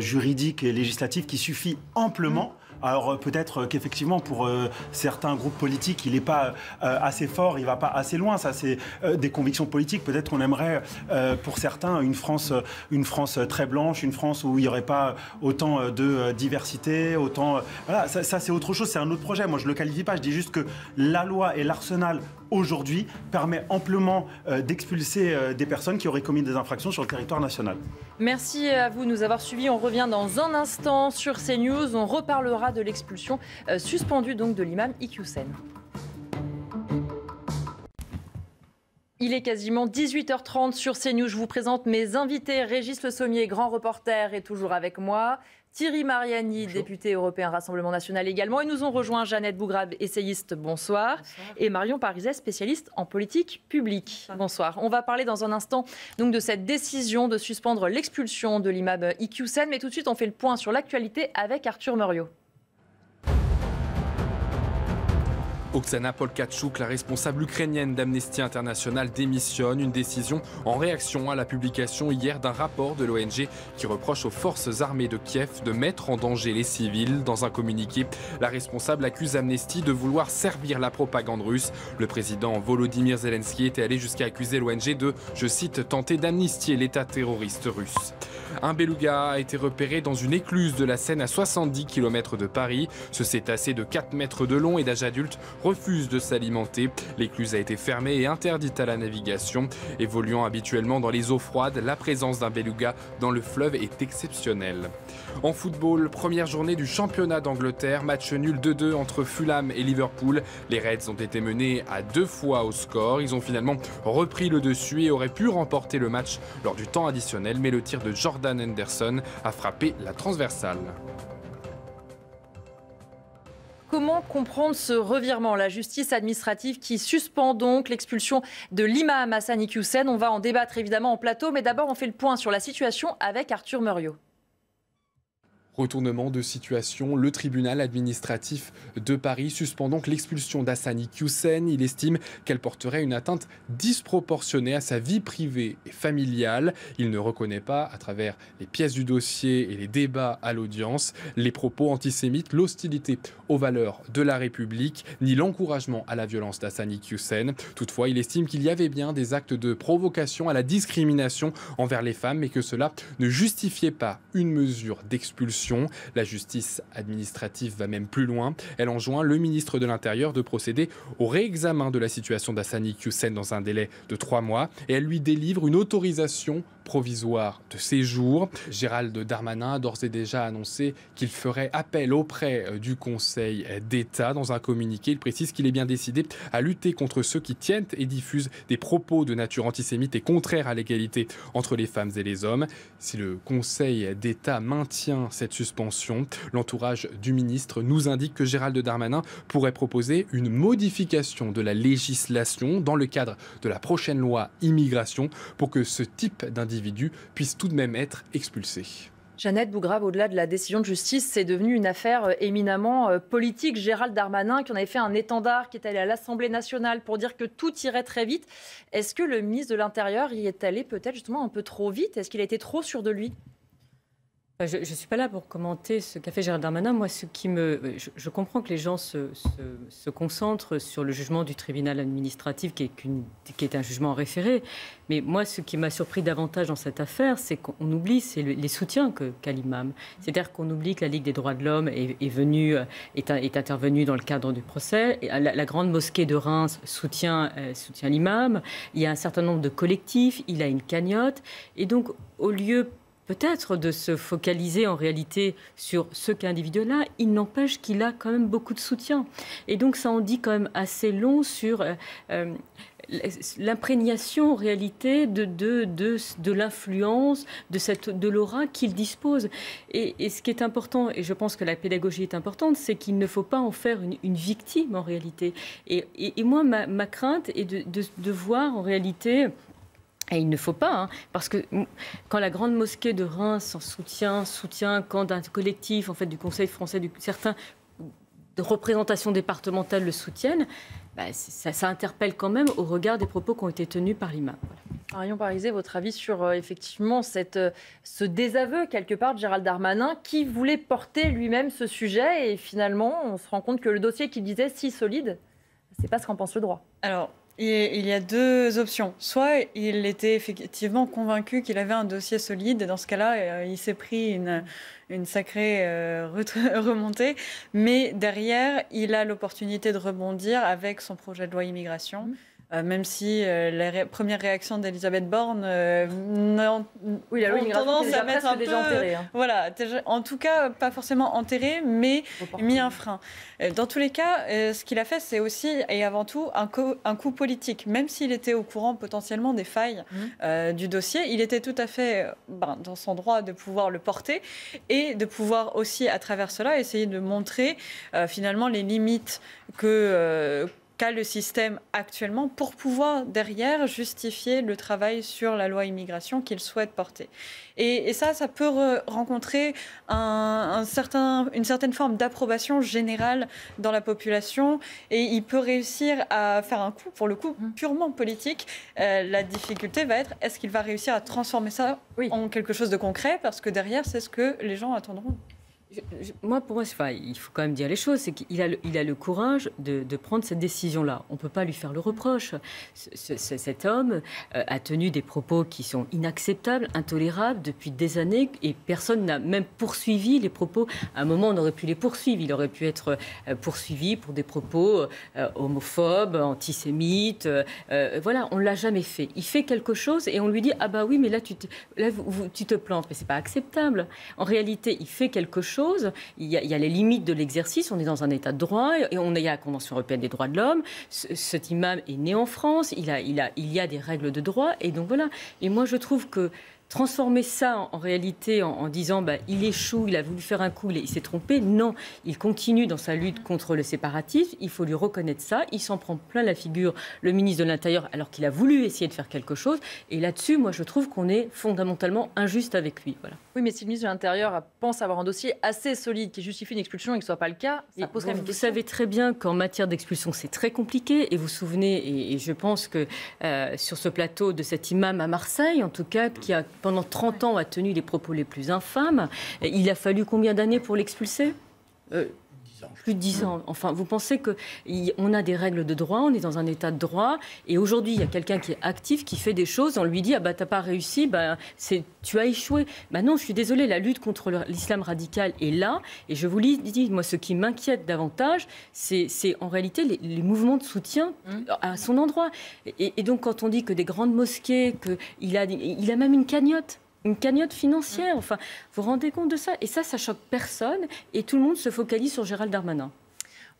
juridique et législatif qui suffit amplement. Mm. Alors euh, peut-être euh, qu'effectivement pour euh, certains groupes politiques, il n'est pas assez fort, il ne va pas assez loin. Ça, c'est des convictions politiques. Peut-être qu'on aimerait pour certains une France, une France très blanche, une France où il n'y aurait pas autant de diversité, autant. voilà, ça, ça c'est autre chose, c'est un autre projet. Moi, je le qualifie pas. Je dis juste que la loi et l'arsenal aujourd'hui, permet amplement euh, d'expulser euh, des personnes qui auraient commis des infractions sur le territoire national. Merci à vous de nous avoir suivis. On revient dans un instant sur CNews. On reparlera de l'expulsion euh, suspendue donc de l'imam Iqiyoussen. Il est quasiment 18h30 sur CNews. Je vous présente mes invités. Régis Le Sommier, grand reporter, est toujours avec moi. Thierry Mariani, député européen Rassemblement National également. Et nous ont rejoint Jeannette Bougrave, essayiste, bonsoir. Et Marion Pariset, spécialiste en politique publique. Bonsoir. On va parler dans un instant donc, de cette décision de suspendre l'expulsion de l'imam IQSEN. Mais tout de suite, on fait le point sur l'actualité avec Arthur Moriot. Oksana Polkachuk, la responsable ukrainienne d'Amnesty International, démissionne, une décision en réaction à la publication hier d'un rapport de l'ONG qui reproche aux forces armées de Kiev de mettre en danger les civils. Dans un communiqué, la responsable accuse Amnesty de vouloir servir la propagande russe. Le président Volodymyr Zelensky était allé jusqu'à accuser l'ONG de, je cite, tenter d'amnistier l'État terroriste russe. Un beluga a été repéré dans une écluse de la Seine à 70 km de Paris. Ce cétacé de 4 mètres de long et d'âge adulte refuse de s'alimenter. L'écluse a été fermée et interdite à la navigation. Évoluant habituellement dans les eaux froides, la présence d'un beluga dans le fleuve est exceptionnelle. En football, première journée du championnat d'Angleterre, match nul 2-2 entre Fulham et Liverpool. Les Reds ont été menés à deux fois au score. Ils ont finalement repris le dessus et auraient pu remporter le match lors du temps additionnel, mais le tir de Jordan Dan Henderson a frappé la transversale. Comment comprendre ce revirement La justice administrative qui suspend donc l'expulsion de l'imam Hassan Hussein. On va en débattre évidemment en plateau, mais d'abord on fait le point sur la situation avec Arthur Muriot. Retournement de situation, le tribunal administratif de Paris suspend donc l'expulsion d'Assani Hussein. Il estime qu'elle porterait une atteinte disproportionnée à sa vie privée et familiale. Il ne reconnaît pas, à travers les pièces du dossier et les débats à l'audience, les propos antisémites, l'hostilité aux valeurs de la République, ni l'encouragement à la violence d'Assani Hussein. Toutefois, il estime qu'il y avait bien des actes de provocation à la discrimination envers les femmes, mais que cela ne justifiait pas une mesure d'expulsion la justice administrative va même plus loin. Elle enjoint le ministre de l'Intérieur de procéder au réexamen de la situation d'Assani Hussein dans un délai de trois mois et elle lui délivre une autorisation provisoire de séjour. Gérald Darmanin a d'ores et déjà annoncé qu'il ferait appel auprès euh, du Conseil d'État. Dans un communiqué, il précise qu'il est bien décidé à lutter contre ceux qui tiennent et diffusent des propos de nature antisémite et contraires à l'égalité entre les femmes et les hommes. Si le Conseil d'État maintient cette suspension, l'entourage du ministre nous indique que Gérald Darmanin pourrait proposer une modification de la législation dans le cadre de la prochaine loi immigration pour que ce type d'individu individu puissent tout de même être expulsés. Jeannette Bougrave, au-delà de la décision de justice, c'est devenu une affaire euh, éminemment euh, politique. Gérald Darmanin, qui en avait fait un étendard, qui est allé à l'Assemblée nationale pour dire que tout irait très vite. Est-ce que le ministre de l'Intérieur y est allé peut-être justement un peu trop vite Est-ce qu'il a été trop sûr de lui je ne suis pas là pour commenter ce qu'a fait Gérald Darmanin. Moi, ce qui me, je, comprends que les gens se, se, concentrent sur le jugement du tribunal administratif, qui est, qui est un jugement référé. Mais moi, ce qui m'a surpris davantage dans cette affaire, c'est qu'on oublie c'est les soutiens qu'a l'imam. C'est-à-dire qu'on oublie que la Ligue des droits de l'homme est, venue, est, est, intervenue dans le cadre du procès. Et la, grande mosquée de Reims soutient, euh, soutient l'imam. Il y a un certain nombre de collectifs. Il a une cagnotte. Et donc, au lieu peut-être de se focaliser en réalité sur ce qu'un individu-là, il n'empêche qu'il a quand même beaucoup de soutien. Et donc ça en dit quand même assez long sur euh, euh, l'imprégnation en réalité de, de, l'influence, de, cette, de l'aura qu'il dispose. Et, ce qui est important, et je pense que la pédagogie est importante, c'est qu'il ne faut pas en faire une, victime en réalité. Et, moi, ma, crainte est de voir en réalité et il ne faut pas, hein, parce que quand la grande mosquée de Reims en soutient, soutient quand un collectif en fait du Conseil français, du, certains de représentations départementales le soutiennent, bah, ça, interpelle quand même au regard des propos qui ont été tenus par l'IMA. Marion Parisé, votre avis sur euh, effectivement cette, euh, ce désaveu quelque part de Gérald Darmanin qui voulait porter lui-même ce sujet et finalement on se rend compte que le dossier qu'il disait si solide, c'est pas ce qu'en pense le droit. Alors il y a deux options. Soit il était effectivement convaincu qu'il avait un dossier solide, et dans ce cas-là, euh, il s'est pris une, sacrée euh, remontée. Mais derrière, il a l'opportunité de rebondir avec son projet de loi immigration. Mmh. Euh, même si euh, la les réaction premières réactions d'Elisabeth Borne euh, ont, ah tendance à mettre un peu... Hein. Voilà, en tout cas, pas forcément enterré, mais mis un frein. Dans tous les cas, ce qu'il a fait, c'est aussi et avant tout un, coup politique. Même s'il était au courant potentiellement des failles mmh. du dossier, il était tout à fait ben, dans son droit de pouvoir le porter et de pouvoir aussi, à travers cela, essayer de montrer finalement les limites que le système actuellement pour pouvoir derrière justifier le travail sur la loi immigration qu'il souhaite porter. Et, ça, ça peut rencontrer un, certain, une certaine forme d'approbation générale dans la population et il peut réussir à faire un coup, pour le coup, mmh. purement politique. Euh, la difficulté va être, est-ce qu'il va réussir à transformer ça en quelque chose de concret Parce que derrière, c'est ce que les gens attendront moi, pour moi, il faut quand même dire les choses. C'est qu'il a, le, il a le courage de, prendre cette décision-là. On peut pas lui faire le reproche. cet homme euh, a tenu des propos qui sont inacceptables, intolérables depuis des années, et personne n'a même poursuivi les propos. À un moment, on aurait pu les poursuivre. Il aurait pu être euh, poursuivi pour des propos euh, homophobes, antisémites. voilà, on l'a jamais fait. Il fait quelque chose et on lui dit ah bah oui, mais là tu te, tu te plantes, mais c'est pas acceptable. En réalité, il fait quelque chose il y a, les limites de l'exercice. On est dans un état de droit et on est à la Convention européenne des droits de l'homme. cet imam est né en France. Il, a, il, a, il y a des règles de droit. Et donc voilà. Et moi, je trouve que transformer ça en, réalité en, disant bah, il échoue, il a voulu faire un coup, il, il s'est trompé. Non, il continue dans sa lutte contre le séparatisme. Il faut lui reconnaître ça. Il s'en prend plein la figure, le ministre de l'Intérieur, alors qu'il a voulu essayer de faire quelque chose. Et là-dessus, moi, je trouve qu'on est fondamentalement injuste avec lui. Voilà. Oui, mais si le ministre de l'Intérieur pense avoir un dossier assez solide qui justifie une expulsion et que ce soit pas le cas, ça pose la même Vous savez très bien qu'en matière d'expulsion, c'est très compliqué. Et vous vous souvenez, et, je pense que euh, sur ce plateau de cet imam à Marseille, en tout cas, qui a pendant 30 ans, a tenu les propos les plus infâmes. Il a fallu combien d'années pour l'expulser euh, plus de 10 ans. Enfin, vous pensez qu'on a des règles de droit, on est dans un état de droit, et aujourd'hui, il y a quelqu'un qui est actif, qui fait des choses, on lui dit Ah bah, t'as pas réussi, bah, tu as échoué. Bah non, je suis désolé, la lutte contre l'islam radical est là, et je vous dis, moi, ce qui m'inquiète davantage, c'est en réalité les, mouvements de soutien mmh. à son endroit. Et, donc, quand on dit que des grandes mosquées, qu'il a, il a même une cagnotte une cagnotte financière. Mm. Enfin, vous vous rendez compte de ça Et ça, ça choque personne. Et tout le monde se focalise sur Gérald Darmanin.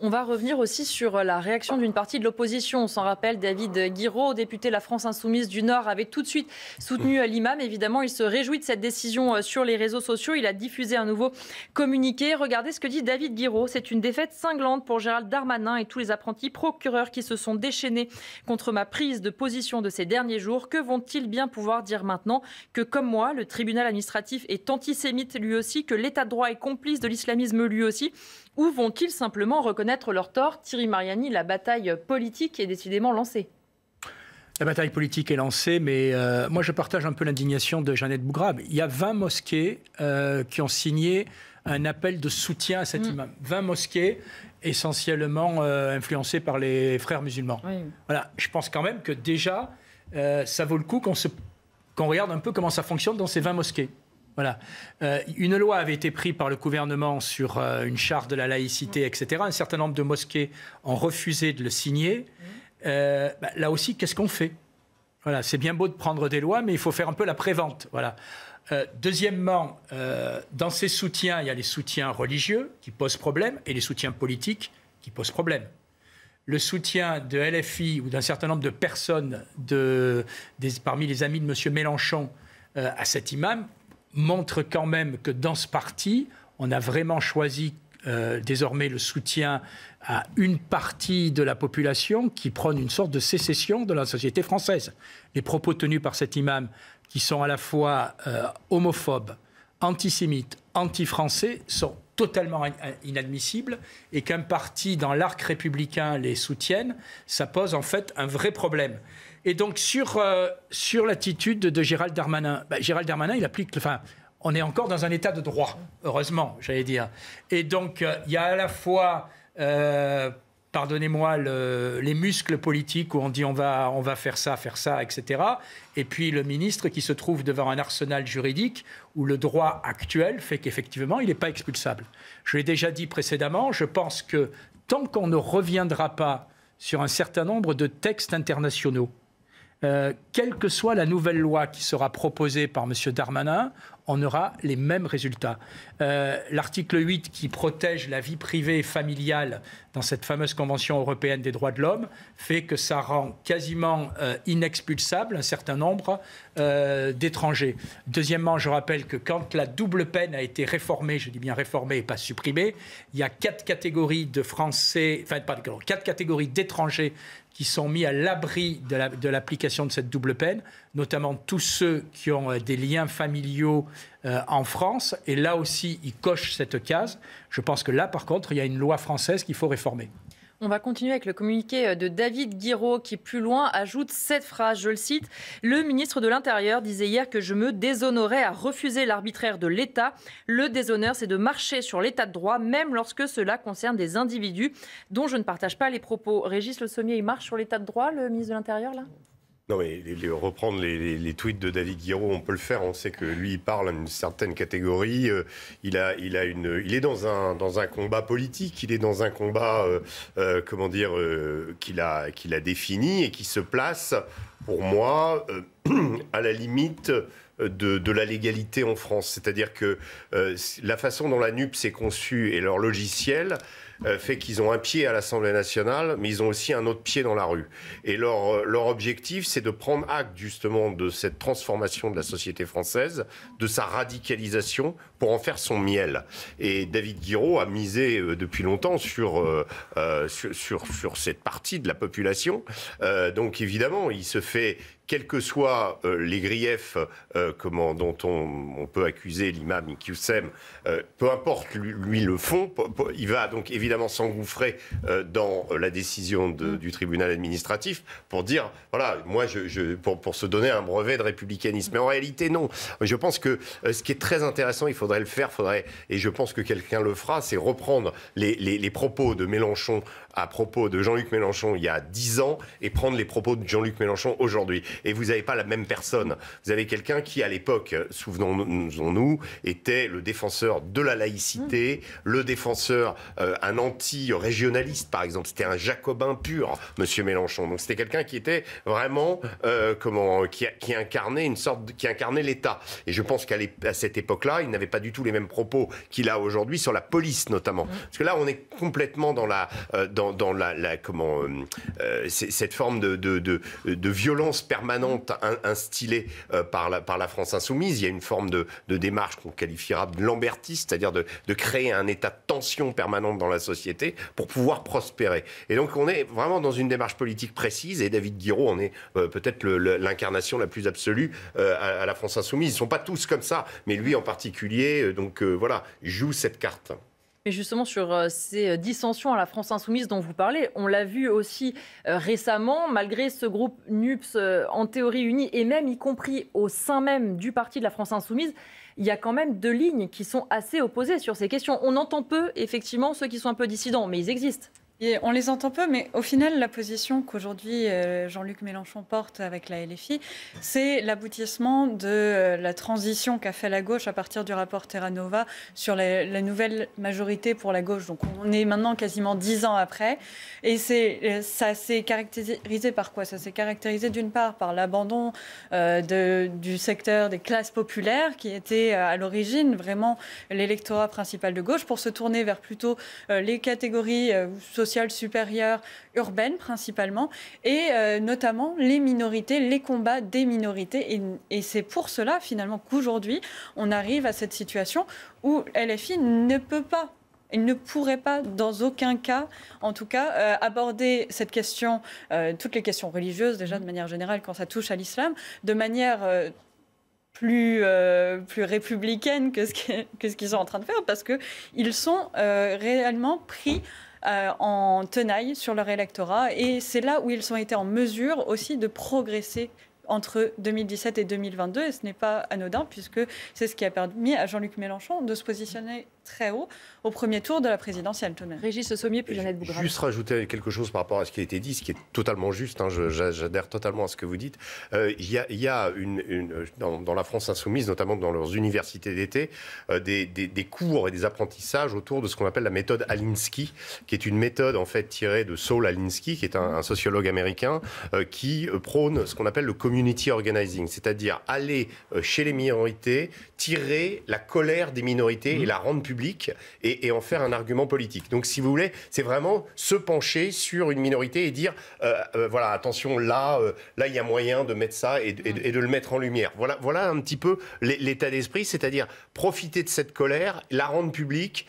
On va revenir aussi sur la réaction d'une partie de l'opposition. On s'en rappelle, David Guiraud, député de la France Insoumise du Nord, avait tout de suite soutenu mmh. l'imam. Évidemment, il se réjouit de cette décision euh, sur les réseaux sociaux. Il a diffusé un nouveau communiqué. Regardez ce que dit David Guiraud. C'est une défaite cinglante pour Gérald Darmanin et tous les apprentis procureurs qui se sont déchaînés contre ma prise de position de ces derniers jours. Que vont-ils bien pouvoir dire maintenant que, comme moi, le tribunal administratif est antisémite lui aussi, que l'état de droit est complice de l'islamisme lui aussi ou vont-ils simplement reconnaître leur tort Thierry Mariani, la bataille politique est décidément lancée. La bataille politique est lancée, mais euh, moi je partage un peu l'indignation de Jeannette Bougrab. Il y a 20 mosquées euh, qui ont signé un appel de soutien à cet mm. imam. 20 mosquées essentiellement euh, influencées par les frères musulmans. Voilà, je pense quand même que déjà, ça vaut le coup qu'on regarde un peu comment ça fonctionne dans ces 20 mosquées. Voilà. Euh, une loi avait été prise par le gouvernement sur euh, une charte de la laïcité, etc. Un certain nombre de mosquées ont refusé de le signer. Euh, bah, là aussi, qu'est-ce qu'on fait Voilà, c'est bien beau de prendre des lois, mais il faut faire un peu la prévente. Voilà. deuxièmement, dans ces soutiens, il y a les soutiens religieux qui posent problème et les soutiens politiques qui posent problème le soutien de LFI ou d'un certain nombre de personnes parmi les amis de M. Mélenchon à cet imam, montre quand même que dans ce parti, on a vraiment choisi euh, désormais le soutien à une partie de la population qui prône une sorte de sécession de la société française. Les propos tenus par cet imam, qui sont à la fois euh, homophobes, antisémites, anti-français, sont totalement euh, inadmissibles et qu'un parti dans l'arc républicain les soutienne, ça pose en fait un vrai problème. Et donc, sur, euh, sur l'attitude de Gérald Darmanin, bah, Gérald Darmanin, il applique. Enfin, on est encore dans un état de droit, heureusement, j'allais dire. Et donc, euh, il y a à la fois. Euh, pardonnez-moi, le, les muscles politiques où on dit on va, on va faire ça, faire ça, etc. Et puis le ministre qui se trouve devant un arsenal juridique où le droit actuel fait qu'effectivement, il n'est pas expulsable. Je l'ai déjà dit précédemment, je pense que tant qu'on ne reviendra pas sur un certain nombre de textes internationaux, euh, quelle que soit la nouvelle loi qui sera proposée par M. Darmanin, on aura les mêmes résultats. Euh, l'article 8 qui protège la vie privée et familiale dans cette fameuse Convention européenne des droits de l'homme fait que ça rend quasiment euh, inexpulsable un certain nombre d'étrangers. Deuxièmement, je rappelle que quand la double peine a été réformée, je dis bien réformée et pas supprimée, il y a quatre catégories de Français, enfin, quatre catégories d'étrangers qui sont mis à l'abri de l'application de, cette double peine, notamment tous ceux qui ont euh, des liens familiaux euh, en France. Et là aussi, ils cochent cette case. Je pense que là, par contre, il y a une loi française qu'il faut réformer. On va continuer avec le communiqué euh, de David Guiraud qui, plus loin, ajoute cette phrase, je le cite, Le ministre de l'Intérieur disait hier que je me déshonorais à refuser l'arbitraire de l'État. Le déshonneur, c'est de marcher sur l'État de droit, même lorsque cela concerne des individus dont je ne partage pas les propos. Régis Le Sommier, il marche sur l'État de droit, le ministre de l'Intérieur, là non, mais reprendre les, tweets de David Guiraud, on peut le faire. On sait que lui, il parle à une certaine catégorie. Euh, il, est dans un, combat politique. Il est dans un combat, euh, euh, comment dire, qu'il a, défini et qui se place, pour moi, à la limite. De, de, la légalité en France. C'est-à-dire que la façon dont la NUP s'est conçue et leur logiciel, euh, fait qu'ils ont un pied à l'Assemblée nationale, mais ils ont aussi un autre pied dans la rue. Et leur, euh, leur objectif, c'est de prendre acte justement de cette transformation de la société française, de sa radicalisation pour en faire son miel. Et David Guiraud a misé euh, depuis longtemps euh, euh, sur, sur, sur, cette partie de la population. donc évidemment, il se fait quels que soient les griefs comment, dont on, on peut accuser l'imam Iqiyoussem, peu importe lui, le fond, il va donc évidemment s'engouffrer dans la décision mm. du tribunal administratif pour dire, voilà, moi, je, je, pour, pour se donner un brevet de républicanisme. Mais en réalité, non. Je pense que ce qui est très intéressant, il faudrait faudrait le faire, faudrait, et je pense que quelqu'un le fera, c'est reprendre les, les, propos de Mélenchon à propos de Jean-Luc Mélenchon il y a 10 ans et prendre les propos de Jean-Luc Mélenchon aujourd'hui. Et vous n'avez pas la même personne. Vous avez quelqu'un qui, à l'époque, souvenons-nous, était le défenseur de la laïcité, le défenseur, euh, un anti-régionaliste, par exemple. C'était un jacobin pur, Monsieur Mélenchon. Donc c'était quelqu'un qui était vraiment, euh, comment, qui, incarnait une sorte, qui incarnait l'État. Et je pense qu'à cette époque-là, il n'avait pas du tout les mêmes propos qu'il a aujourd'hui sur la police, notamment. Mmh. Parce que là, on est complètement dans la, euh, dans, euh, euh, cette forme de, violence permanente instillée euh, par la, France insoumise. Il y a une forme de, démarche qu'on qualifiera de lambertiste, c'est-à-dire de, créer un état de tension permanente dans la société pour pouvoir prospérer. Et donc on est vraiment dans une démarche politique précise. Et David Guiraud en est peut-être l'incarnation la plus absolue à, la France insoumise. Ils ne sont pas tous comme ça, mais lui en particulier. Donc voilà, joue cette carte. Mais justement, sur euh, ces euh, dissensions à la France insoumise dont vous parlez, on l'a vu aussi euh, récemment, malgré ce groupe NUPS en théorie unie et même y compris au sein même du parti de la France insoumise, il y a quand même deux lignes qui sont assez opposées sur ces questions. On entend peu, effectivement, ceux qui sont un peu dissidents, mais ils existent on les entend peu, mais au final, la position qu'aujourd'hui euh, Jean-Luc Mélenchon porte avec la LFI, c'est l'aboutissement de euh, la transition qu'a fait la gauche à partir du rapport Terra Nova sur la, nouvelle majorité pour la gauche. Donc on est maintenant quasiment dix ans après. Et euh, ça s'est caractérisé par quoi Ça s'est caractérisé d'une part par l'abandon du secteur des classes populaires qui était à l'origine vraiment l'électorat principal de gauche pour se tourner vers plutôt les catégories sociales sociale supérieure urbaine principalement, et euh, notamment les minorités, les combats des minorités. Et, c'est pour cela finalement qu'aujourd'hui, on arrive à cette situation où LFI ne peut pas il ne pourrait pas, dans aucun cas, en tout cas, euh, aborder cette question, euh, toutes les questions religieuses, déjà de manière générale, quand ça touche à l'islam, de manière plus, plus républicaine que ce qu'ils sont en train de faire, parce qu'ils sont réellement pris euh, en tenaille sur leur électorat. Et c'est là où ils ont été en mesure aussi de progresser entre 2017 et 2022. Et ce n'est pas anodin, puisque c'est ce qui a permis à Jean-Luc Mélenchon de se positionner très haut au premier tour de la présidentielle tout Régis Sommier, puis Jeannette Juste rajouter quelque chose par rapport à ce qui a été dit, ce qui est totalement juste, hein, j'adhère totalement à ce que vous dites. Euh, il y, y a, une, dans, la France insoumise, notamment dans leurs universités d'été, euh, des, cours et des apprentissages autour de ce qu'on appelle la méthode Alinsky, qui est une méthode en fait tirée de Saul Alinsky, qui est un, sociologue américain, euh, qui prône ce qu'on appelle le community organizing, c'est-à-dire aller chez les minorités, tirer la colère des minorités et mmh. la rendre publique et, en faire un argument politique. Donc, si vous voulez, c'est vraiment se pencher sur une minorité et dire, euh, euh, voilà, attention, là, euh, là, il y a moyen de mettre ça et, de le mettre en lumière. Voilà, un petit peu l'état d'esprit, c'est-à-dire profiter de cette colère, la rendre publique.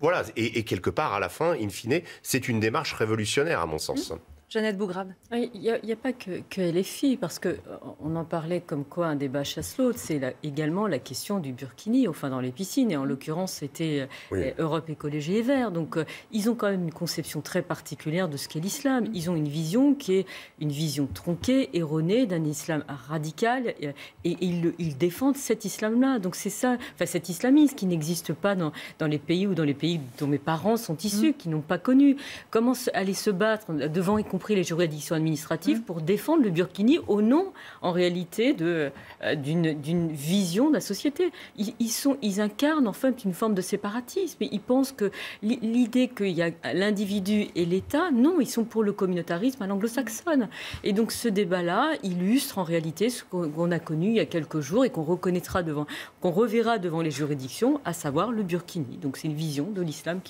Voilà, et, quelque part, à la fin, in fine, c'est une démarche révolutionnaire, à mon sens. Jeannette Bougrabe. Il n'y a, pas que, les filles, parce qu'on euh, en parlait comme quoi un débat chasse l'autre, c'est également la question du burkini, enfin dans les piscines, et en l'occurrence c'était euh, Europe Écologie et Vert. Donc euh, ils ont quand même une conception très particulière de ce qu'est l'islam. Mm. Ils ont une vision qui est une vision tronquée, erronée d'un islam radical, et, ils, défendent cet islam-là. Donc c'est ça, enfin cet islamisme qui n'existe pas dans, les pays ou dans les pays dont mes parents sont issus, mm. qui n'ont pas connu. Comment aller se battre devant et contre compris les juridictions administratives, mmh. pour défendre le Burkini au nom, en réalité, euh, d'une vision de la société. Ils, ils, sont, ils incarnent en fait une forme de séparatisme. ils pensent que l'idée qu'il y a l'individu et l'État, non, ils sont pour le communautarisme à l'anglo-saxonne. Et donc ce débat-là illustre en réalité ce qu'on a connu il y a quelques jours et qu'on reconnaîtra devant, qu'on reverra devant les juridictions, à savoir le Burkini. Donc c'est une vision de l'islam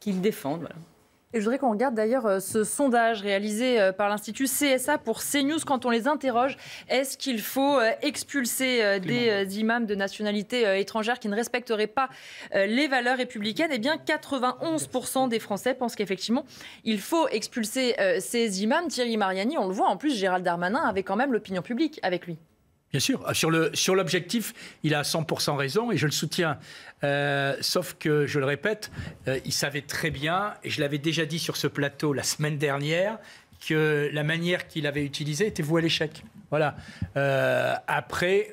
qu'ils défendent. Voilà. Et je voudrais qu'on regarde d'ailleurs euh, ce sondage réalisé euh, par l'Institut CSA pour CNews. Quand on les interroge, est-ce qu'il faut euh, expulser des imams de nationalité étrangère qui ne respecteraient pas les valeurs républicaines Eh bien, 91% des Français pensent qu'effectivement, il faut expulser ces imams. Thierry Mariani, on le voit, en plus, Gérald Darmanin avait quand même l'opinion publique avec lui. Bien sûr, sur l'objectif, il a 100% raison et je le soutiens. Euh, sauf que, je le répète, euh, il savait très bien, et je l'avais déjà dit sur ce plateau la semaine dernière, que la manière qu'il avait utilisée était vouée à l'échec. Voilà. Euh, après,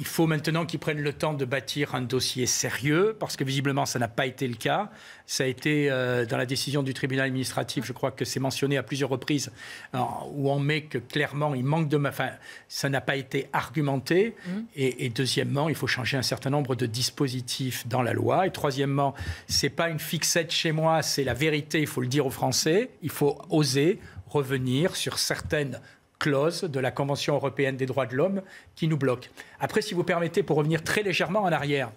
il faut maintenant qu'ils prennent le temps de bâtir un dossier sérieux, parce que visiblement, ça n'a pas été le cas. Ça a été euh, dans la décision du tribunal administratif, je crois que c'est mentionné à plusieurs reprises, euh, où on met que clairement, il manque de... Enfin, ça n'a pas été argumenté. Mmh. Et, et, deuxièmement, il faut changer un certain nombre de dispositifs dans la loi. Et troisièmement, c'est pas une fixette chez moi, c'est la vérité, il faut le dire aux Français. Il faut oser revenir sur certaines clause de la Convention européenne des droits de l'homme qui nous bloque. Après, si vous permettez, pour revenir très légèrement en arrière,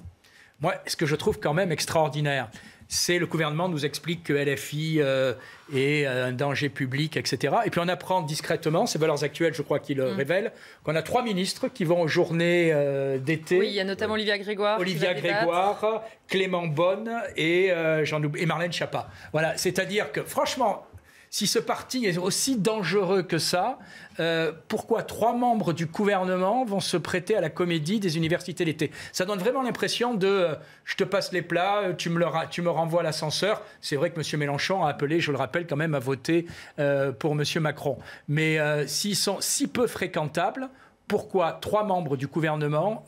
moi, ce que je trouve quand même extraordinaire, c'est le gouvernement nous explique que LFI euh, est euh, un danger public, etc. Et puis on apprend discrètement, ces valeurs actuelles, je crois qu'il le euh, mm. révèle, qu'on a trois ministres qui vont aux journées d'été. Oui, il y a notamment Olivia Grégoire. Olivia Grégoire, Clément Bonne et, et Marlène Schiappa. Voilà, c'est-à-dire que franchement, si ce parti est aussi dangereux que ça, euh, pourquoi trois membres du gouvernement vont se prêter à la comédie des universités d'été Ça donne vraiment l'impression de euh, je te passe les plats, euh, tu me, renvoies l'ascenseur. C'est vrai que M. Mélenchon a appelé, je le rappelle quand même, à voter pour M. Macron. Mais s'ils sont si peu fréquentables, pourquoi trois membres du gouvernement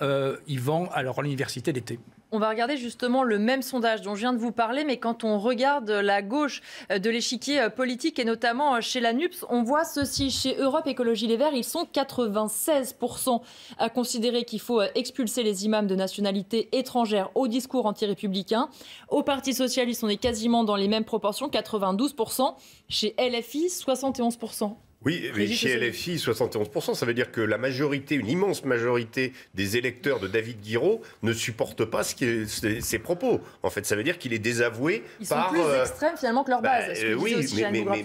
y vont alors l'université d'été on va regarder justement le même sondage dont je viens de vous parler, mais quand on regarde la gauche euh, de l'échiquier euh, politique et notamment euh, chez la NUPS, on voit ceci. Chez Europe Écologie Les Verts, ils sont 96% à considérer qu'il faut expulser les imams de nationalité étrangère au discours anti-républicain. Au Parti Socialiste, on est quasiment dans les mêmes proportions, 92%. Chez LFI, 71%. Oui, mais chez LFI, 71%, ça veut dire que la majorité, une immense majorité des électeurs de David Guiraud ne supportent pas ce propos. En fait, ça veut dire qu'il est désavoué par... Ils sont plus euh, extrêmes finalement que leur bah, base. Euh, oui,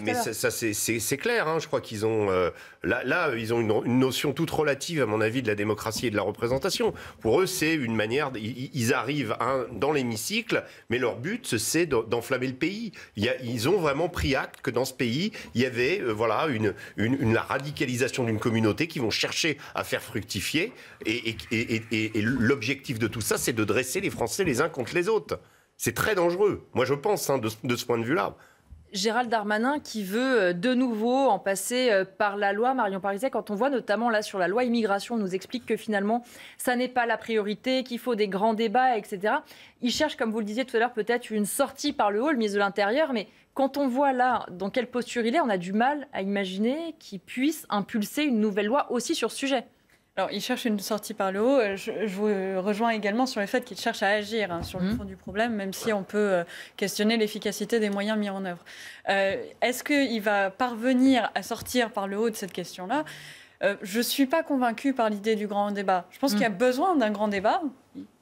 mais, ça, c'est clair. Hein. Je crois qu'ils ont... Euh, là, là, ils ont une, notion toute relative, à mon avis, de la démocratie et de la représentation. Pour eux, c'est une manière... Ils, arrivent hein, dans l'hémicycle, mais leur but, c'est d'enflammer le pays. ils ont vraiment pris acte que dans ce pays, il y avait voilà, une la radicalisation d'une communauté qui vont chercher à faire fructifier. et, l'objectif de tout ça, c'est de dresser les Français les uns contre les autres. C'est très dangereux, moi je pense, hein, de, ce point de vue-là. Gérald Darmanin qui veut euh, de nouveau en passer euh, par la loi Marion Pariset, quand on voit notamment là sur la loi immigration, on nous explique que finalement ça n'est pas la priorité, qu'il faut des grands débats, etc. Il cherche, comme vous le disiez tout à l'heure, peut-être une sortie par le haut, le ministre de l'Intérieur, mais quand on voit là dans quelle posture il est, on a du mal à imaginer qu'il puisse impulser une nouvelle loi aussi sur ce sujet. Alors, il cherche une sortie par le haut. Euh, je, vous rejoins également sur le fait qu'il cherche à agir hein, sur le mhm. fond du problème, même si on peut euh, questionner l'efficacité des moyens mis en œuvre. Euh, est-ce qu'il va parvenir à sortir par le haut de cette question-là euh, je ne suis pas convaincue par l'idée du grand débat. Je pense qu'il y a mm. besoin d'un grand débat.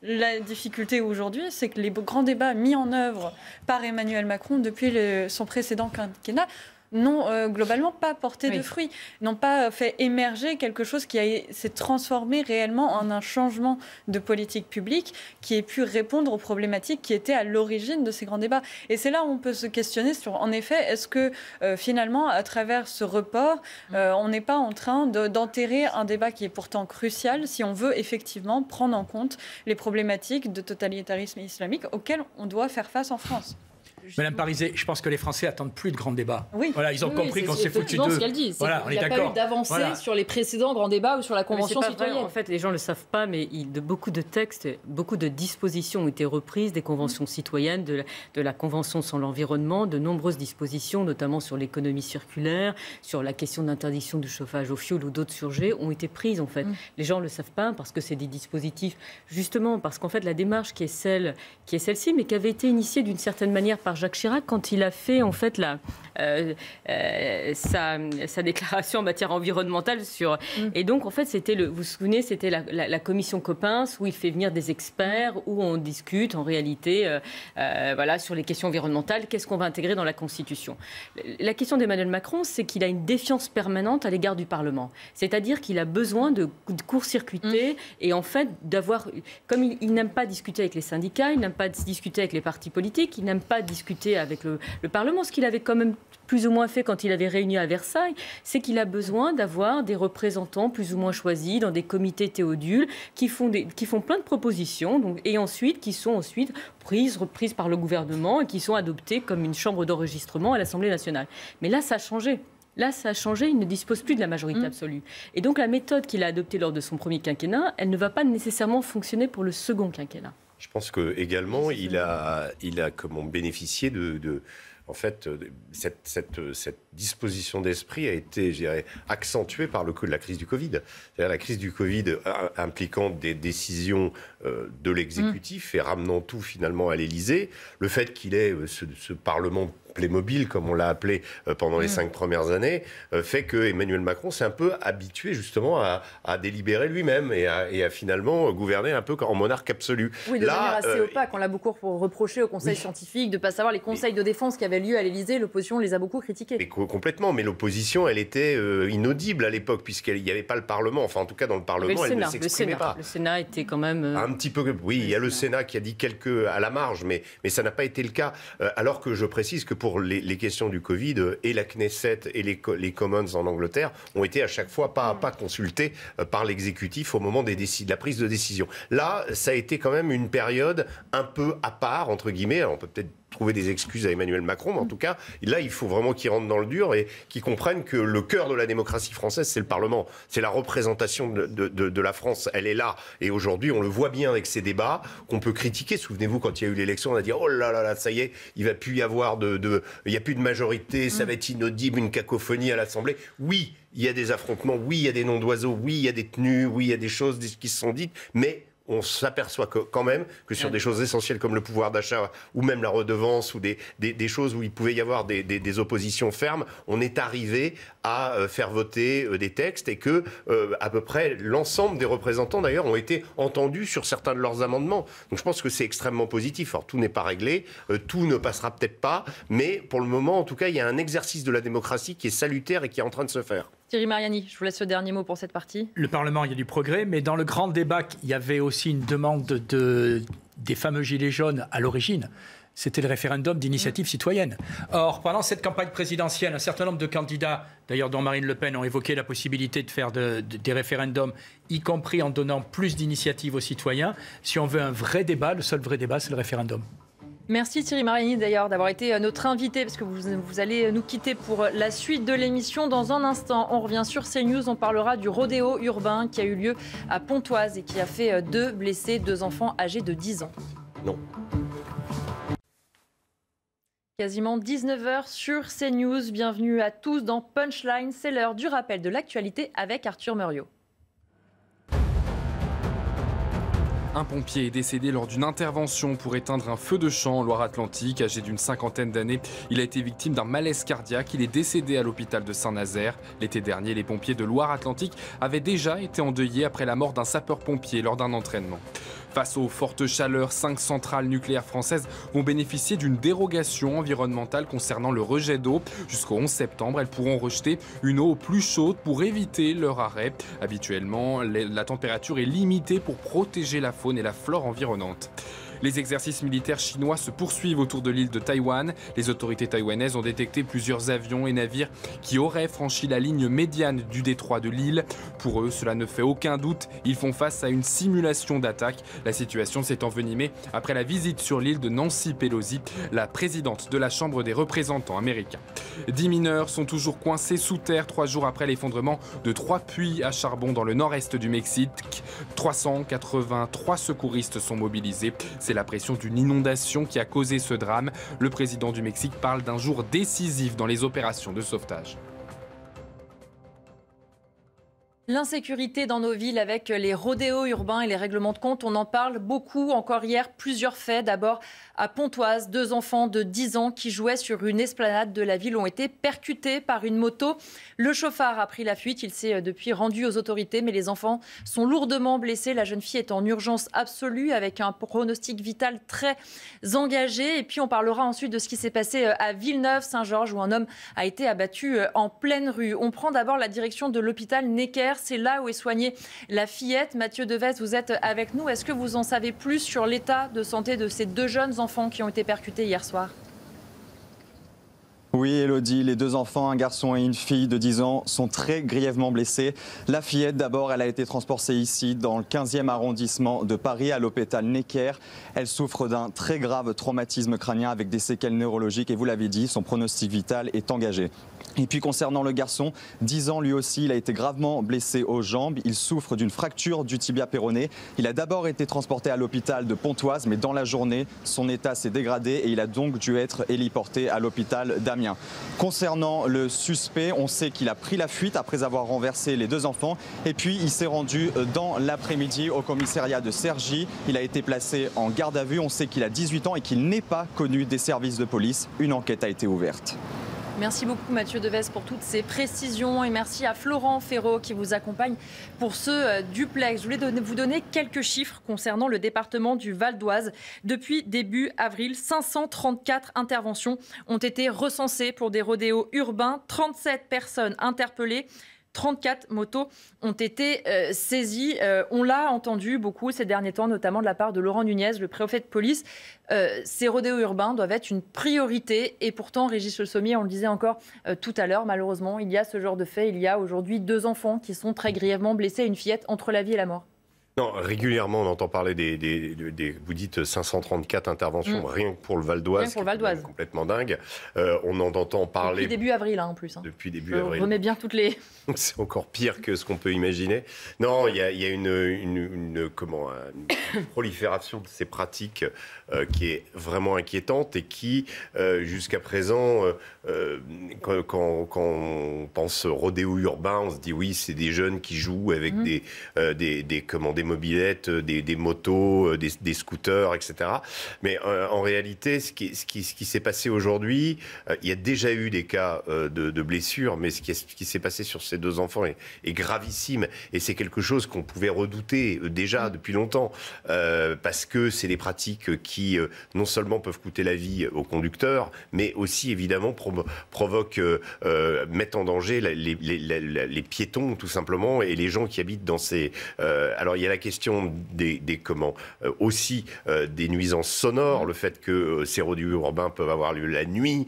La difficulté aujourd'hui, c'est que les grands débats mis en œuvre par Emmanuel Macron depuis son précédent quinquennat n'ont euh, globalement pas porté de fruits, n'ont pas euh, fait émerger quelque chose qui s'est transformé réellement en un changement de politique publique qui ait pu répondre aux problématiques qui étaient à l'origine de ces grands débats. Et c'est là où on peut se questionner sur, en effet, est-ce que euh, finalement, à travers ce report, mm. on n'est pas en train d'enterrer un débat qui est pourtant crucial si on veut effectivement prendre en compte les problématiques de totalitarisme islamique auxquelles on doit faire face en France Madame Parizet, je pense que les Français attendent plus de grands débats. Oui. Voilà, ils ont compris qu'on s'est foutu de. Ce qu'elle dit. il n'y a pas eu d'avancée sur les précédents grands débats ou sur la convention citoyenne. En fait, les gens le savent pas, mais il, de beaucoup de textes, beaucoup de dispositions ont été reprises des conventions mm. citoyennes, de la, de la convention sur l'environnement, de nombreuses dispositions, notamment sur l'économie circulaire, sur la question d'interdiction du chauffage au fioul ou d'autres sujets, ont été prises en fait. Mm. Les gens le savent pas parce que c'est des dispositifs, justement, parce qu'en fait la démarche qui est celle qui est celle-ci, mais qui avait été initiée d'une certaine manière par Jacques Chirac quand il a fait en fait la, euh, euh, sa, déclaration en matière environnementale sur mm. et donc en fait c'était le vous vous souvenez c'était la, commission Copins où il fait venir des experts où on discute en réalité euh, voilà sur les questions environnementales qu'est-ce qu'on va intégrer dans la Constitution la question d'Emmanuel Macron c'est qu'il a une défiance permanente à l'égard du Parlement c'est-à-dire qu'il a besoin de, court-circuiter mm. et en fait d'avoir comme il, n'aime pas discuter avec les syndicats il n'aime pas discuter avec les partis politiques il n'aime pas discuter discuter avec le, Parlement, ce qu'il avait quand même plus ou moins fait quand il avait réuni à Versailles, c'est qu'il a besoin d'avoir des représentants plus ou moins choisis dans des comités théodules qui font, plein de propositions et ensuite qui sont ensuite prises, reprises par le gouvernement et qui sont adoptées comme une chambre d'enregistrement à l'Assemblée nationale. Mais là, ça a changé. Là, ça a changé, il ne dispose plus de la majorité mmh. absolue. Et donc la méthode qu'il a adoptée lors de son premier quinquennat, elle ne va pas nécessairement fonctionner pour le second quinquennat. Je pense que également, il a, il a comment bénéficié de, de en fait, cette, cette, cette disposition d'esprit a été, je dirais, accentuée par le coup de la crise du Covid. C'est-à-dire la crise du Covid euh, impliquant des décisions euh, de l'exécutif mm. et ramenant tout finalement à l'Élysée. Le fait qu'il ait euh, ce, Parlement Playmobil, comme on l'a appelé pendant les mm. cinq premières années, fait que Emmanuel Macron s'est un peu habitué justement à, délibérer lui-même et, à, finalement gouverner un peu en monarque absolu. Oui, de Là, manière assez opaque. On l'a beaucoup reproché au Conseil scientifique de ne pas savoir les conseils de défense qui avaient lieu à l'Élysée. L'opposition les a beaucoup critiqués complètement, mais l'opposition, elle était euh, inaudible à l'époque, puisqu'il n'y avait pas le Parlement. Enfin, en tout cas, dans le Parlement, le ne s'exprimait pas. Le Sénat était quand même. Euh, un petit peu. Oui, il y a le Sénat qui a dit quelques à la marge, mais, ça n'a pas été le cas. Euh, alors que je précise que pour les, questions du Covid, et la Knesset et les, Commons en Angleterre ont été à chaque fois pas à pas consultés par l'exécutif au moment des de la prise de décision. Là, ça a été quand même une période un peu à part, entre guillemets. On peut peut-être trouver des excuses à Emmanuel Macron, mais en tout cas, là, il faut vraiment qu'il rentre dans le dur et qu'il comprenne que le cœur de la démocratie française, c'est le Parlement, c'est la représentation de, la France. Elle est là. Et aujourd'hui, on le voit bien avec ces débats qu'on peut critiquer. Souvenez-vous, quand il y a eu l'élection, on a dit oh là là là, ça y est, il va plus y avoir de, il y a plus de majorité, ça va être mm. inaudible, une cacophonie à l'Assemblée. Oui, il y a des affrontements, oui, il y a des noms d'oiseaux, oui, il y a des tenues, oui, il y a des choses qui se sont dites, mais on s'aperçoit quand même que sur mm. des choses essentielles comme le pouvoir d'achat ou même la redevance ou des, choses où il pouvait y avoir des, des oppositions fermes, on est arrivé à euh, faire voter euh, des textes et que euh, à peu près l'ensemble des représentants d'ailleurs ont été entendus sur certains de leurs amendements. Donc je pense que c'est extrêmement positif. Alors tout n'est pas réglé, tout ne passera peut-être pas, mais pour le moment en tout cas il y a un exercice de la démocratie qui est salutaire et qui est en train de se faire. Thierry Mariani, je vous laisse le dernier mot pour cette partie. Le Parlement, il y a du progrès, mais dans le grand débat, il y avait aussi une demande de, des fameux Gilets jaunes à l'origine c'était le référendum d'initiative mm. citoyenne. Or, pendant cette campagne présidentielle, un certain nombre de candidats, d'ailleurs dont Marine Le Pen, ont évoqué la possibilité de faire des référendums, y compris en donnant plus d'initiatives aux citoyens. Si on veut un vrai débat, le seul vrai débat, c'est le référendum. Merci Thierry Mariani d'ailleurs d'avoir été euh, notre invité parce que vous, vous, allez nous quitter pour euh, la suite de l'émission dans un instant. On revient sur CNews, on parlera du rodéo urbain qui a eu lieu à Pontoise et qui a fait euh, deux blessés, deux enfants âgés de 10 ans. Non. Quasiment 19h sur CNews. Bienvenue à tous dans Punchline. C'est l'heure du rappel de l'actualité avec Arthur Muriot. Un pompier est décédé lors d'une intervention pour éteindre un feu de champ en Loire-Atlantique. Âgé d'une cinquantaine d'années, il a été victime d'un malaise cardiaque. Il est décédé à l'hôpital de Saint-Nazaire. L'été dernier, les pompiers de Loire-Atlantique avaient déjà été endeuillés après la mort d'un sapeur-pompier lors d'un entraînement. Face aux fortes chaleurs, cinq centrales nucléaires françaises vont bénéficier d'une dérogation environnementale concernant le rejet d'eau. Jusqu'au 11 septembre, elles pourront rejeter une eau plus chaude pour éviter leur arrêt. Habituellement, la température est limitée pour protéger la faune et la flore environnante. Les exercices militaires chinois se poursuivent autour de l'île de Taïwan. Les autorités taïwanaises ont détecté plusieurs avions et navires qui auraient franchi la ligne médiane du détroit de l'île. Pour eux, cela ne fait aucun doute, ils font face à une simulation d'attaque. La situation s'est envenimée après la visite sur l'île de Nancy Pelosi, la présidente de la Chambre des représentants américains. Dix mineurs sont toujours coincés sous terre trois jours après l'effondrement de trois puits à charbon dans le nord-est du Mexique. 383 secouristes sont mobilisés. C'est la pression d'une inondation qui a causé ce drame. Le président du Mexique parle d'un jour décisif dans les opérations de sauvetage. L'insécurité dans nos villes avec les rodéos urbains et les règlements de compte, on en parle beaucoup. Encore hier, plusieurs faits. D'abord à Pontoise, deux enfants de 10 ans qui jouaient sur une esplanade de la ville ont été percutés par une moto. Le chauffard a pris la fuite. Il s'est euh, depuis rendu aux autorités, mais les enfants sont lourdement blessés. La jeune fille est en urgence absolue avec un pronostic vital très engagé. Et puis on parlera ensuite de ce qui s'est passé euh, à Villeneuve-Saint-Georges où un homme a été abattu euh, en pleine rue. On prend d'abord la direction de l'hôpital Necker c'est là où est soignée la fillette. Mathieu Devès, vous êtes avec nous. Est-ce que vous en savez plus sur l'état de santé de ces deux jeunes enfants qui ont été percutés hier soir oui, Elodie, les deux enfants, un garçon et une fille de 10 ans, sont très grièvement blessés. La fillette, d'abord, elle a été transportée ici, dans le 15e arrondissement de Paris, à l'hôpital Necker. Elle souffre d'un très grave traumatisme crânien avec des séquelles neurologiques et vous l'avez dit, son pronostic vital est engagé. Et puis concernant le garçon, 10 ans lui aussi, il a été gravement blessé aux jambes. Il souffre d'une fracture du tibia péroné. Il a d'abord été transporté à l'hôpital de Pontoise, mais dans la journée, son état s'est dégradé et il a donc dû être héliporté à l'hôpital d'Amérique. Concernant le suspect, on sait qu'il a pris la fuite après avoir renversé les deux enfants et puis il s'est rendu euh, dans l'après-midi au commissariat de sergy Il a été placé en garde à vue. On sait qu'il a 18 ans et qu'il n'est pas connu des services de police. Une enquête a été ouverte. Merci beaucoup Mathieu Deves pour toutes ces précisions et merci à Florent Ferraud qui vous accompagne pour ce euh, duplex. Je voulais vous donner quelques chiffres concernant le département du Val d'Oise. Depuis début avril, 534 interventions ont été recensées pour des rodéos urbains, 37 personnes interpellées. 34 motos ont été euh, saisies. Euh, on l'a entendu beaucoup ces derniers temps, notamment de la part de Laurent Nunez, le préfet de police. Euh, ces rodéos urbains doivent être une priorité. Et pourtant, Régis Le Sommier, on le disait encore tout à l'heure, malheureusement, il y a ce genre de fait. Il y a aujourd'hui deux enfants qui sont très grièvement blessés, une fillette entre la vie et la mort. Non, régulièrement, on entend parler des, des, des vous dites 534 euh, interventions, mm. rien que pour le Val d'Oise. Pour le Val d'Oise. Complètement dingue. Euh, on en entend parler. Hein, hein. Depuis début avril, en plus. Depuis début avril. On Remet bien toutes les. C'est encore pire que ce qu'on peut imaginer. Non, il y a, y a une, une, comment, prolifération de ces pratiques euh, qui est vraiment inquiétante et qui, jusqu'à présent, quand, quand, on pense rodéo urbain, on se dit oui, c'est des jeunes qui jouent avec mm. des, des, des, comment, des mobilettes, euh, des, motos, euh, des, scooters, etc. Mais euh, en réalité, ce qui, ce qui, s'est passé aujourd'hui, il y a déjà eu des cas de, blessures, mais ce qui, qui s'est passé sur ces deux enfants est, gravissime. Et c'est quelque chose qu'on pouvait redouter déjà mm. depuis longtemps, parce que c'est des pratiques qui, non seulement peuvent coûter la vie aux conducteurs, mais aussi, évidemment, provoquent, mettent en danger les, piétons, tout simplement, et les gens qui habitent dans ces... alors, il y a la question des, comment, euh, aussi euh, des nuisances sonores, le fait que euh, ces rodéos urbains peuvent avoir lieu la nuit,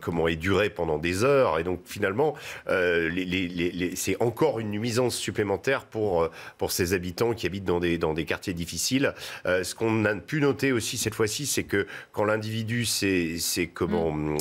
comment est duré pendant des heures, et donc finalement, c'est encore une nuisance supplémentaire pour pour ces habitants qui habitent dans des dans des quartiers difficiles. ce qu'on a pu noter aussi cette fois-ci, c'est que quand l'individu s'est comment mm.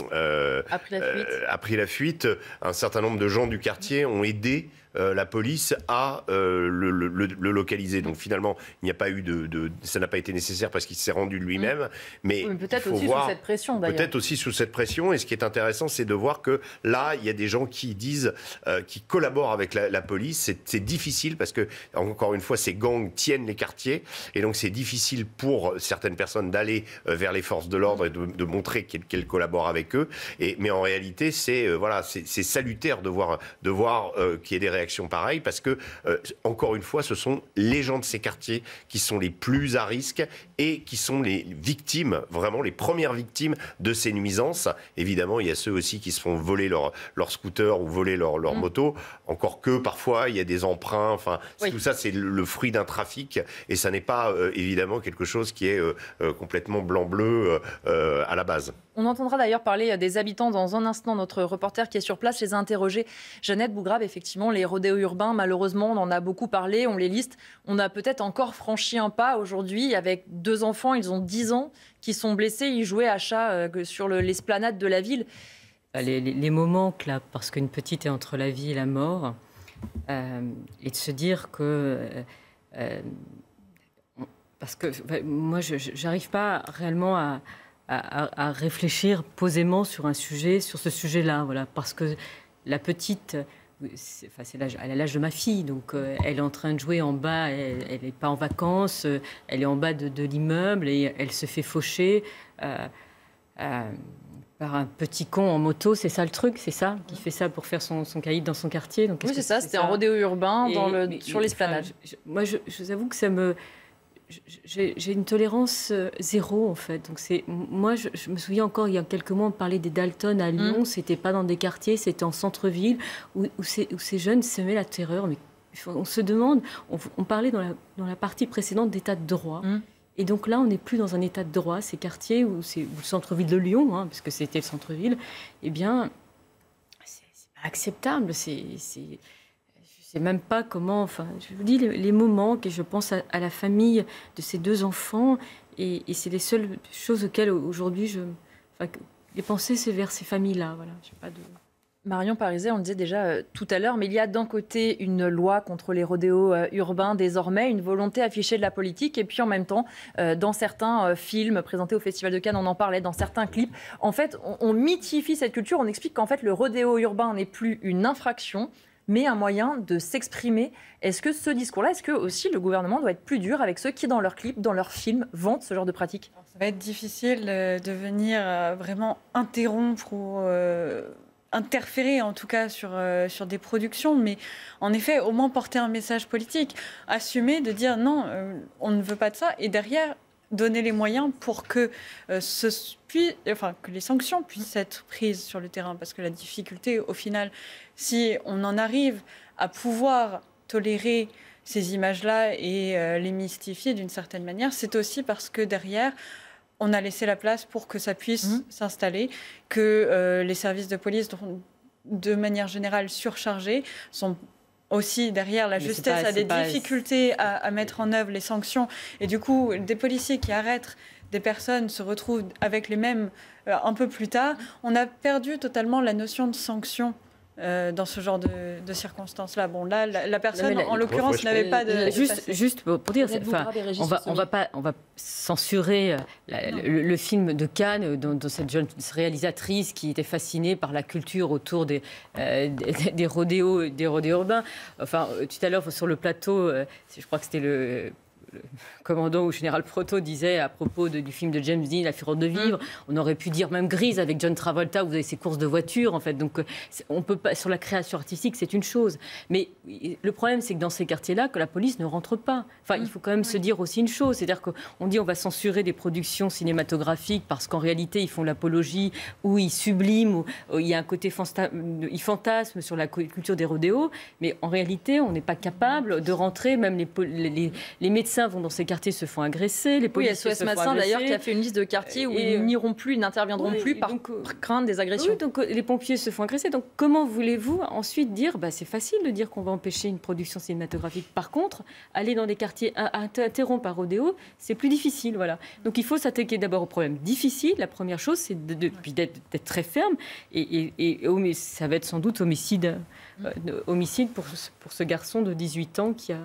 a pris la fuite, un certain nombre de gens du quartier ont aidé euh, la police à euh, le, le, localiser. Donc finalement, il n'y a pas eu de, ça n'a pas été nécessaire parce qu'il s'est rendu lui-même. Mm. Mais, peut-être aussi sous cette pression. Peut-être aussi sous cette pression. Et ce qui est intéressant, c'est de voir que là, il y a des gens qui disent, euh, qui collaborent avec la, police. C'est difficile parce que encore une fois, ces gangs tiennent les quartiers et donc c'est difficile pour certaines personnes d'aller vers les forces de l'ordre et de, montrer qu'elles collaborent avec eux. Et, mais en réalité, c'est voilà, c'est salutaire de voir, de voir qu'il y ait des réactions parce que, euh, encore une fois, ce sont les gens de ces quartiers qui sont les plus à risque et qui sont les victimes, vraiment les premières victimes de ces nuisances. Évidemment, il y a ceux aussi qui se font voler leur, leur scooter ou voler leur, mm. moto, encore que parfois il y a des emprunts, enfin, tout ça c'est le fruit d'un trafic et ça n'est pas euh, évidemment quelque chose qui est euh, complètement blanc-bleu à la base. On entendra d'ailleurs parler euh, des habitants dans un instant. Notre reporter qui est sur place les a interrogés. Jeannette Bougrave, effectivement, les rodéos urbains, malheureusement, on en a beaucoup parlé, on les liste. On a peut-être encore franchi un pas aujourd'hui avec deux enfants, ils ont 10 ans, qui sont blessés. Ils jouaient à chat euh, sur l'esplanade de la ville. Ah, les, moments là, parce qu'une petite est entre la vie et la mort, euh, et de se dire que. parce que moi, je n'arrive pas réellement à, à, réfléchir posément sur un sujet, sur ce sujet-là, voilà, parce que la petite, enfin, elle a l'âge de ma fille, donc euh, elle est en train de jouer en bas, elle n'est pas en vacances, euh, elle est en bas de, l'immeuble et elle se fait faucher euh, par un petit con en moto, c'est ça le truc, c'est ça, qui fait ça pour faire son, son caïd dans son quartier. Donc, oui, c'est ça, c'était un rodéo urbain dans le, sur l'esplanade. moi, je vous avoue que ça me j'ai une tolérance euh, zéro en fait. Donc c'est moi je, me souviens encore il y a quelques mois on parlait des Dalton à Lyon. Ce mmh. C'était pas dans des quartiers, c'était en centre-ville où, où, ces, jeunes semaient la terreur. Mais on se demande. On, parlait dans la, partie précédente d'état de droit. Mmh. Et donc là, on n'est plus dans un état de droit. Ces quartiers ou c'est le centre-ville de Lyon, hein, parce que c'était le centre-ville, eh bien, c'est pas acceptable. C'est sais même pas comment. Enfin, je vous dis les, moments que je pense à, la famille de ces deux enfants, et, c'est les seules choses auxquelles aujourd'hui je. les pensées, c'est vers ces familles-là. Voilà, pas Marion Pariset, on le disait déjà euh, tout à l'heure, mais il y a d'un côté une loi contre les rodéos euh, urbains désormais, une volonté affichée de la politique, et puis en même temps, euh, dans certains films présentés au Festival de Cannes, on en parlait, dans certains clips, en fait, on, on mythifie cette culture, on explique qu'en fait, le rodéo urbain n'est plus une infraction, mais un moyen de s'exprimer. Est-ce que ce discours-là, est-ce que aussi le gouvernement doit être plus dur avec ceux qui, dans leurs clips, dans leurs films, vendent ce genre de pratiques Ça va être difficile de venir euh, vraiment interrompre ou euh, interférer en tout cas sur, euh, sur des productions, mais en effet, au moins porter un message politique, assumer de dire non, on ne veut pas de ça, et derrière, donner les moyens pour que, euh, enfin, que les sanctions puissent être prises sur le terrain. Parce que la difficulté, au final, si on en arrive à pouvoir tolérer ces images-là et euh, les mystifier d'une certaine manière, c'est aussi parce que derrière, on a laissé la place pour que ça puisse mmh. s'installer, que euh, les services de police de manière générale surchargés, sont aussi derrière la justesse, a à des difficultés à, mettre en œuvre les sanctions. Et du coup, des policiers qui arrêtent des personnes se retrouvent avec les mêmes euh, un peu plus tard. On a perdu totalement la notion de sanction euh, dans ce genre de, circonstances-là. Bon, là, la, personne, en l'occurrence, n'avait pas de. Juste, juste pour, dire, cette. on va, on va pas, on va censurer euh, le, film de Cannes euh, dont cette jeune réalisatrice qui était fascinée par la culture autour des des, rodéos, des rodéos urbains. Enfin, tout à l'heure sur le plateau, je crois que c'était le commandant ou général Proto disait à propos du film de James Dean, La fureur de vivre. Mm. On aurait pu dire même Grise avec John Travolta, où vous avez ses courses de voiture, en fait. Donc, euh, on peut pas, sur la création artistique, c'est une chose. Mais euh, le problème, c'est que dans ces quartiers-là, que la police ne rentre pas. Enfin, il mm. faut quand même se dire aussi une chose. C'est-à-dire qu'on dit on va censurer des productions cinématographiques parce qu'en réalité, ils font l'apologie ou ils subliment, ou, euh, il y a un côté fantasme sur la culture des rodéos. Mais en réalité, on n'est pas capable de rentrer. Même les, les médecins vont dans ces quartiers quartiers se font agresser, les policiers oui, SOS se d'ailleurs, qui a fait une liste de quartiers où ils euh, n'iront plus, ils n'interviendront plus euh, par crainte des agressions. donc euh, les pompiers se font agresser. Donc comment voulez-vous ensuite dire bah, C'est facile de dire qu'on va empêcher une production cinématographique. Par contre, aller dans des quartiers interrompus par Odéo, c'est plus difficile. Voilà. Donc il faut s'attaquer d'abord au problème difficile. La première chose, c'est de, d'être très ferme. Et, ça va être sans doute homicide, homicide pour, pour ce garçon de 18 ans qui a,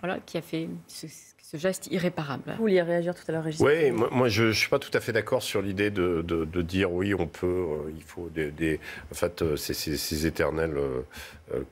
voilà, qui a fait ce, ce geste irréparable. Vous vouliez réagir tout à l'heure, Régis Oui, moi, je ne suis pas tout à fait d'accord sur l'idée de, dire oui, on peut, euh, il faut des. en fait, euh, ces, éternels euh, euh,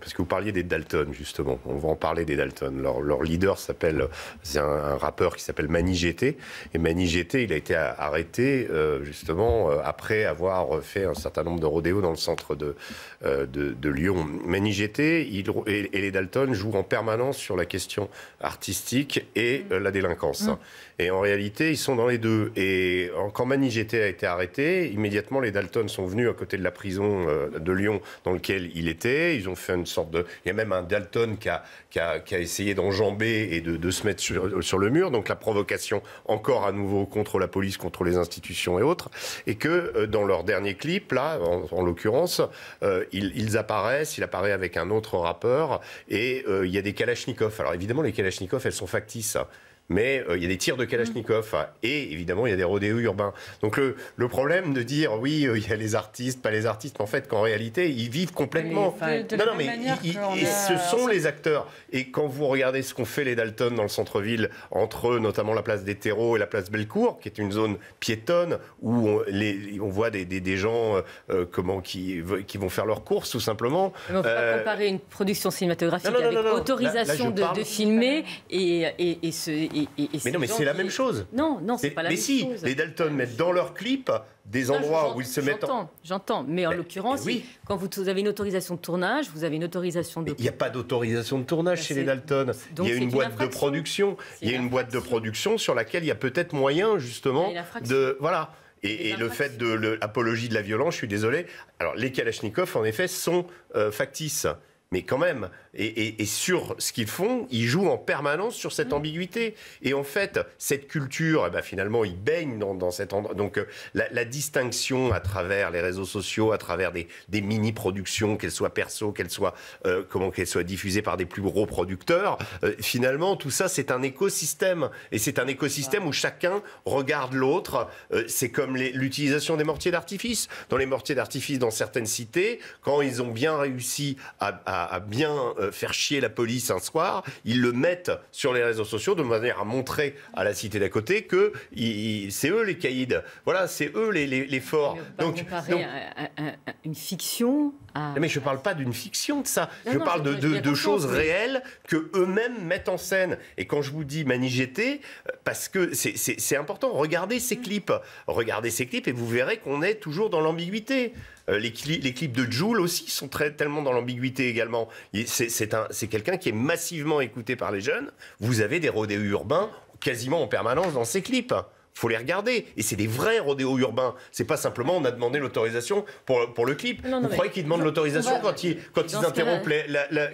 parce que vous parliez des Dalton, justement. On va en parler des Dalton. Leur, leur leader s'appelle, c'est un, rappeur qui s'appelle Mani GT. Et Mani GT, il a été arrêté, euh, justement, euh, après avoir fait un certain nombre de rodéos dans le centre de, de, Lyon. Mani GT et, les Dalton jouent en permanence sur la question artistique et la délinquance. Mmh. Et en réalité, ils sont dans les deux. Et quand Manigeté a été arrêté, immédiatement, les Dalton sont venus à côté de la prison euh, de Lyon dans laquelle il était. Ils ont fait une sorte de. Il y a même un Dalton qui a, qui a, qui a essayé d'enjamber et de, de, se mettre sur, le mur. Donc la provocation, encore à nouveau, contre la police, contre les institutions et autres. Et que euh, dans leur dernier clip, là, en, l'occurrence, euh, ils, apparaissent. Il apparaît avec un autre rappeur. Et il y a des Kalachnikov. Alors évidemment, les Kalachnikov, elles sont factices mais euh, il y a des tirs de Kalachnikov hein. et évidemment il y a des rodéos urbains. Donc le, problème de dire oui euh, il y a les artistes, pas les artistes, en fait qu'en réalité ils vivent complètement. non, non mais et ce euh, sont les acteurs. Et quand vous regardez ce qu'ont fait les Dalton dans le centre-ville, entre notamment la place des terreaux et la place Bellecour, qui est une zone piétonne où on, les, on voit des, gens comment qui, qui vont faire leurs courses tout simplement. on ne peut pas comparer une production cinématographique avec autorisation de, filmer et, et, et ce mais non, mais c'est la même chose. Non, non, c'est pas la même chose. Mais si, les Dalton mettent dans leur clip des endroits où ils se mettent J'entends. J'entends, mais en l'occurrence, quand vous, avez une autorisation de tournage, vous avez une autorisation de. Il n'y a pas d'autorisation de tournage bah, chez les Dalton. il y a une boîte de production. Il y a une boîte de production sur laquelle il y a peut-être moyen, justement, de. Voilà. Et, le fait de l'apologie de la violence, je suis désolé. Alors, les Kalachnikov, en effet, sont euh, factices. Mais quand même, et, et, et sur ce qu'ils font, ils jouent en permanence sur cette mm. ambiguïté. Et en fait, cette culture, eh ben, finalement, ils baignent dans, dans cet endroit. Donc euh, la, la, distinction à travers les réseaux sociaux, à travers des, des mini-productions, qu'elles soient perso, qu'elles soient, euh, comment qu'elles soient diffusées par des plus gros producteurs, euh, finalement, tout ça, c'est un écosystème. Et c'est un écosystème où chacun regarde l'autre. c'est comme l'utilisation des mortiers d'artifice. Dans les mortiers d'artifice, dans certaines cités, quand ils ont bien réussi à, à bien euh, faire chier la police un soir, ils le mettent sur les réseaux sociaux de manière à montrer à la cité d'à côté que c'est eux les caïds. Voilà, c'est eux les, forts. Donc, une fiction mais je ne parle pas d'une fiction de ça. je parle de, choses réelles que eux-mêmes mettent en scène. Et quand je vous dis manigété, euh, parce que c'est important, regardez ces mm. clips. Regardez ces clips et vous verrez qu'on est toujours dans l'ambiguïté. Euh, les, clips de Jules aussi sont très, tellement dans l'ambiguïté également. C'est quelqu'un qui est massivement écouté par les jeunes. Vous avez des rodéos urbains quasiment en permanence dans ces clips. Il faut les regarder. Et c'est des vrais rodéos urbains. C'est pas simplement on a demandé l'autorisation pour, le clip. Vous croyez qu'ils demandent l'autorisation quand ils, quand ils interrompent la,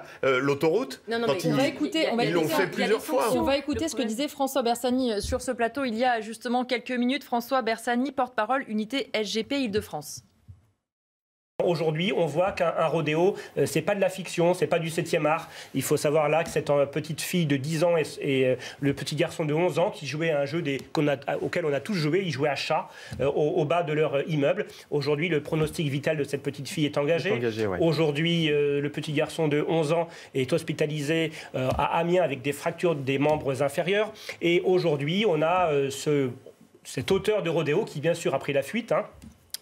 quand, euh, l'autoroute non Non on va écouter, hein. On va écouter ce que disait François Bersani euh, sur ce plateau il y a justement quelques minutes. François Bersani, porte-parole unité SGP Île-de-France. Aujourd'hui, on voit qu'un rodéo, euh, c'est pas de la fiction, c'est pas du 7e art. Il faut savoir là que cette petite fille de 10 ans et, euh, le petit garçon de 11 ans qui jouaient à un jeu auquel on a tous joué, ils jouaient à chat euh, au, bas de leur immeuble. Aujourd'hui, le pronostic vital de cette petite fille est engagé. Aujourd'hui, le petit garçon de 11 ans est hospitalisé à Amiens avec des fractures des membres inférieurs. Et aujourd'hui, on a cet auteur de rodéo qui, bien sûr, a pris la fuite. Hein,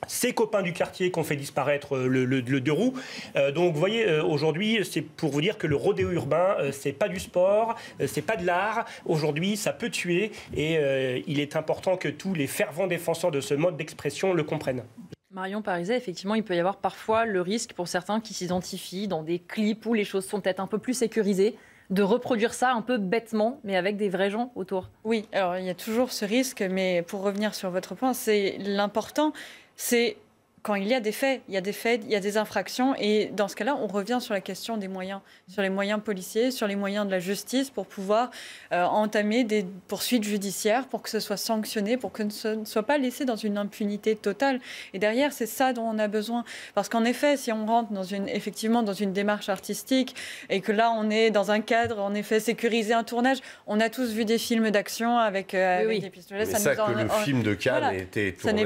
ces copains du quartier qu'on fait disparaître euh, le, le, deux roues. Euh, donc, vous voyez, euh, aujourd'hui, c'est pour vous dire que le rodéo urbain, ce c'est pas du sport, c'est pas de l'art. Aujourd'hui, ça peut tuer et il est important que tous les fervents défenseurs de ce mode d'expression le comprennent. Marion Pariset, effectivement, il peut y avoir parfois le risque pour certains qui s'identifient dans des clips où les choses sont peut-être un peu plus sécurisées de reproduire ça un peu bêtement, mais avec des vrais gens autour. Oui, alors il y a toujours ce risque, mais pour revenir sur votre point, c'est l'important, c'est quand il y a des faits, il y a des faits, il y a des infractions. Et dans ce cas-là, on revient sur la question des moyens, sur les moyens policiers, sur les moyens de la justice pour pouvoir euh, entamer des poursuites judiciaires, pour que ce soit sanctionné, pour que ce ne soit pas laissé dans une impunité totale. Et derrière, c'est ça dont on a besoin. Parce qu'en effet, si on rentre dans une, effectivement dans une démarche artistique et que là, on est dans un cadre, en effet, sécurisé, un tournage, on a tous vu des films d'action avec, euh, des pistolets. Mais ça, ça que le film de Cannes était tourné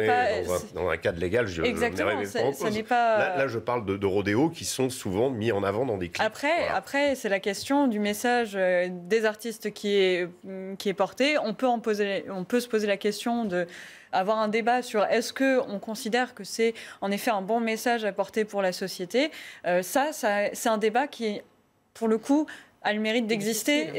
dans, un, cadre légal, je pas... Euh, là, je parle de, de rodéos qui sont souvent mis en avant dans des clips. Après, après c'est la question du message euh, des artistes qui est, mm, qui est porté. On peut, on peut se poser la question de avoir un débat sur est-ce que on considère que c'est en effet un bon message à porter pour la société. Euh, ça, ça c'est un débat qui pour le coup, a le mérite d'exister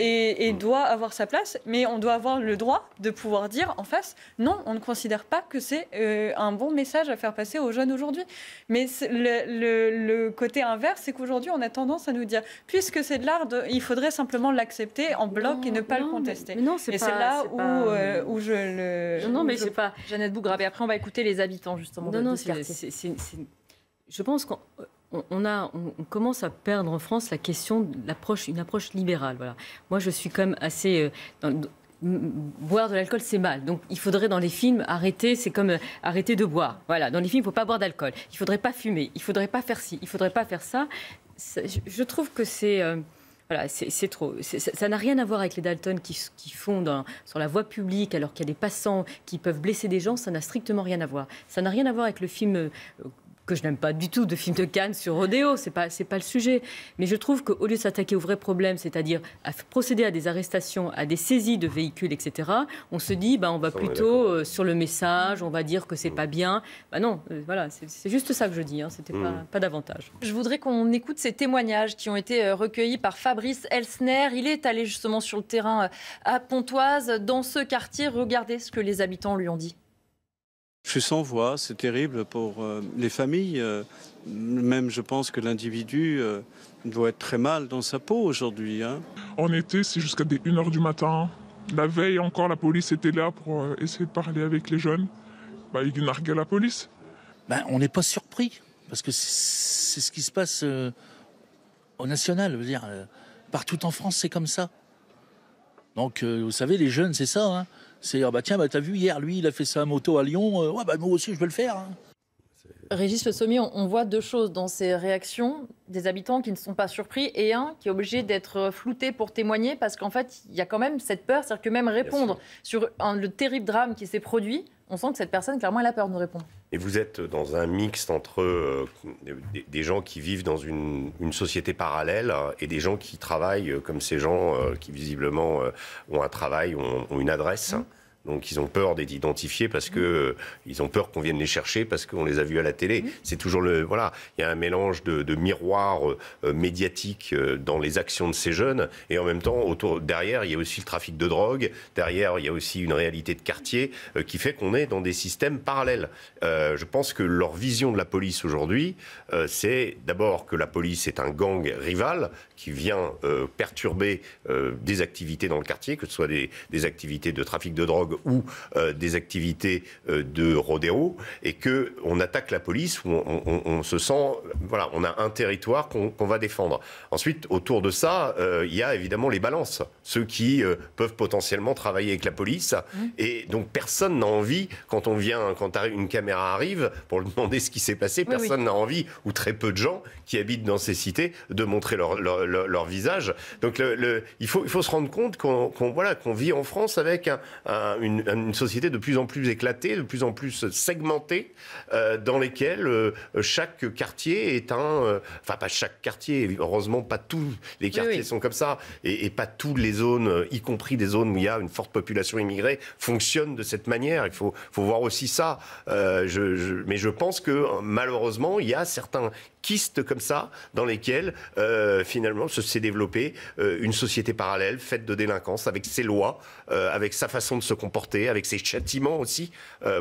et, mm. doit avoir sa place, mais on doit avoir le droit de pouvoir dire en face, non, on ne considère pas que c'est euh, un bon message à faire passer aux jeunes aujourd'hui. Mais le, côté inverse, c'est qu'aujourd'hui, on a tendance à nous dire, puisque c'est de l'art, il faudrait simplement l'accepter en bloc et ne pas le contester. non, et c'est là où, euh, euh, où, je le... Non, mais c'est pas... Jeannette Bougrave, Et après, on va écouter les habitants, justement. Non, non, c'est... Je pense qu'on on, a, on, commence à perdre en France la question d'une approche, une approche libérale. Voilà. Moi, je suis quand même assez. Euh, boire de l'alcool, c'est mal. Donc, il faudrait dans les films arrêter, c'est comme euh, arrêter de boire. Voilà, dans les films, il ne faut pas boire d'alcool. Il ne faudrait pas fumer. Il ne faudrait pas faire ci. Il ne faudrait pas faire ça. je, trouve que c'est. Euh, voilà, c'est trop. Ça n'a rien à voir avec les Dalton qui, qui font sur la voie publique alors qu'il y a des passants qui peuvent blesser des gens. Ça n'a strictement rien à voir. Ça n'a rien à voir avec le film que je n'aime pas du tout, de films de Cannes sur Rodéo, c'est pas, c'est pas le sujet. Mais je trouve qu'au lieu de s'attaquer au vrai problème, c'est-à-dire à procéder à des arrestations, à des saisies de véhicules, etc., on se dit, bah, on va plutôt euh, sur le message, on va dire que c'est mm. pas bien. Bah non, euh, voilà, c'est, juste ça que je dis, hein, c'était pas, mm. pas davantage. Je voudrais qu'on écoute ces témoignages qui ont été euh, recueillis par Fabrice Elsner. Il est allé justement sur le terrain à Pontoise, dans ce quartier. Regardez ce que les habitants lui ont dit je suis sans voix, c'est terrible pour euh, les familles. Euh, même je pense que l'individu euh, doit être très mal dans sa peau aujourd'hui. Hein. En été, c'est jusqu'à 1h du matin. La veille encore, la police était là pour essayer de parler avec les jeunes. Bah, ils narguaient la police. Ben, on n'est pas surpris, parce que c'est ce qui se passe au national. Je veux dire, partout en France, c'est comme ça. Donc, vous savez, les jeunes, c'est ça. Hein. C'est ah bah tiens, bah, t'as vu hier, lui, il a fait sa moto à Lyon, euh, bah, moi aussi, je vais le faire. Hein. Régis Le on voit deux choses dans ces réactions des habitants qui ne sont pas surpris et un qui est obligé d'être flouté pour témoigner parce qu'en fait, il y a quand même cette peur, c'est-à-dire que même répondre sur le terrible drame qui s'est produit, on sent que cette personne, clairement, elle a peur de nous répondre. Et vous êtes dans un mix entre euh, des, gens qui vivent dans une, société parallèle et des gens qui travaillent euh, comme ces gens euh, qui visiblement ont un travail, ont, une adresse. Mmh. Donc ils ont peur d'être identifiés parce que mm. ils ont peur qu'on vienne les chercher parce qu'on les a vus à la télé. Mm. C'est toujours le voilà, il y a un mélange de, miroirs euh, médiatiques euh, dans les actions de ces jeunes et en même temps derrière il y a aussi le trafic de drogue, derrière il y a aussi une réalité de quartier euh, qui fait qu'on est dans des systèmes parallèles. je pense que leur vision de la police aujourd'hui, c'est d'abord que la police est un gang rival qui vient perturber des activités dans le quartier, que ce soit des activités de trafic de drogue ou euh, des activités euh, de rodéo, et que on attaque la police, où on, se sent, voilà, on a un territoire qu'on va défendre. Ensuite, autour de ça, euh, il y a évidemment les balances, ceux qui peuvent potentiellement travailler avec la police, mmh. et donc personne n'a envie quand on vient, quand une caméra arrive pour demander ce qui s'est passé, personne n'a envie ou très peu de gens qui habitent dans ces cités de montrer leur, leur, visage. Donc le, il, faut, il faut se rendre compte qu'on voilà, qu'on vit en France avec un, une une, société de plus en plus éclatée, de plus en plus segmentée, euh, dans lesquelles euh, chaque quartier est un... Euh, enfin, pas chaque quartier, heureusement, pas tous les quartiers sont comme ça, et, pas toutes les zones, y compris des zones où il y a une forte population immigrée, fonctionnent de cette manière. Il faut, voir aussi ça. mais je pense que, malheureusement, il y a certains kystes comme ça dans lesquels euh, finalement finalement s'est développée euh, une société parallèle faite de délinquance avec ses lois, euh, avec sa façon de se comporter, avec ses châtiments aussi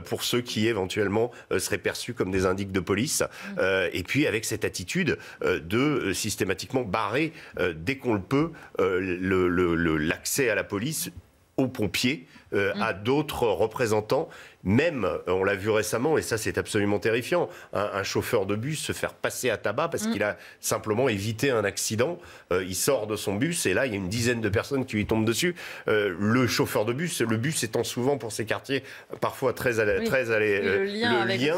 pour ceux qui éventuellement seraient perçus comme des indiques de police, mmh. et puis avec cette attitude de systématiquement barrer dès qu'on le peut l'accès à la police aux pompiers, mmh. à d'autres représentants même, euh, on l'a vu récemment, et ça c'est absolument terrifiant, un, chauffeur de bus se faire passer à tabac parce mm. qu'il a simplement évité un accident. Euh, il sort de son bus et là il y a une dizaine de personnes qui lui tombent dessus. Euh, le chauffeur de bus, le bus étant souvent pour ces quartiers parfois très, allé, très le lien, avec, le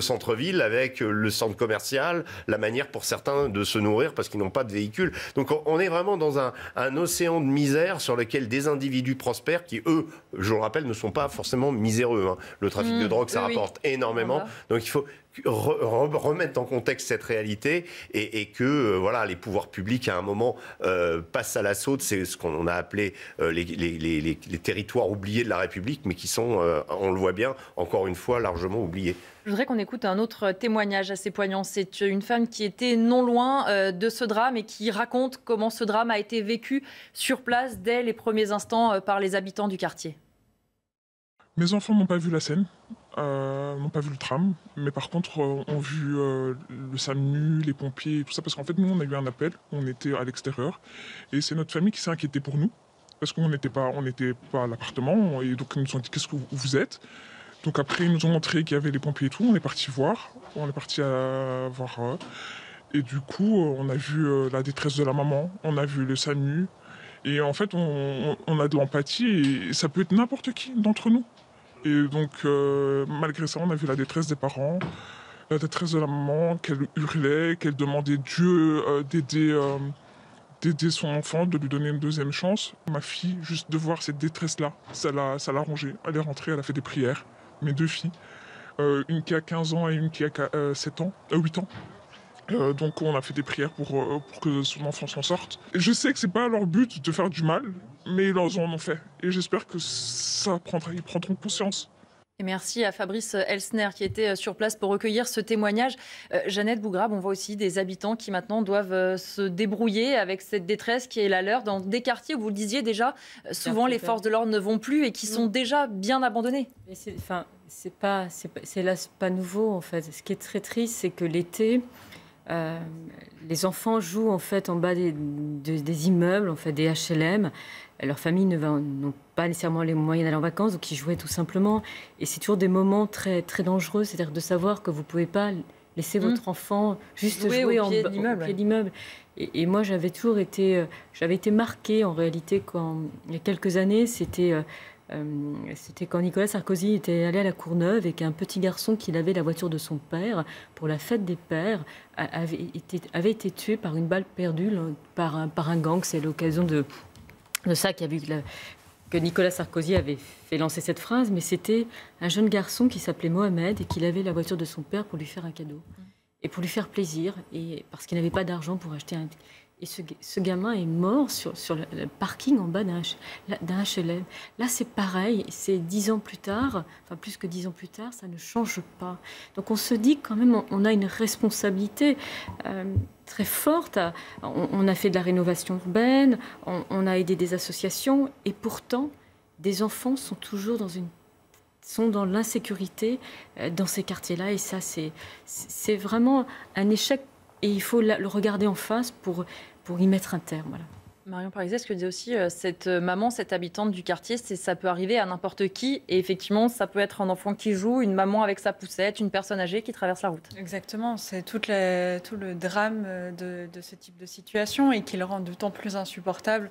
centre-ville, avec le centre commercial, la manière pour certains de se nourrir parce qu'ils n'ont pas de véhicule. Donc on est vraiment dans un, un, océan de misère sur lequel des individus prospèrent qui, eux, je le rappelle, ne sont pas forcément miséreux. Hein. Hein. Le trafic de mm. drogue, ça rapporte énormément. Donc il faut remettre en contexte cette réalité et, que euh, voilà, les pouvoirs publics, à un moment, euh, passent à l'assaut. C'est ce qu'on a appelé euh, les, territoires oubliés de la République, mais qui sont, on le voit bien, encore une fois, largement oubliés. Je voudrais qu'on écoute un autre témoignage assez poignant. C'est une femme qui était non loin de ce drame et qui raconte comment ce drame a été vécu sur place dès les premiers instants par les habitants du quartier. Mes enfants n'ont pas vu la scène, n'ont euh, pas vu le tram, mais par contre on euh, ont vu euh, le SAMU, les pompiers, tout ça, parce qu'en fait nous on a eu un appel, on était à l'extérieur, et c'est notre famille qui s'est inquiétée pour nous, parce qu'on n'était pas, on n'était pas à l'appartement, et donc ils nous ont dit qu'est-ce que vous êtes. Donc après ils nous ont montré qu'il y avait les pompiers et tout, on est parti voir, on est parti à voir, et du coup on a vu la détresse de la maman, on a vu le SAMU. Et en fait, on a de l'empathie et ça peut être n'importe qui d'entre nous. Et donc, euh, malgré ça, on a vu la détresse des parents, la détresse de la maman, qu'elle hurlait, qu'elle demandait Dieu euh, d'aider, euh, d'aider son enfant, de lui donner une deuxième chance. Ma fille, juste de voir cette détresse-là, ça l'a, ça rongée. Elle est rentrée, elle a fait des prières, mes deux filles, une qui a 15 ans et une qui a 7 ans, 8 ans. donc on a fait des prières pour, que son enfant s'en sorte. Et je sais que c'est pas leur but de faire du mal, mais ils en ont fait. Et j'espère que ça prendra, ils prendront conscience. Et merci à Fabrice Elsner qui était euh, sur place pour recueillir ce témoignage. Euh, Jeannette Bougrab, on voit aussi des habitants qui maintenant doivent euh, se débrouiller avec cette détresse qui est la leur dans des quartiers où vous le disiez déjà, souvent les forces de l'ordre ne vont plus et qui sont mm. déjà bien abandonnés. C'est, enfin, c'est pas, c'est là, pas nouveau en fait. Ce qui est très triste, c'est que l'été, les enfants jouent en fait en bas des, des immeubles, en fait des HLM leurs familles n'ont pas nécessairement les moyens d'aller en vacances, donc ils jouaient tout simplement. Et c'est toujours des moments très, très dangereux, c'est-à-dire de savoir que vous ne pouvez pas laisser mm. votre enfant juste jouer, au, pied de l'immeuble. Et, moi, j'avais toujours été, euh, j'avais été marquée en réalité quand, il y a quelques années, c'était. Euh, euh, c'était quand Nicolas Sarkozy était allé à la Courneuve et qu'un petit garçon qui avait la voiture de son père pour la fête des pères avait été, avait été tué par une balle perdue par par un gang. C'est l'occasion de, de ça qui a vu que, Nicolas Sarkozy avait fait lancer cette phrase, mais c'était un jeune garçon qui s'appelait Mohamed et qui avait la voiture de son père pour lui faire un cadeau et pour lui faire plaisir et parce qu'il n'avait pas d'argent pour acheter un et ce, ce, gamin est mort sur, sur le, parking en bas d'un HLM. Là, c'est pareil, c'est dix ans plus tard, enfin plus que dix ans plus tard, ça ne change pas. Donc on se dit quand même, on, a une responsabilité. Euh, très forte. On, a fait de la rénovation urbaine, on, a aidé des associations, et pourtant, des enfants sont toujours dans une sont dans l'insécurité euh, dans ces quartiers-là, et ça, c'est vraiment un échec, et il faut le regarder en face pour y mettre un terme. Marion Parizet, ce que disait aussi euh, cette euh, maman, cette habitante du quartier, c'est ça peut arriver à n'importe qui. Et effectivement, ça peut être un enfant qui joue, une maman avec sa poussette, une personne âgée qui traverse la route. Exactement, c'est tout, le drame euh, de, ce type de situation et qui le rend d'autant plus insupportable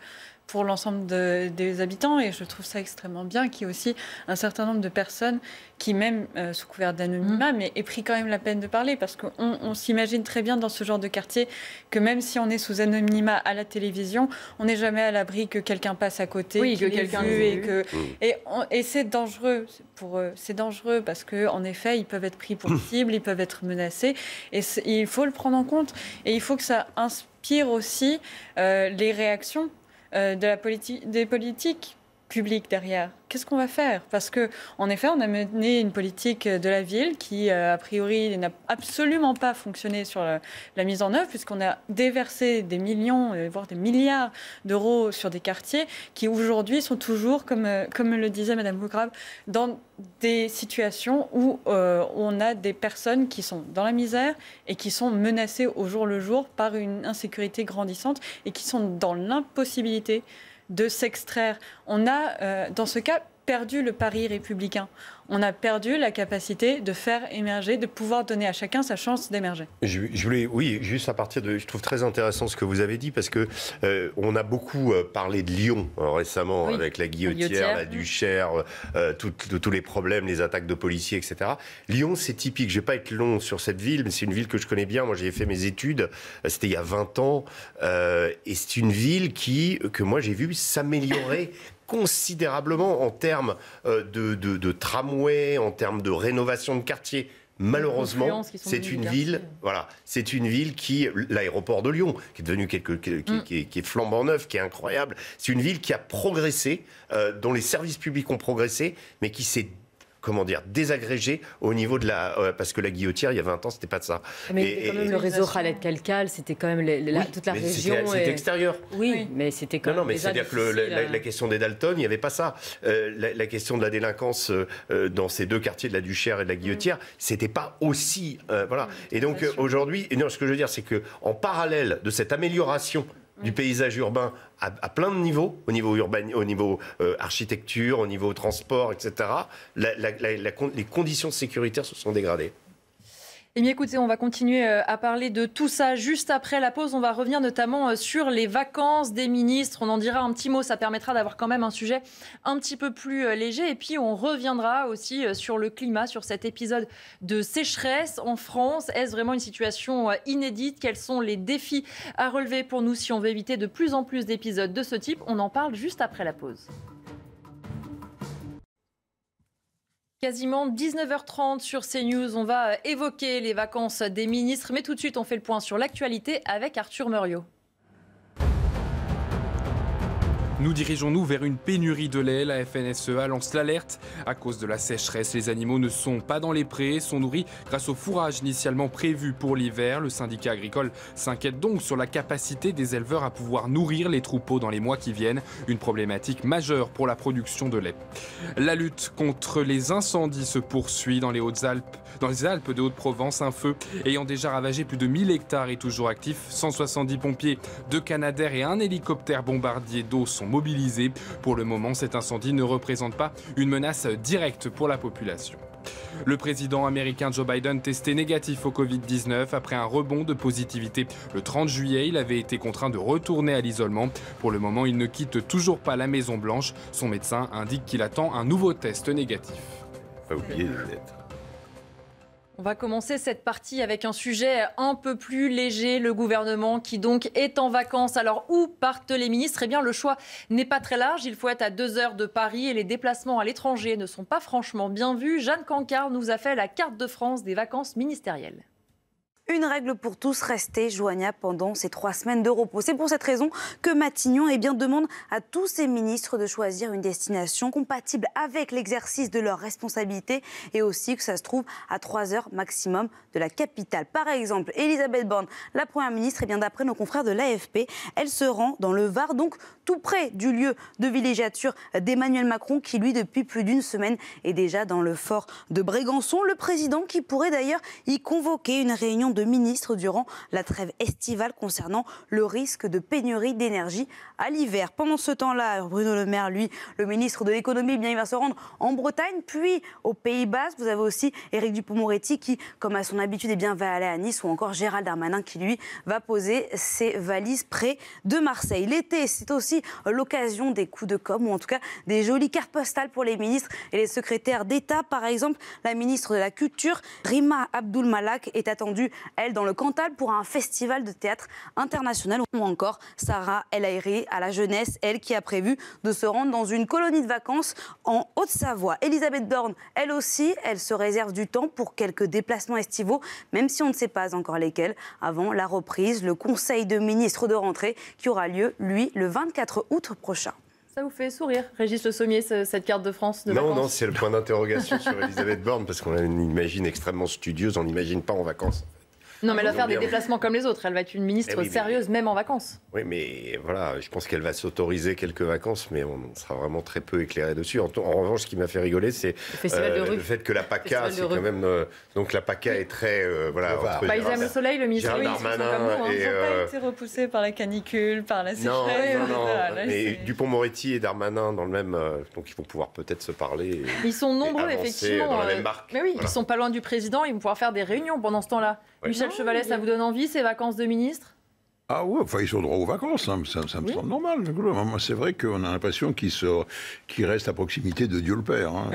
pour l'ensemble des habitants. Et je trouve ça extrêmement bien qu'il y ait aussi un certain nombre de personnes qui, même euh, sous couvert d'anonymat, mm. mais aient pris quand même la peine de parler. Parce qu'on s'imagine très bien dans ce genre de quartier que même si on est sous anonymat à la télévision, on n'est jamais à l'abri que quelqu'un passe à côté, que quelqu'un et que mm. et, et c'est dangereux pour eux. C'est dangereux parce que en effet, ils peuvent être pris pour mm. cible, ils peuvent être menacés. Et il faut le prendre en compte. Et il faut que ça inspire aussi euh, les réactions euh, de la politique des politiques public derrière. Qu'est-ce qu'on va faire Parce que, en effet, on a mené une politique de la ville qui, euh, a priori, n'a absolument pas fonctionné sur la, mise en œuvre, puisqu'on a déversé des millions, euh, voire des milliards d'euros sur des quartiers qui, aujourd'hui, sont toujours, comme, euh, comme le disait Madame Bougrave, dans des situations où on a des personnes qui sont dans la misère et qui sont menacées au jour le jour par une insécurité grandissante et qui sont dans l'impossibilité de s'extraire. On a, euh, dans ce cas, perdu le pari républicain. On a perdu la capacité de faire émerger, de pouvoir donner à chacun sa chance d'émerger. Je, voulais, oui, juste à partir de, je trouve très intéressant ce que vous avez dit parce que euh, on a beaucoup euh, parlé de Lyon euh, récemment avec la guillotière, la duchère, tous les problèmes, les attaques de policiers, etc. Lyon, c'est typique. Je vais pas être long sur cette ville, mais c'est une ville que je connais bien. Moi, j'ai fait mes études. C'était il y a 20 ans, et c'est une ville qui que moi j'ai vu s'améliorer considérablement en termes euh, de, tramway, en termes de rénovation de quartier. Malheureusement, c'est une ville, voilà, c'est une ville qui, l'aéroport de Lyon, qui est devenu quelque, qui, qui, mm. est, qui, flambant neuf, qui est incroyable, c'est une ville qui a progressé, euh, dont les services publics ont progressé, mais qui s'est comment dire, désagrégé au niveau de la. Euh, parce que la guillotière, il y a 20 ans, c'était pas de ça. Mais et, quand même le réseau Khaled Kalkal, c'était quand même toute la région. C'était extérieur. Oui, mais c'était quand même. Non, mais c'est-à-dire que euh. la, question des Dalton, il n'y avait pas ça. Euh, la, question de la délinquance dans ces deux quartiers de la Duchère et de la Guillotière, mm. c'était pas aussi. voilà. Mm. et donc aujourd'hui, ce que je veux dire, c'est que en parallèle de cette amélioration du paysage urbain à, plein de niveaux, au niveau urbain, au niveau euh, architecture, au niveau transport, etc. les conditions sécuritaires se sont dégradées. Eh bien écoutez, on va continuer euh, à parler de tout ça juste après la pause. On va revenir notamment euh, sur les vacances des ministres. On en dira un petit mot, ça permettra d'avoir quand même un sujet un petit peu plus euh, léger. Et puis on reviendra aussi sur le climat, sur cet épisode de sécheresse en France. Est-ce vraiment une situation inédite Quels sont les défis à relever pour nous si on veut éviter de plus en plus d'épisodes de ce type On en parle juste après la pause. Quasiment 19h30 sur CNews, on va évoquer les vacances des ministres, mais tout de suite on fait le point sur l'actualité avec Arthur Muriot. Nous dirigeons-nous vers une pénurie de lait. La FNSEA lance l'alerte. À cause de la sécheresse, les animaux ne sont pas dans les prés, sont nourris grâce au fourrage initialement prévu pour l'hiver. Le syndicat agricole s'inquiète donc sur la capacité des éleveurs à pouvoir nourrir les troupeaux dans les mois qui viennent, une problématique majeure pour la production de lait. La lutte contre les incendies se poursuit dans les Hautes-Alpes. Dans les Alpes de Haute-Provence, un feu ayant déjà ravagé plus de 1000 hectares est toujours actif. 170 pompiers, deux canadaires et un hélicoptère bombardier d'eau sont mobilisés. Pour le moment, cet incendie ne représente pas une menace directe pour la population. Le président américain Joe Biden testé négatif au Covid-19 après un rebond de positivité. Le 30 juillet, il avait été contraint de retourner à l'isolement. Pour le moment, il ne quitte toujours pas la Maison Blanche. Son médecin indique qu'il attend un nouveau test négatif. On va commencer cette partie avec un sujet un peu plus léger, le gouvernement qui donc est en vacances. Alors où partent les ministres Eh bien le choix n'est pas très large, il faut être à deux heures de Paris et les déplacements à l'étranger ne sont pas franchement bien vus. Jeanne Cancard nous a fait la carte de France des vacances ministérielles. Une règle pour tous, rester joignable pendant ces trois semaines de repos. C'est pour cette raison que Matignon eh bien, demande à tous ses ministres de choisir une destination compatible avec l'exercice de leurs responsabilités et aussi que ça se trouve à 3 heures maximum de la capitale. Par exemple, Elisabeth Borne, la Première ministre, et eh bien d'après nos confrères de l'AFP, elle se rend dans le Var, donc tout près du lieu de villégiature d'Emmanuel Macron qui, lui, depuis plus d'une semaine, est déjà dans le fort de Brégançon. Le président qui pourrait d'ailleurs y convoquer une réunion de ministres durant la trêve estivale concernant le risque de pénurie d'énergie à l'hiver. Pendant ce temps-là, Bruno Le Maire, lui, le ministre de l'économie, eh bien, il va se rendre en Bretagne, puis aux Pays-Bas. Vous avez aussi Éric Dupont-Moretti qui, comme à son habitude, eh bien, va aller à Nice ou encore Gérald Darmanin qui, lui, va poser ses valises près de Marseille. L'été, c'est aussi l'occasion des coups de com' ou en tout cas des jolies cartes postales pour les ministres et les secrétaires d'État. Par exemple, la ministre de la Culture, Rima Abdul Malak, est attendue elle, dans le Cantal, pour un festival de théâtre international. Ou encore Sarah El Airy à la jeunesse, elle qui a prévu de se rendre dans une colonie de vacances en Haute-Savoie. Elisabeth Dorn, elle aussi, elle se réserve du temps pour quelques déplacements estivaux, même si on ne sait pas encore lesquels, avant la reprise, le Conseil de ministre de rentrée qui aura lieu, lui, le 24 août prochain. Ça vous fait sourire, Régis Le Sommier, cette carte de France Non, non, c'est le point d'interrogation sur Elisabeth Borne, parce qu'on l'imagine extrêmement studieuse, on n'imagine pas en vacances. Non, mais elle va faire des ah déplacements comme les autres. Elle va être une ministre eh sérieuse, même en vacances. Oui, mais voilà, je pense qu'elle va s'autoriser quelques vacances, mais on sera vraiment très peu éclairé dessus. En, revanche, ce qui m'a fait rigoler, c'est le euh, fait que la PACA, c'est quand même. Euh, donc la PACA est très. Euh, voilà, entre ils aiment le soleil, le ministre. Ils n'ont hein. pas été repoussés par la canicule, par la sécheresse. Non, mais Dupont-Moretti et Darmanin dans le même. donc ils vont pouvoir peut-être se parler. ils sont nombreux, effectivement. Dans la même marque. Mais oui, ils sont pas loin du président, ils vont pouvoir faire des réunions pendant ce temps-là. Chevalet, ça vous donne envie ces vacances de ministre ah ouais, enfin, ils sont droits aux vacances, hein, ça, me semble normal. c'est vrai qu'on a l'impression qu'ils restent à proximité de Dieu le Père. Hein.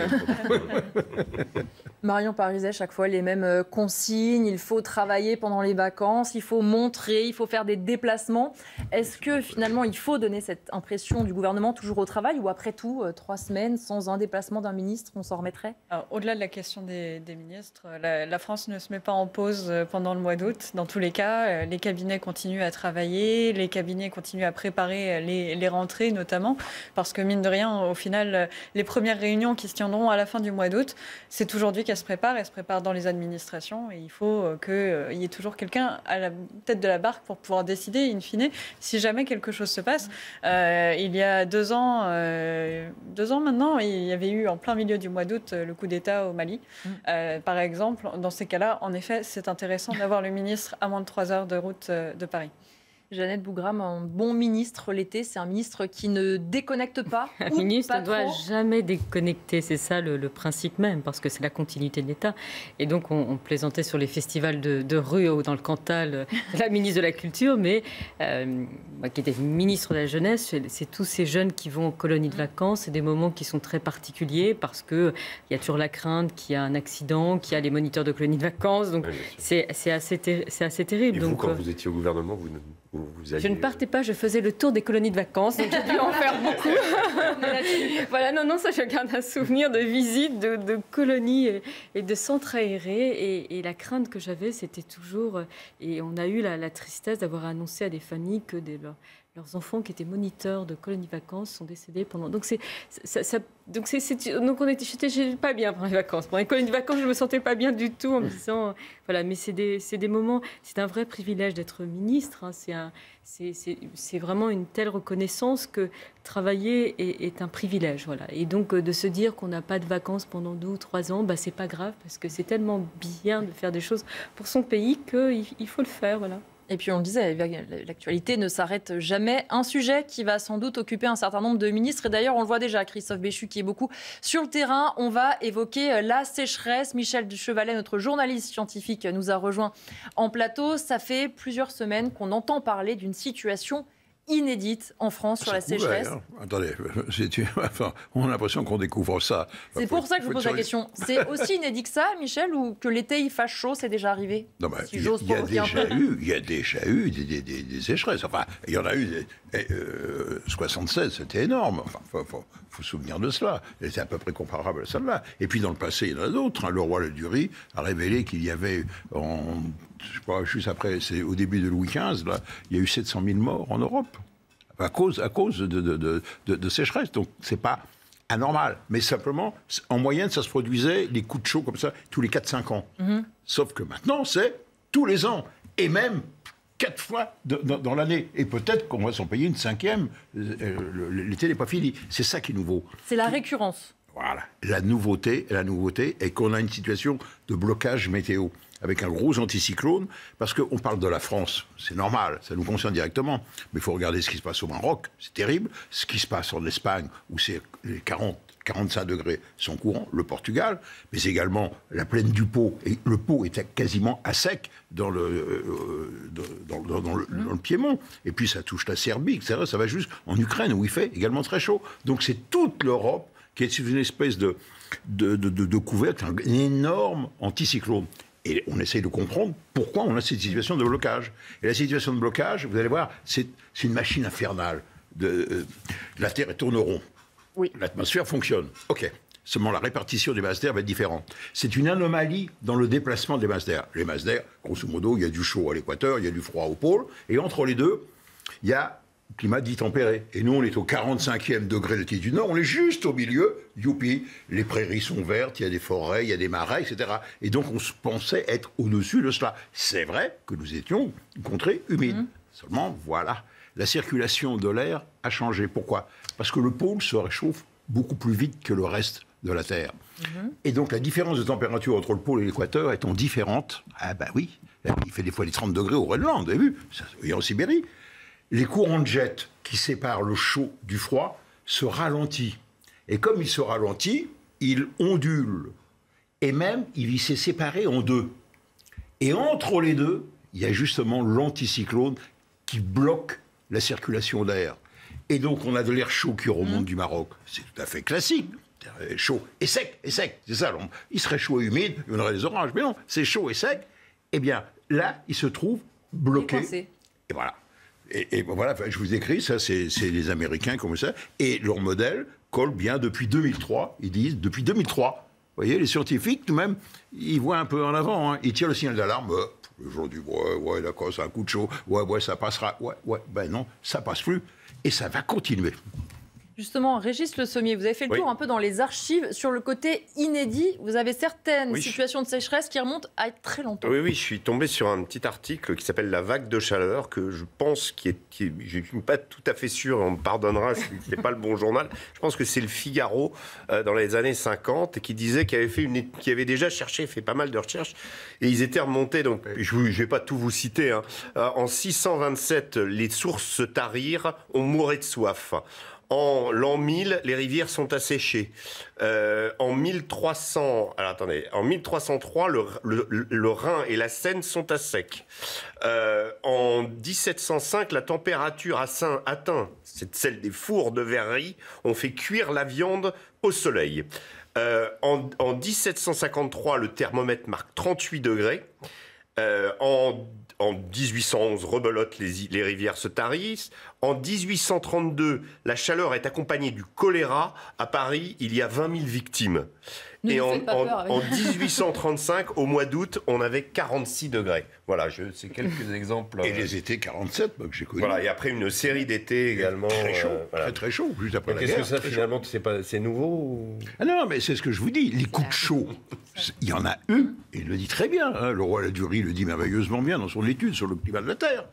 Marion Pariset, chaque fois les mêmes euh, consignes, il faut travailler pendant les vacances, il faut montrer, il faut faire des déplacements. Est-ce que finalement il faut donner cette impression du gouvernement toujours au travail ou après tout, euh, trois semaines sans un déplacement d'un ministre, on s'en remettrait Au-delà de la question des, ministres, euh, la, France ne se met pas en pause pendant le mois d'août. Dans tous les cas, les cabinets continuent à travailler, les cabinets continuent à préparer les, les rentrées notamment, parce que mine de rien, au final, les premières réunions qui se tiendront à la fin du mois d'août, c'est aujourd'hui elle se prépare, elle se prépare dans les administrations et il faut euh, qu'il euh, y ait toujours quelqu'un à la tête de la barque pour pouvoir décider, in fine, si jamais quelque chose se passe. Euh, il y a deux ans, deux ans maintenant, il y avait eu en plein milieu du mois d'août le coup d'État au Mali, mm. par exemple. Dans ces cas-là, en effet, c'est intéressant d'avoir le ministre à moins de trois heures de route de Paris. Jeannette Bougram, un bon ministre l'été, c'est un ministre qui ne déconnecte pas. Un ministre ne doit jamais déconnecter, c'est ça le, principe même, parce que c'est la continuité de l'État. Et donc on, plaisantait sur les festivals de, rue ou oh, dans le Cantal, euh, la ministre de la Culture, mais euh, qui était ministre de la Jeunesse, c'est tous ces jeunes qui vont aux colonies de mmh. vacances, c'est des moments qui sont très particuliers parce qu'il y a toujours la crainte qu'il y a un accident, qu'il y a les moniteurs de colonies de vacances, donc c'est assez, terrible. Et vous, quand euh, vous étiez au gouvernement, vous je ne partais pas, je faisais le tour des colonies de vacances, donc j'ai dû en faire beaucoup. voilà, non, non, ça, je garde un souvenir de visite, de, colonies et, de centres aérés. Et, la crainte que j'avais, c'était toujours, euh, et on a eu la, tristesse d'avoir annoncé à des familles que des, leurs enfants qui étaient moniteurs de colonies vacances sont décédés pendant. Donc, c'est, ça, ça, donc, c'est, donc on était, pas bien pendant les vacances. Pendant les colonies de vacances, je me sentais pas bien du tout en me disant, voilà, mais c'est des, des, moments, c'est un vrai privilège d'être ministre. Hein. c'est, un, c'est, vraiment une telle reconnaissance que travailler est, un privilège. Voilà. Et donc, euh, de se dire qu'on n'a pas de vacances pendant deux ou trois ans, bah, c'est pas grave parce que c'est tellement bien de faire des choses pour son pays qu'il il faut le faire. Voilà. Et puis on le disait, l'actualité ne s'arrête jamais. Un sujet qui va sans doute occuper un certain nombre de ministres. Et d'ailleurs, on le voit déjà, Christophe Béchu qui est beaucoup sur le terrain. On va évoquer euh, la sécheresse. Michel Duchevalet, notre journaliste scientifique, nous a rejoint en plateau. Ça fait plusieurs semaines qu'on entend parler d'une situation inédite en France sur la sécheresse. attendez, on a l'impression qu'on découvre ça. Bah, c'est pour ça que je vous pose la question. C'est aussi inédit que ça, Michel, ou que l'été il fasse chaud, c'est déjà arrivé Non, mais bah, il y, a déjà eu, il y a déjà eu des, sécheresses. Enfin, il y en a eu. Des, 76, euh, c'était énorme. Enfin, faut, se souvenir de cela. C'était à peu près comparable à celle-là. Et puis dans le passé, il y en a d'autres. Hein. Le roi Le Dury a révélé qu'il y avait en je crois, juste après, c'est au début de Louis XV, là, il y a eu 700 000 morts en Europe à cause, à cause de, de, sécheresse. Donc, c'est pas anormal. Mais simplement, en moyenne, ça se produisait, des coups de chaud comme ça, tous les 4-5 ans. Mhm. Sauf que maintenant, c'est tous les ans. Et même quatre fois dans, l'année. Et peut-être qu'on va s'en payer une cinquième. Euh, euh, l'été n'est pas fini. C'est ça qui est nouveau. C'est la récurrence. Voilà. La nouveauté, la nouveauté est qu'on a une situation de blocage météo avec un gros anticyclone, parce qu'on parle de la France, c'est normal, ça nous concerne directement, mais il faut regarder ce qui se passe au Maroc, c'est terrible, ce qui se passe en Espagne, où c'est les 40, 45 degrés sont courant, le Portugal, mais également la plaine du Pau, et le Pau est quasiment à sec dans le, euh, mmh. dans, le, Piémont, et puis ça touche la Serbie, etc., ça va en Ukraine, où il fait également très chaud. Donc c'est toute l'Europe qui est sous une espèce de, de, de, un énorme anticyclone. Et on essaye de comprendre pourquoi on a cette situation de blocage. Et la situation de blocage, vous allez voir, c'est une machine infernale. Euh, la Terre tourne rond. Oui. L'atmosphère fonctionne. OK. Seulement, la répartition des masses d'air va être différente. C'est une anomalie dans le déplacement des masses d'air. Les masses d'air, grosso modo, il y a du chaud à l'équateur, il y a du froid au pôle. Et entre les deux, il y a climat dit tempéré. Et nous, on est au 45e degré de latitude nord, on est juste au milieu, youpi, les prairies sont vertes, il y a des forêts, il y a des marais, etc. Et donc on se pensait être au-dessus de cela. C'est vrai que nous étions une contrée humide. Mhm. Seulement, voilà, la circulation de l'air a changé. Pourquoi Parce que le pôle se réchauffe beaucoup plus vite que le reste de la Terre. Mhm. Et donc la différence de température entre le pôle et l'équateur étant différente, ah ben oui, il fait des fois les 30 degrés au Groenland, vous avez vu, et en Sibérie les courants de jet qui séparent le chaud du froid se ralentissent Et comme il se ralentit, il ondule. Et même, il s'est séparé en deux. Et entre les deux, il y a justement l'anticyclone qui bloque la circulation d'air. Et donc, on a de l'air chaud qui remonte mmh. du Maroc. C'est tout à fait classique. Chaud et sec, et sec, c'est ça. Il serait chaud et humide, il y aurait des oranges. Mais non, c'est chaud et sec. Eh bien, là, il se trouve bloqué. Et voilà. Et, voilà, je vous écris, ça, c'est les Américains comme ça. Et leur modèle colle bien depuis 2003. Ils disent depuis 2003. Vous voyez, les scientifiques, tout de même, ils voient un peu en avant. Hein. Ils tirent le signal d'alarme. Aujourd'hui, euh, ouais, ouais, d'accord, c'est un coup de chaud. Ouais, ouais, ça passera. Ouais, ouais, ben non, ça passe plus. Et ça va continuer. Justement, Régis Le Sommier, vous avez fait le tour un peu dans les archives. Sur le côté inédit, vous avez certaines situations de sécheresse qui remontent à très longtemps. Oui, oui, je suis tombé sur un petit article qui s'appelle La vague de chaleur, que je pense qui est. je ne suis pas tout à fait sûr, on me pardonnera si ce n'est pas le bon journal. Je pense que c'est le Figaro euh, dans les années 50 qui disait qu'il avait, fait une, qui avait déjà cherché, fait pas mal de recherches, et ils étaient remontés. Donc, je ne vais pas tout vous citer. Hein. Euh, en 627, les sources se tarirent, on mourait de soif. En l'an 1000, les rivières sont asséchées. Euh, en 1300, alors attendez, en 1303, le, Rhin et la Seine sont à sec. Euh, en 1705, la température à Saint atteint, c'est celle des fours de verrerie. On fait cuire la viande au soleil. Euh, en, 1753, le thermomètre marque 38 degrés. en 1811, rebelote, les, les rivières se tarissent. En 1832, la chaleur est accompagnée du choléra. À Paris, il y a 20 000 victimes. et en, 1835, au mois d'août, on avait 46 degrés. Voilà, c'est quelques exemples. Et euh, les étés 47, moi, que j'ai connu. Voilà, et après une série d'étés également. Très chaud, euh, très très chaud, juste après Qu'est-ce que ça, finalement, c'est nouveau ah Non, mais c'est ce que je vous dis, les coups de chaud, il y en a eu, et il le dit très bien. Hein, le roi Ladurie le dit merveilleusement bien dans son étude sur le climat de la Terre.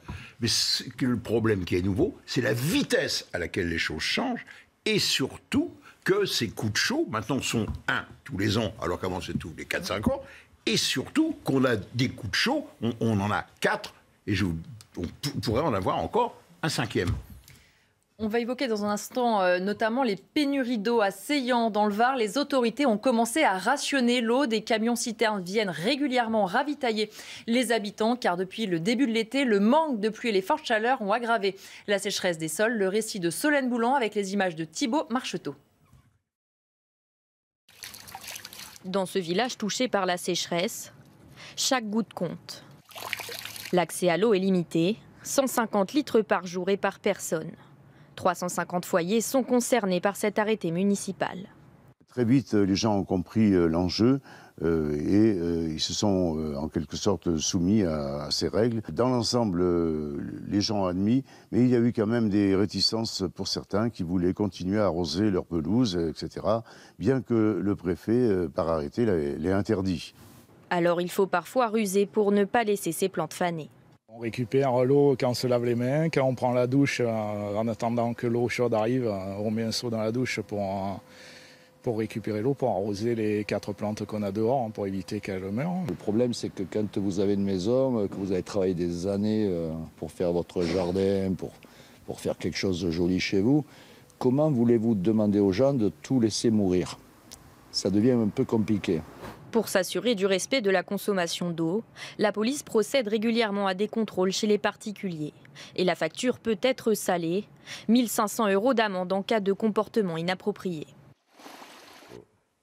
Mais le problème qui est nouveau, c'est la vitesse à laquelle les choses changent et surtout que ces coups de chaud maintenant sont un tous les ans, alors qu'avant c'était tous les 4-5 ans, et surtout qu'on a des coups de chaud, on, en a 4, et je, on pourrait en avoir encore un cinquième. On va évoquer dans un instant euh, notamment les pénuries d'eau à dans le Var. Les autorités ont commencé à rationner l'eau. Des camions citernes viennent régulièrement ravitailler les habitants car depuis le début de l'été, le manque de pluie et les fortes chaleurs ont aggravé la sécheresse des sols. Le récit de Solène Boulan avec les images de Thibault Marcheteau. Dans ce village touché par la sécheresse, chaque goutte compte. L'accès à l'eau est limité, 150 litres par jour et par personne. 350 foyers sont concernés par cet arrêté municipal. Très vite, euh, les gens ont compris euh, l'enjeu euh, et ils se sont en quelque sorte soumis à, ces règles. Dans l'ensemble, les gens ont admis, mais il y a eu quand même des réticences pour certains qui voulaient continuer à arroser leurs pelouses, etc., bien que le préfet, par arrêté, l'ait interdit. Alors il faut parfois ruser pour ne pas laisser ces plantes faner. On récupère l'eau quand on se lave les mains, quand on prend la douche, euh, en attendant que l'eau chaude arrive, euh, on met un seau dans la douche pour, pour récupérer l'eau, pour arroser les quatre plantes qu'on a dehors, hein, pour éviter qu'elles meurent. Le problème, c'est que quand vous avez une maison, euh, que vous avez travaillé des années pour faire votre jardin, pour faire quelque chose de joli chez vous, comment voulez-vous demander aux gens de tout laisser mourir Ça devient un peu compliqué. Pour s'assurer du respect de la consommation d'eau, la police procède régulièrement à des contrôles chez les particuliers. Et la facture peut être salée, 1500 euros d'amende en cas de comportement inapproprié.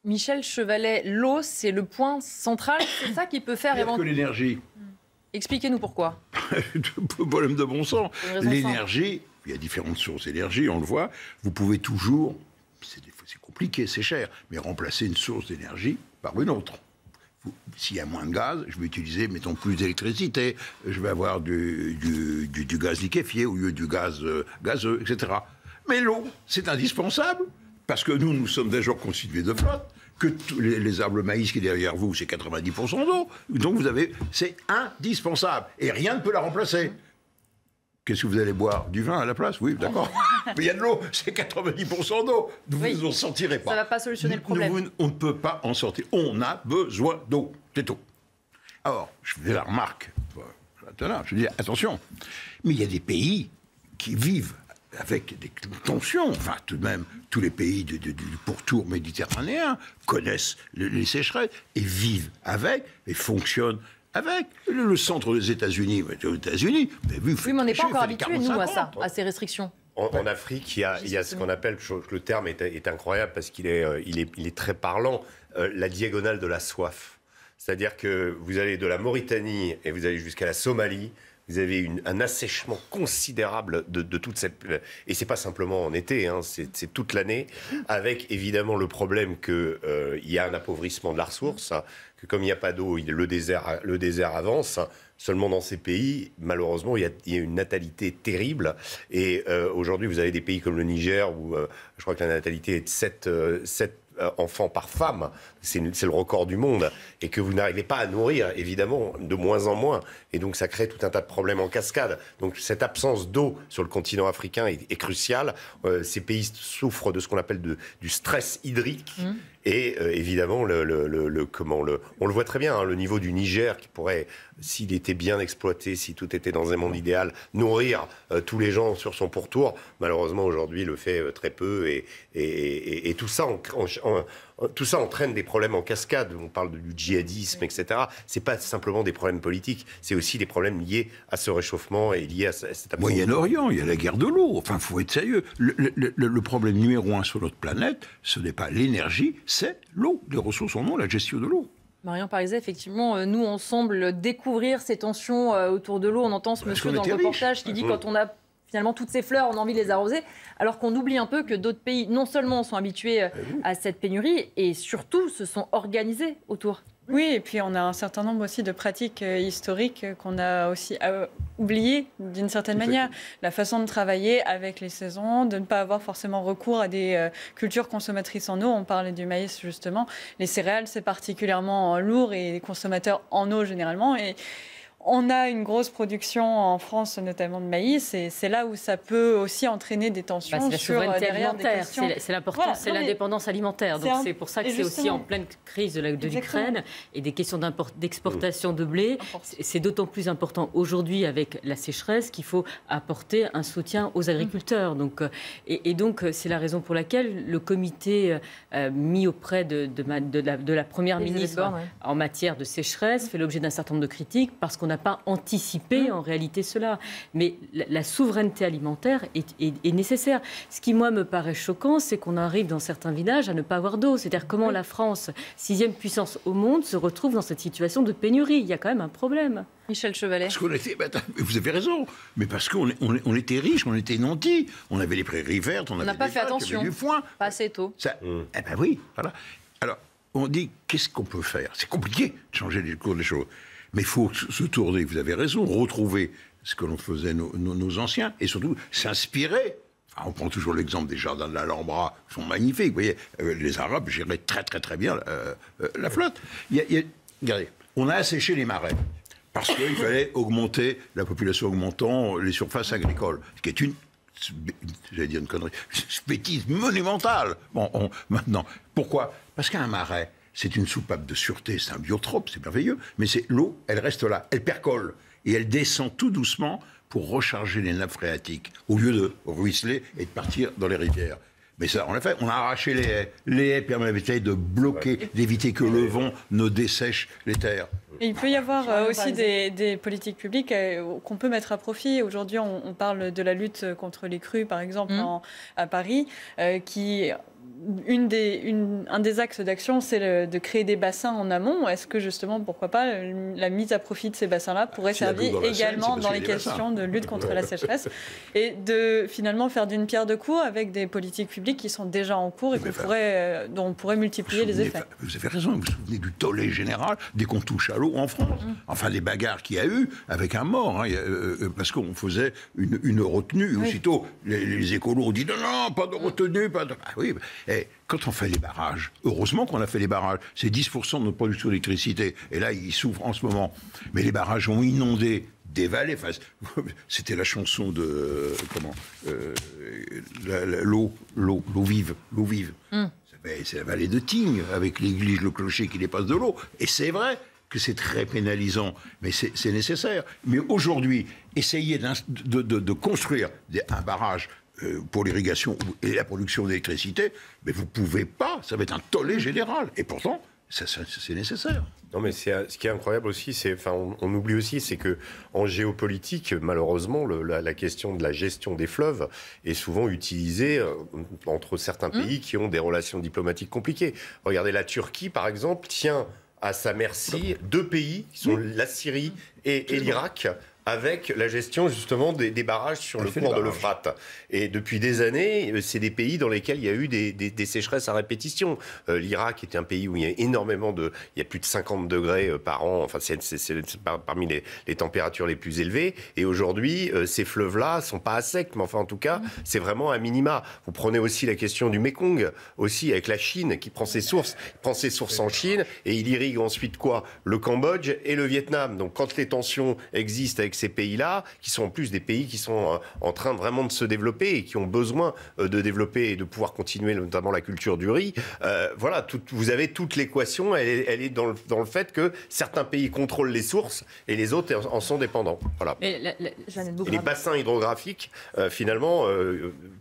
Michel Chevalet, l'eau, c'est le point central, c'est ça qui peut faire éventuellement... que l'énergie. Hmm. Expliquez-nous pourquoi. problème de bon sens. L'énergie, il y a différentes sources d'énergie, on le voit, vous pouvez toujours, c'est compliqué, c'est cher, mais remplacer une source d'énergie par une autre. S'il y a moins de gaz, je vais utiliser, mettons, plus d'électricité, je vais avoir du, gaz liquéfié au lieu du gaz euh, gazeux, etc. Mais l'eau, c'est indispensable, parce que nous, nous sommes déjà constitués de flotte, que tous les, les arbres maïs qui est derrière vous, c'est 90% d'eau, donc vous avez, c'est indispensable, et rien ne peut la remplacer. Qu'est-ce que vous allez boire Du vin à la place Oui, d'accord. Mais il y a de l'eau, c'est 90% d'eau. Vous ne vous en sortirez pas. Ça ne va pas solutionner le problème. on ne peut pas en sortir. On a besoin d'eau. C'est tout. Alors, je fais la remarque. Euh, je dis attention. Mais il y a des pays qui vivent avec des tensions. Enfin, tout de même, tous les pays du pourtour méditerranéen connaissent les sécheresses et vivent avec et fonctionnent avec le, centre des États-Unis. Mais États-Unis, mais vu Oui, mais on n'est pas encore habitué, nous, à ça, à ces restrictions. En, Afrique, il y a, ce qu'on appelle, le terme est, incroyable parce qu'il est, euh, il est, très parlant, euh, la diagonale de la soif. C'est-à-dire que vous allez de la Mauritanie et vous allez jusqu'à la Somalie, vous avez une, un assèchement considérable de, toute cette... Et c'est pas simplement en été, hein, c'est toute l'année, avec évidemment le problème qu'il euh, il y a un appauvrissement de la ressource, hein, que comme il n'y a pas d'eau, le désert, le désert avance. Hein. Seulement dans ces pays, malheureusement, il y a, une natalité terrible. Et euh, aujourd'hui, vous avez des pays comme le Niger, où euh, je crois que la natalité est de 7, 7 euh, enfants par femme, c'est le record du monde, et que vous n'arrivez pas à nourrir, évidemment, de moins en moins. Et donc ça crée tout un tas de problèmes en cascade. Donc cette absence d'eau sur le continent africain est, cruciale. Euh, ces pays souffrent de ce qu'on appelle du stress hydrique. Mmh. Et euh, évidemment, le, on le voit très bien, hein, le niveau du Niger qui pourrait s'il était bien exploité, si tout était dans un monde idéal, nourrir euh, tous les gens sur son pourtour. Malheureusement, aujourd'hui, le fait euh, très peu. Et, tout, ça tout ça entraîne des problèmes en cascade. On parle du djihadisme, etc. Ce n'est pas simplement des problèmes politiques, c'est aussi des problèmes liés à ce réchauffement et liés à, cette... Moyen-Orient, il y a la guerre de l'eau. Enfin, il faut être sérieux. Le, problème numéro un sur notre planète, ce n'est pas l'énergie, c'est l'eau. Les ressources en eau, la gestion de l'eau. Marion Parizet, effectivement, euh, nous, on semble découvrir ces tensions euh, autour de l'eau. On entend ce monsieur dans le reportage qui dit quand on a finalement toutes ces fleurs, on a envie de les arroser, alors qu'on oublie un peu que d'autres pays, non seulement sont habitués euh, eh à cette pénurie, et surtout se sont organisés autour. Oui, et puis on a un certain nombre aussi de pratiques euh, historiques euh, qu'on a aussi euh, oubliées d'une certaine manière. La façon de travailler avec les saisons, de ne pas avoir forcément recours à des cultures consommatrices en eau. On parlait du maïs justement. Les céréales, c'est particulièrement lourd et les consommateurs en eau généralement on a une grosse production en France, notamment de maïs, et c'est là où ça peut aussi entraîner des tensions bah, la sur souveraineté alimentaire. C'est l'importance, c'est l'indépendance alimentaire. Donc c'est pour ça que c'est aussi en pleine crise de l'Ukraine et des questions d'exportation de blé. Mmh. C'est d'autant plus important aujourd'hui avec la sécheresse qu'il faut apporter un soutien aux mmh. agriculteurs. Donc, euh, et, donc euh, c'est la raison pour laquelle le comité euh, mis auprès de, de, la, première ministre en matière de sécheresse mmh. fait l'objet d'un certain nombre de critiques parce qu'on n'a pas anticipé mmh. en réalité cela. Mais la, souveraineté alimentaire est, nécessaire. Ce qui, moi, me paraît choquant, c'est qu'on arrive dans certains villages à ne pas avoir d'eau. C'est-à-dire comment la France, sixième puissance au monde, se retrouve dans cette situation de pénurie. Il y a quand même un problème. Michel Chevalet. vous avez raison, mais parce qu'on on, était riche, on était nantis, on avait les prairies vertes, on, on avait pas fait attention. du foin. Pas assez tôt. Ça, mmh. Eh ben oui, voilà. Alors, on dit qu'est-ce qu'on peut faire C'est compliqué de changer le cours des choses. Mais il faut se tourner, vous avez raison, retrouver ce que l'on faisait nos, anciens et surtout s'inspirer. Enfin, ah, on prend toujours l'exemple des jardins de l'Alhambra, sont magnifiques. Vous voyez, euh, les Arabes géraient très très très bien euh, euh, la flotte. Il y a, regardez, on a asséché les marais parce qu'il fallait augmenter la population augmentant les surfaces agricoles, ce qui est une j'allais dire une connerie, une bêtise monumentale. Bon, maintenant, pourquoi Parce qu'un marais, c'est une soupape de sûreté, c'est un biotrope, c'est merveilleux, mais c'est l'eau, elle reste là, elle percole et elle descend tout doucement pour recharger les nappes phréatiques, au lieu de ruisseler et de partir dans les rivières. Mais ça, on l'a fait. On a arraché les haies. Les haies permettaient de bloquer, d'éviter que le vent ne dessèche les terres. il peut y avoir euh, aussi des, politiques publiques euh, qu'on peut mettre à profit. Aujourd'hui, on, parle de la lutte contre les crues, par exemple, mmh. à Paris, euh, qui une des, un des axes d'action, c'est de créer des bassins en amont. Est-ce que justement, pourquoi pas, la mise à profit de ces bassins-là pourrait servir également dans les questions de lutte contre la sécheresse et de finalement faire d'une pierre deux coups avec des politiques publiques qui sont déjà en cours et pourrait, euh, dont on pourrait multiplier les effets. Vous avez raison, vous vous souvenez du tollé général dès qu'on touche à l'eau en France. Mm-hmm. Enfin, les bagarres qu'il y a eu avec un mort, hein, euh, euh, parce qu'on faisait une, retenue. Aussitôt, les, écolos ont dit non, non, pas de retenue, pas de. Ah, oui, quand on fait les barrages, heureusement qu'on a fait les barrages, c'est 10% de notre production d'électricité. Et là, ils souffrent en ce moment. Mais les barrages ont inondé des vallées. c'était la chanson de euh, comment euh, l'eau, l'eau, l'eau vive, l'eau vive. Hmm. C'est la vallée de Tignes avec l'église, le clocher qui dépasse de l'eau. Et c'est vrai que c'est très pénalisant, mais c'est nécessaire. Mais aujourd'hui, essayer de, construire un barrage euh, pour l'irrigation et la production d'électricité, mais vous ne pouvez pas, ça va être un tollé général. Et pourtant, c'est nécessaire. Non, mais ce qui est incroyable aussi, c'est, enfin, on, oublie aussi, c'est que en géopolitique, malheureusement, la, question de la gestion des fleuves est souvent utilisée euh, entre certains mm. pays qui ont des relations diplomatiques compliquées. Regardez la Turquie, par exemple, tient à sa merci deux pays qui sont mm. la Syrie et, et l'Irak avec la gestion justement des, barrages sur le cours de l'Euphrate. Et depuis des années, euh, c'est des pays dans lesquels il y a eu des, sécheresses à répétition. Euh, L'Irak était un pays où il y a énormément de... Il y a plus de 50 degrés euh, par an, enfin c'est parmi les, températures les plus élevées. Et aujourd'hui, ces fleuves-là sont pas à sec, mais enfin en tout cas, c'est vraiment un minima. Vous prenez aussi la question du Mekong, aussi avec la Chine qui prend ses sources, prend ses sources en Chine et il irrigue ensuite quoi Le Cambodge et le Vietnam. Donc quand les tensions existent avec ces pays-là, qui sont en plus des pays qui sont euh, en train vraiment de se développer et qui ont besoin euh, de développer et de pouvoir continuer notamment la culture du riz. Euh, voilà, vous avez toute l'équation, elle, est dans le, fait que certains pays contrôlent les sources et les autres en sont dépendants. Voilà. les bassins hydrographiques, finalement,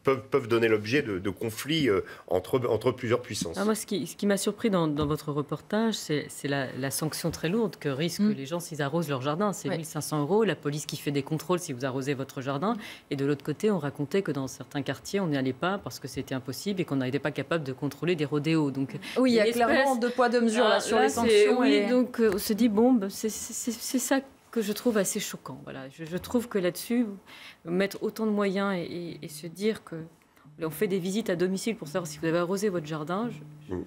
peuvent, peuvent donner l'objet de, conflits entre, entre plusieurs puissances. moi, ce qui, ce qui m'a surpris dans, votre reportage, c'est la, sanction très lourde que risquent mmh. les gens s'ils arrosent leur jardin. C'est 1500 euros, la police qui fait des contrôles si vous arrosez votre jardin. Et de l'autre côté, on racontait que dans certains quartiers, on n'y allait pas parce que c'était impossible et qu'on n'était pas capable de contrôler des rodéos. Donc, oui, il y a clairement deux poids, deux mesures ah, sur les sanctions. Oui, donc euh, on se dit, bon, bah, c'est ça que je trouve assez choquant. Voilà. Je, trouve que là-dessus, mettre autant de moyens et, se dire que on fait des visites à domicile pour savoir si vous avez arrosé votre jardin, mm.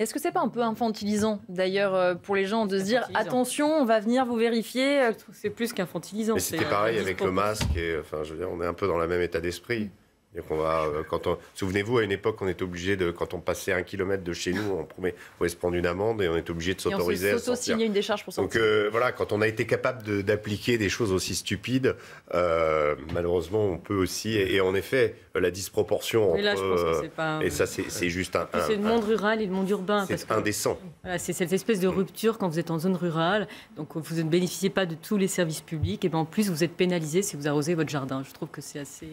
Est-ce que c'est pas un peu infantilisant d'ailleurs euh, pour les gens de se dire attention, on va venir vous vérifier euh, C'est plus qu'infantilisant. Mais c'était pareil avec le masque et enfin je veux on est un peu dans le même état d'esprit. Euh, souvenez-vous, à une époque, on était obligé de, quand on passait un kilomètre de chez nous, on pouvait, on se prendre une amende et on était obligé de s'autoriser. On s'auto-signer une décharge pour sortir. Donc euh, voilà, quand on a été capable d'appliquer des choses aussi stupides, euh, malheureusement, on peut aussi. Et, en effet, la disproportion entre. Là, je pense que c'est pas... Et ça, c'est, juste un. c'est le monde rural et le monde urbain. C'est indécent. c'est cette espèce de mm. rupture quand vous êtes en zone rurale. Donc vous ne bénéficiez pas de tous les services publics. Et ben en plus, vous êtes pénalisé si vous arrosez votre jardin. Je trouve que c'est assez.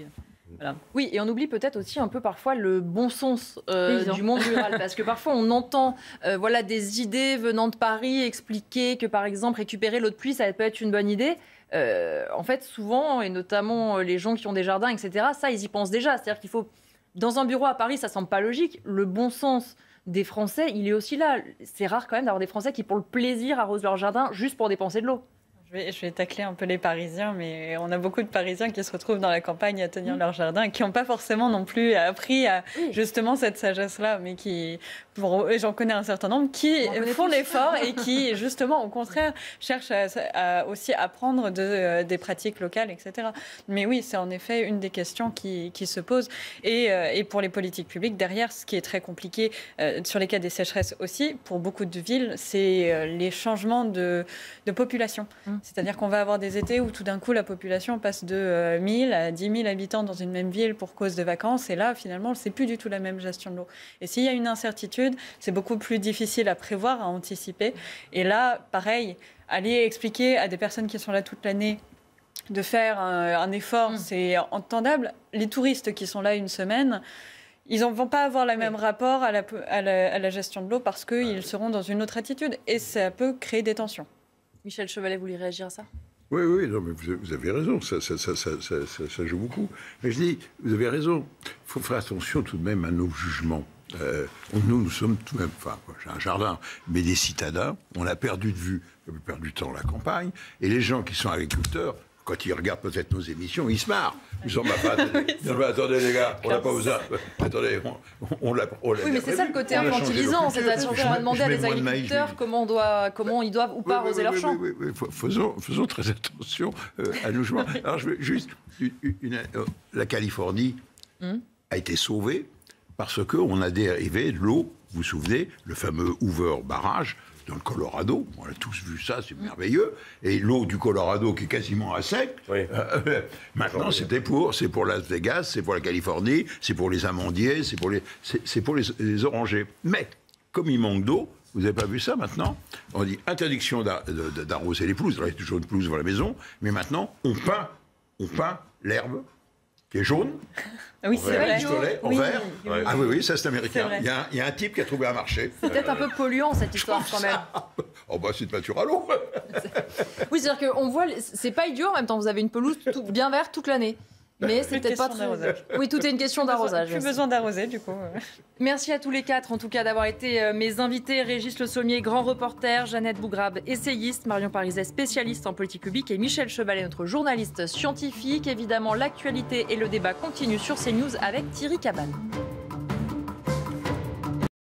Oui, et on oublie peut-être aussi un peu parfois le bon sens euh, du monde rural, parce que parfois on entend euh, voilà, des idées venant de Paris expliquer que par exemple récupérer l'eau de pluie, ça peut être une bonne idée. Euh, en fait, souvent, et notamment les gens qui ont des jardins, etc., ça, ils y pensent déjà. C'est-à-dire qu'il faut, dans un bureau à Paris, ça semble pas logique, le bon sens des Français, il est aussi là. C'est rare quand même d'avoir des Français qui, pour le plaisir, arrosent leur jardin juste pour dépenser de l'eau. Je vais, je vais, tacler un peu les Parisiens, mais on a beaucoup de Parisiens qui se retrouvent dans la campagne à tenir mm. leur jardin et qui n'ont pas forcément non plus appris à, justement cette sagesse-là, mais qui, j'en connais un certain nombre, qui font l'effort et qui, justement, au contraire, cherchent à, à aussi apprendre de, euh, des pratiques locales, etc. Mais oui, c'est en effet une des questions qui, qui se pose. Et, euh, et, pour les politiques publiques, derrière, ce qui est très compliqué euh, sur les cas des sécheresses aussi, pour beaucoup de villes, c'est les changements de, de population. Mm. Mm. C'est-à-dire qu'on va avoir des étés où tout d'un coup la population passe de 1000 euh, à 10 000 habitants dans une même ville pour cause de vacances. Et là, finalement, c'est plus du tout la même gestion de l'eau. Et s'il y a une incertitude, c'est beaucoup plus difficile à prévoir, à anticiper. Et là, pareil, aller expliquer à des personnes qui sont là toute l'année de faire un, effort, mm. c'est entendable. Les touristes qui sont là une semaine, ils ne vont pas avoir le même rapport à la, à la, gestion de l'eau parce qu'ils bah seront dans une autre attitude et ça peut créer des tensions. Michel Chevalet, vous voulez réagir à ça oui, oui, non, mais vous avez raison, ça, ça, ça, joue beaucoup. Mais je dis, vous avez raison, il faut faire attention tout de même à nos jugements. Euh, nous, nous sommes tout de même, enfin, j'ai un jardin, mais des citadins, on a perdu de vue on a perdu du temps la campagne, et les gens qui sont agriculteurs quand ils regardent peut-être nos émissions, ils se marrent. Ils sont pas bah, bah, bah, attendez les gars, on n'a pas osé. » Attendez, on, l'a. Oui, mais c'est ça le côté infantilisant, c'est-à-dire qu'on va demander à des agriculteurs comment, ils doivent ou pas arroser leur champ. Oui, faisons, faisons très attention euh, à nos joueurs. Alors je veux juste euh, la Californie hmm. a été sauvée parce qu'on a dérivé l'eau, vous vous souvenez, le fameux Hoover barrage, dans le Colorado. On a tous vu ça, c'est merveilleux. Et l'eau du Colorado qui est quasiment à sec. Euh, euh, maintenant, c'était pour, c'est pour Las Vegas, c'est pour la Californie, c'est pour les amandiers, c'est pour les, c'est pour les, orangers. Mais comme il manque d'eau, vous n'avez pas vu ça maintenant On dit interdiction d'arroser les pelouses. il y a toujours une pelouse dans la maison, mais maintenant on peint, on peint l'herbe qui est jaune. Ah oui, c'est vrai. en vert. Ah oui, oui, ça c'est américain. Il y, a un, type qui a trouvé un marché. C'est peut-être un peu polluant cette histoire quand même. Ça. Oh bah c'est de nature à l'eau. oui, c'est-à-dire qu'on voit, c'est pas idiot en même temps, vous avez une pelouse bien verte toute l'année. Mais bah, c'était pas très. Oui, tout est une question d'arrosage. Plus besoin d'arroser, du coup. Merci à tous les quatre, en tout cas, d'avoir été euh, mes invités. Régis Le Sommier, grand reporter, Jeannette Bougrabe, essayiste, Marion Pariset, spécialiste en politique publique, et Michel Chevalet, notre journaliste scientifique. Évidemment, l'actualité et le débat continuent sur CNews avec Thierry Cabane.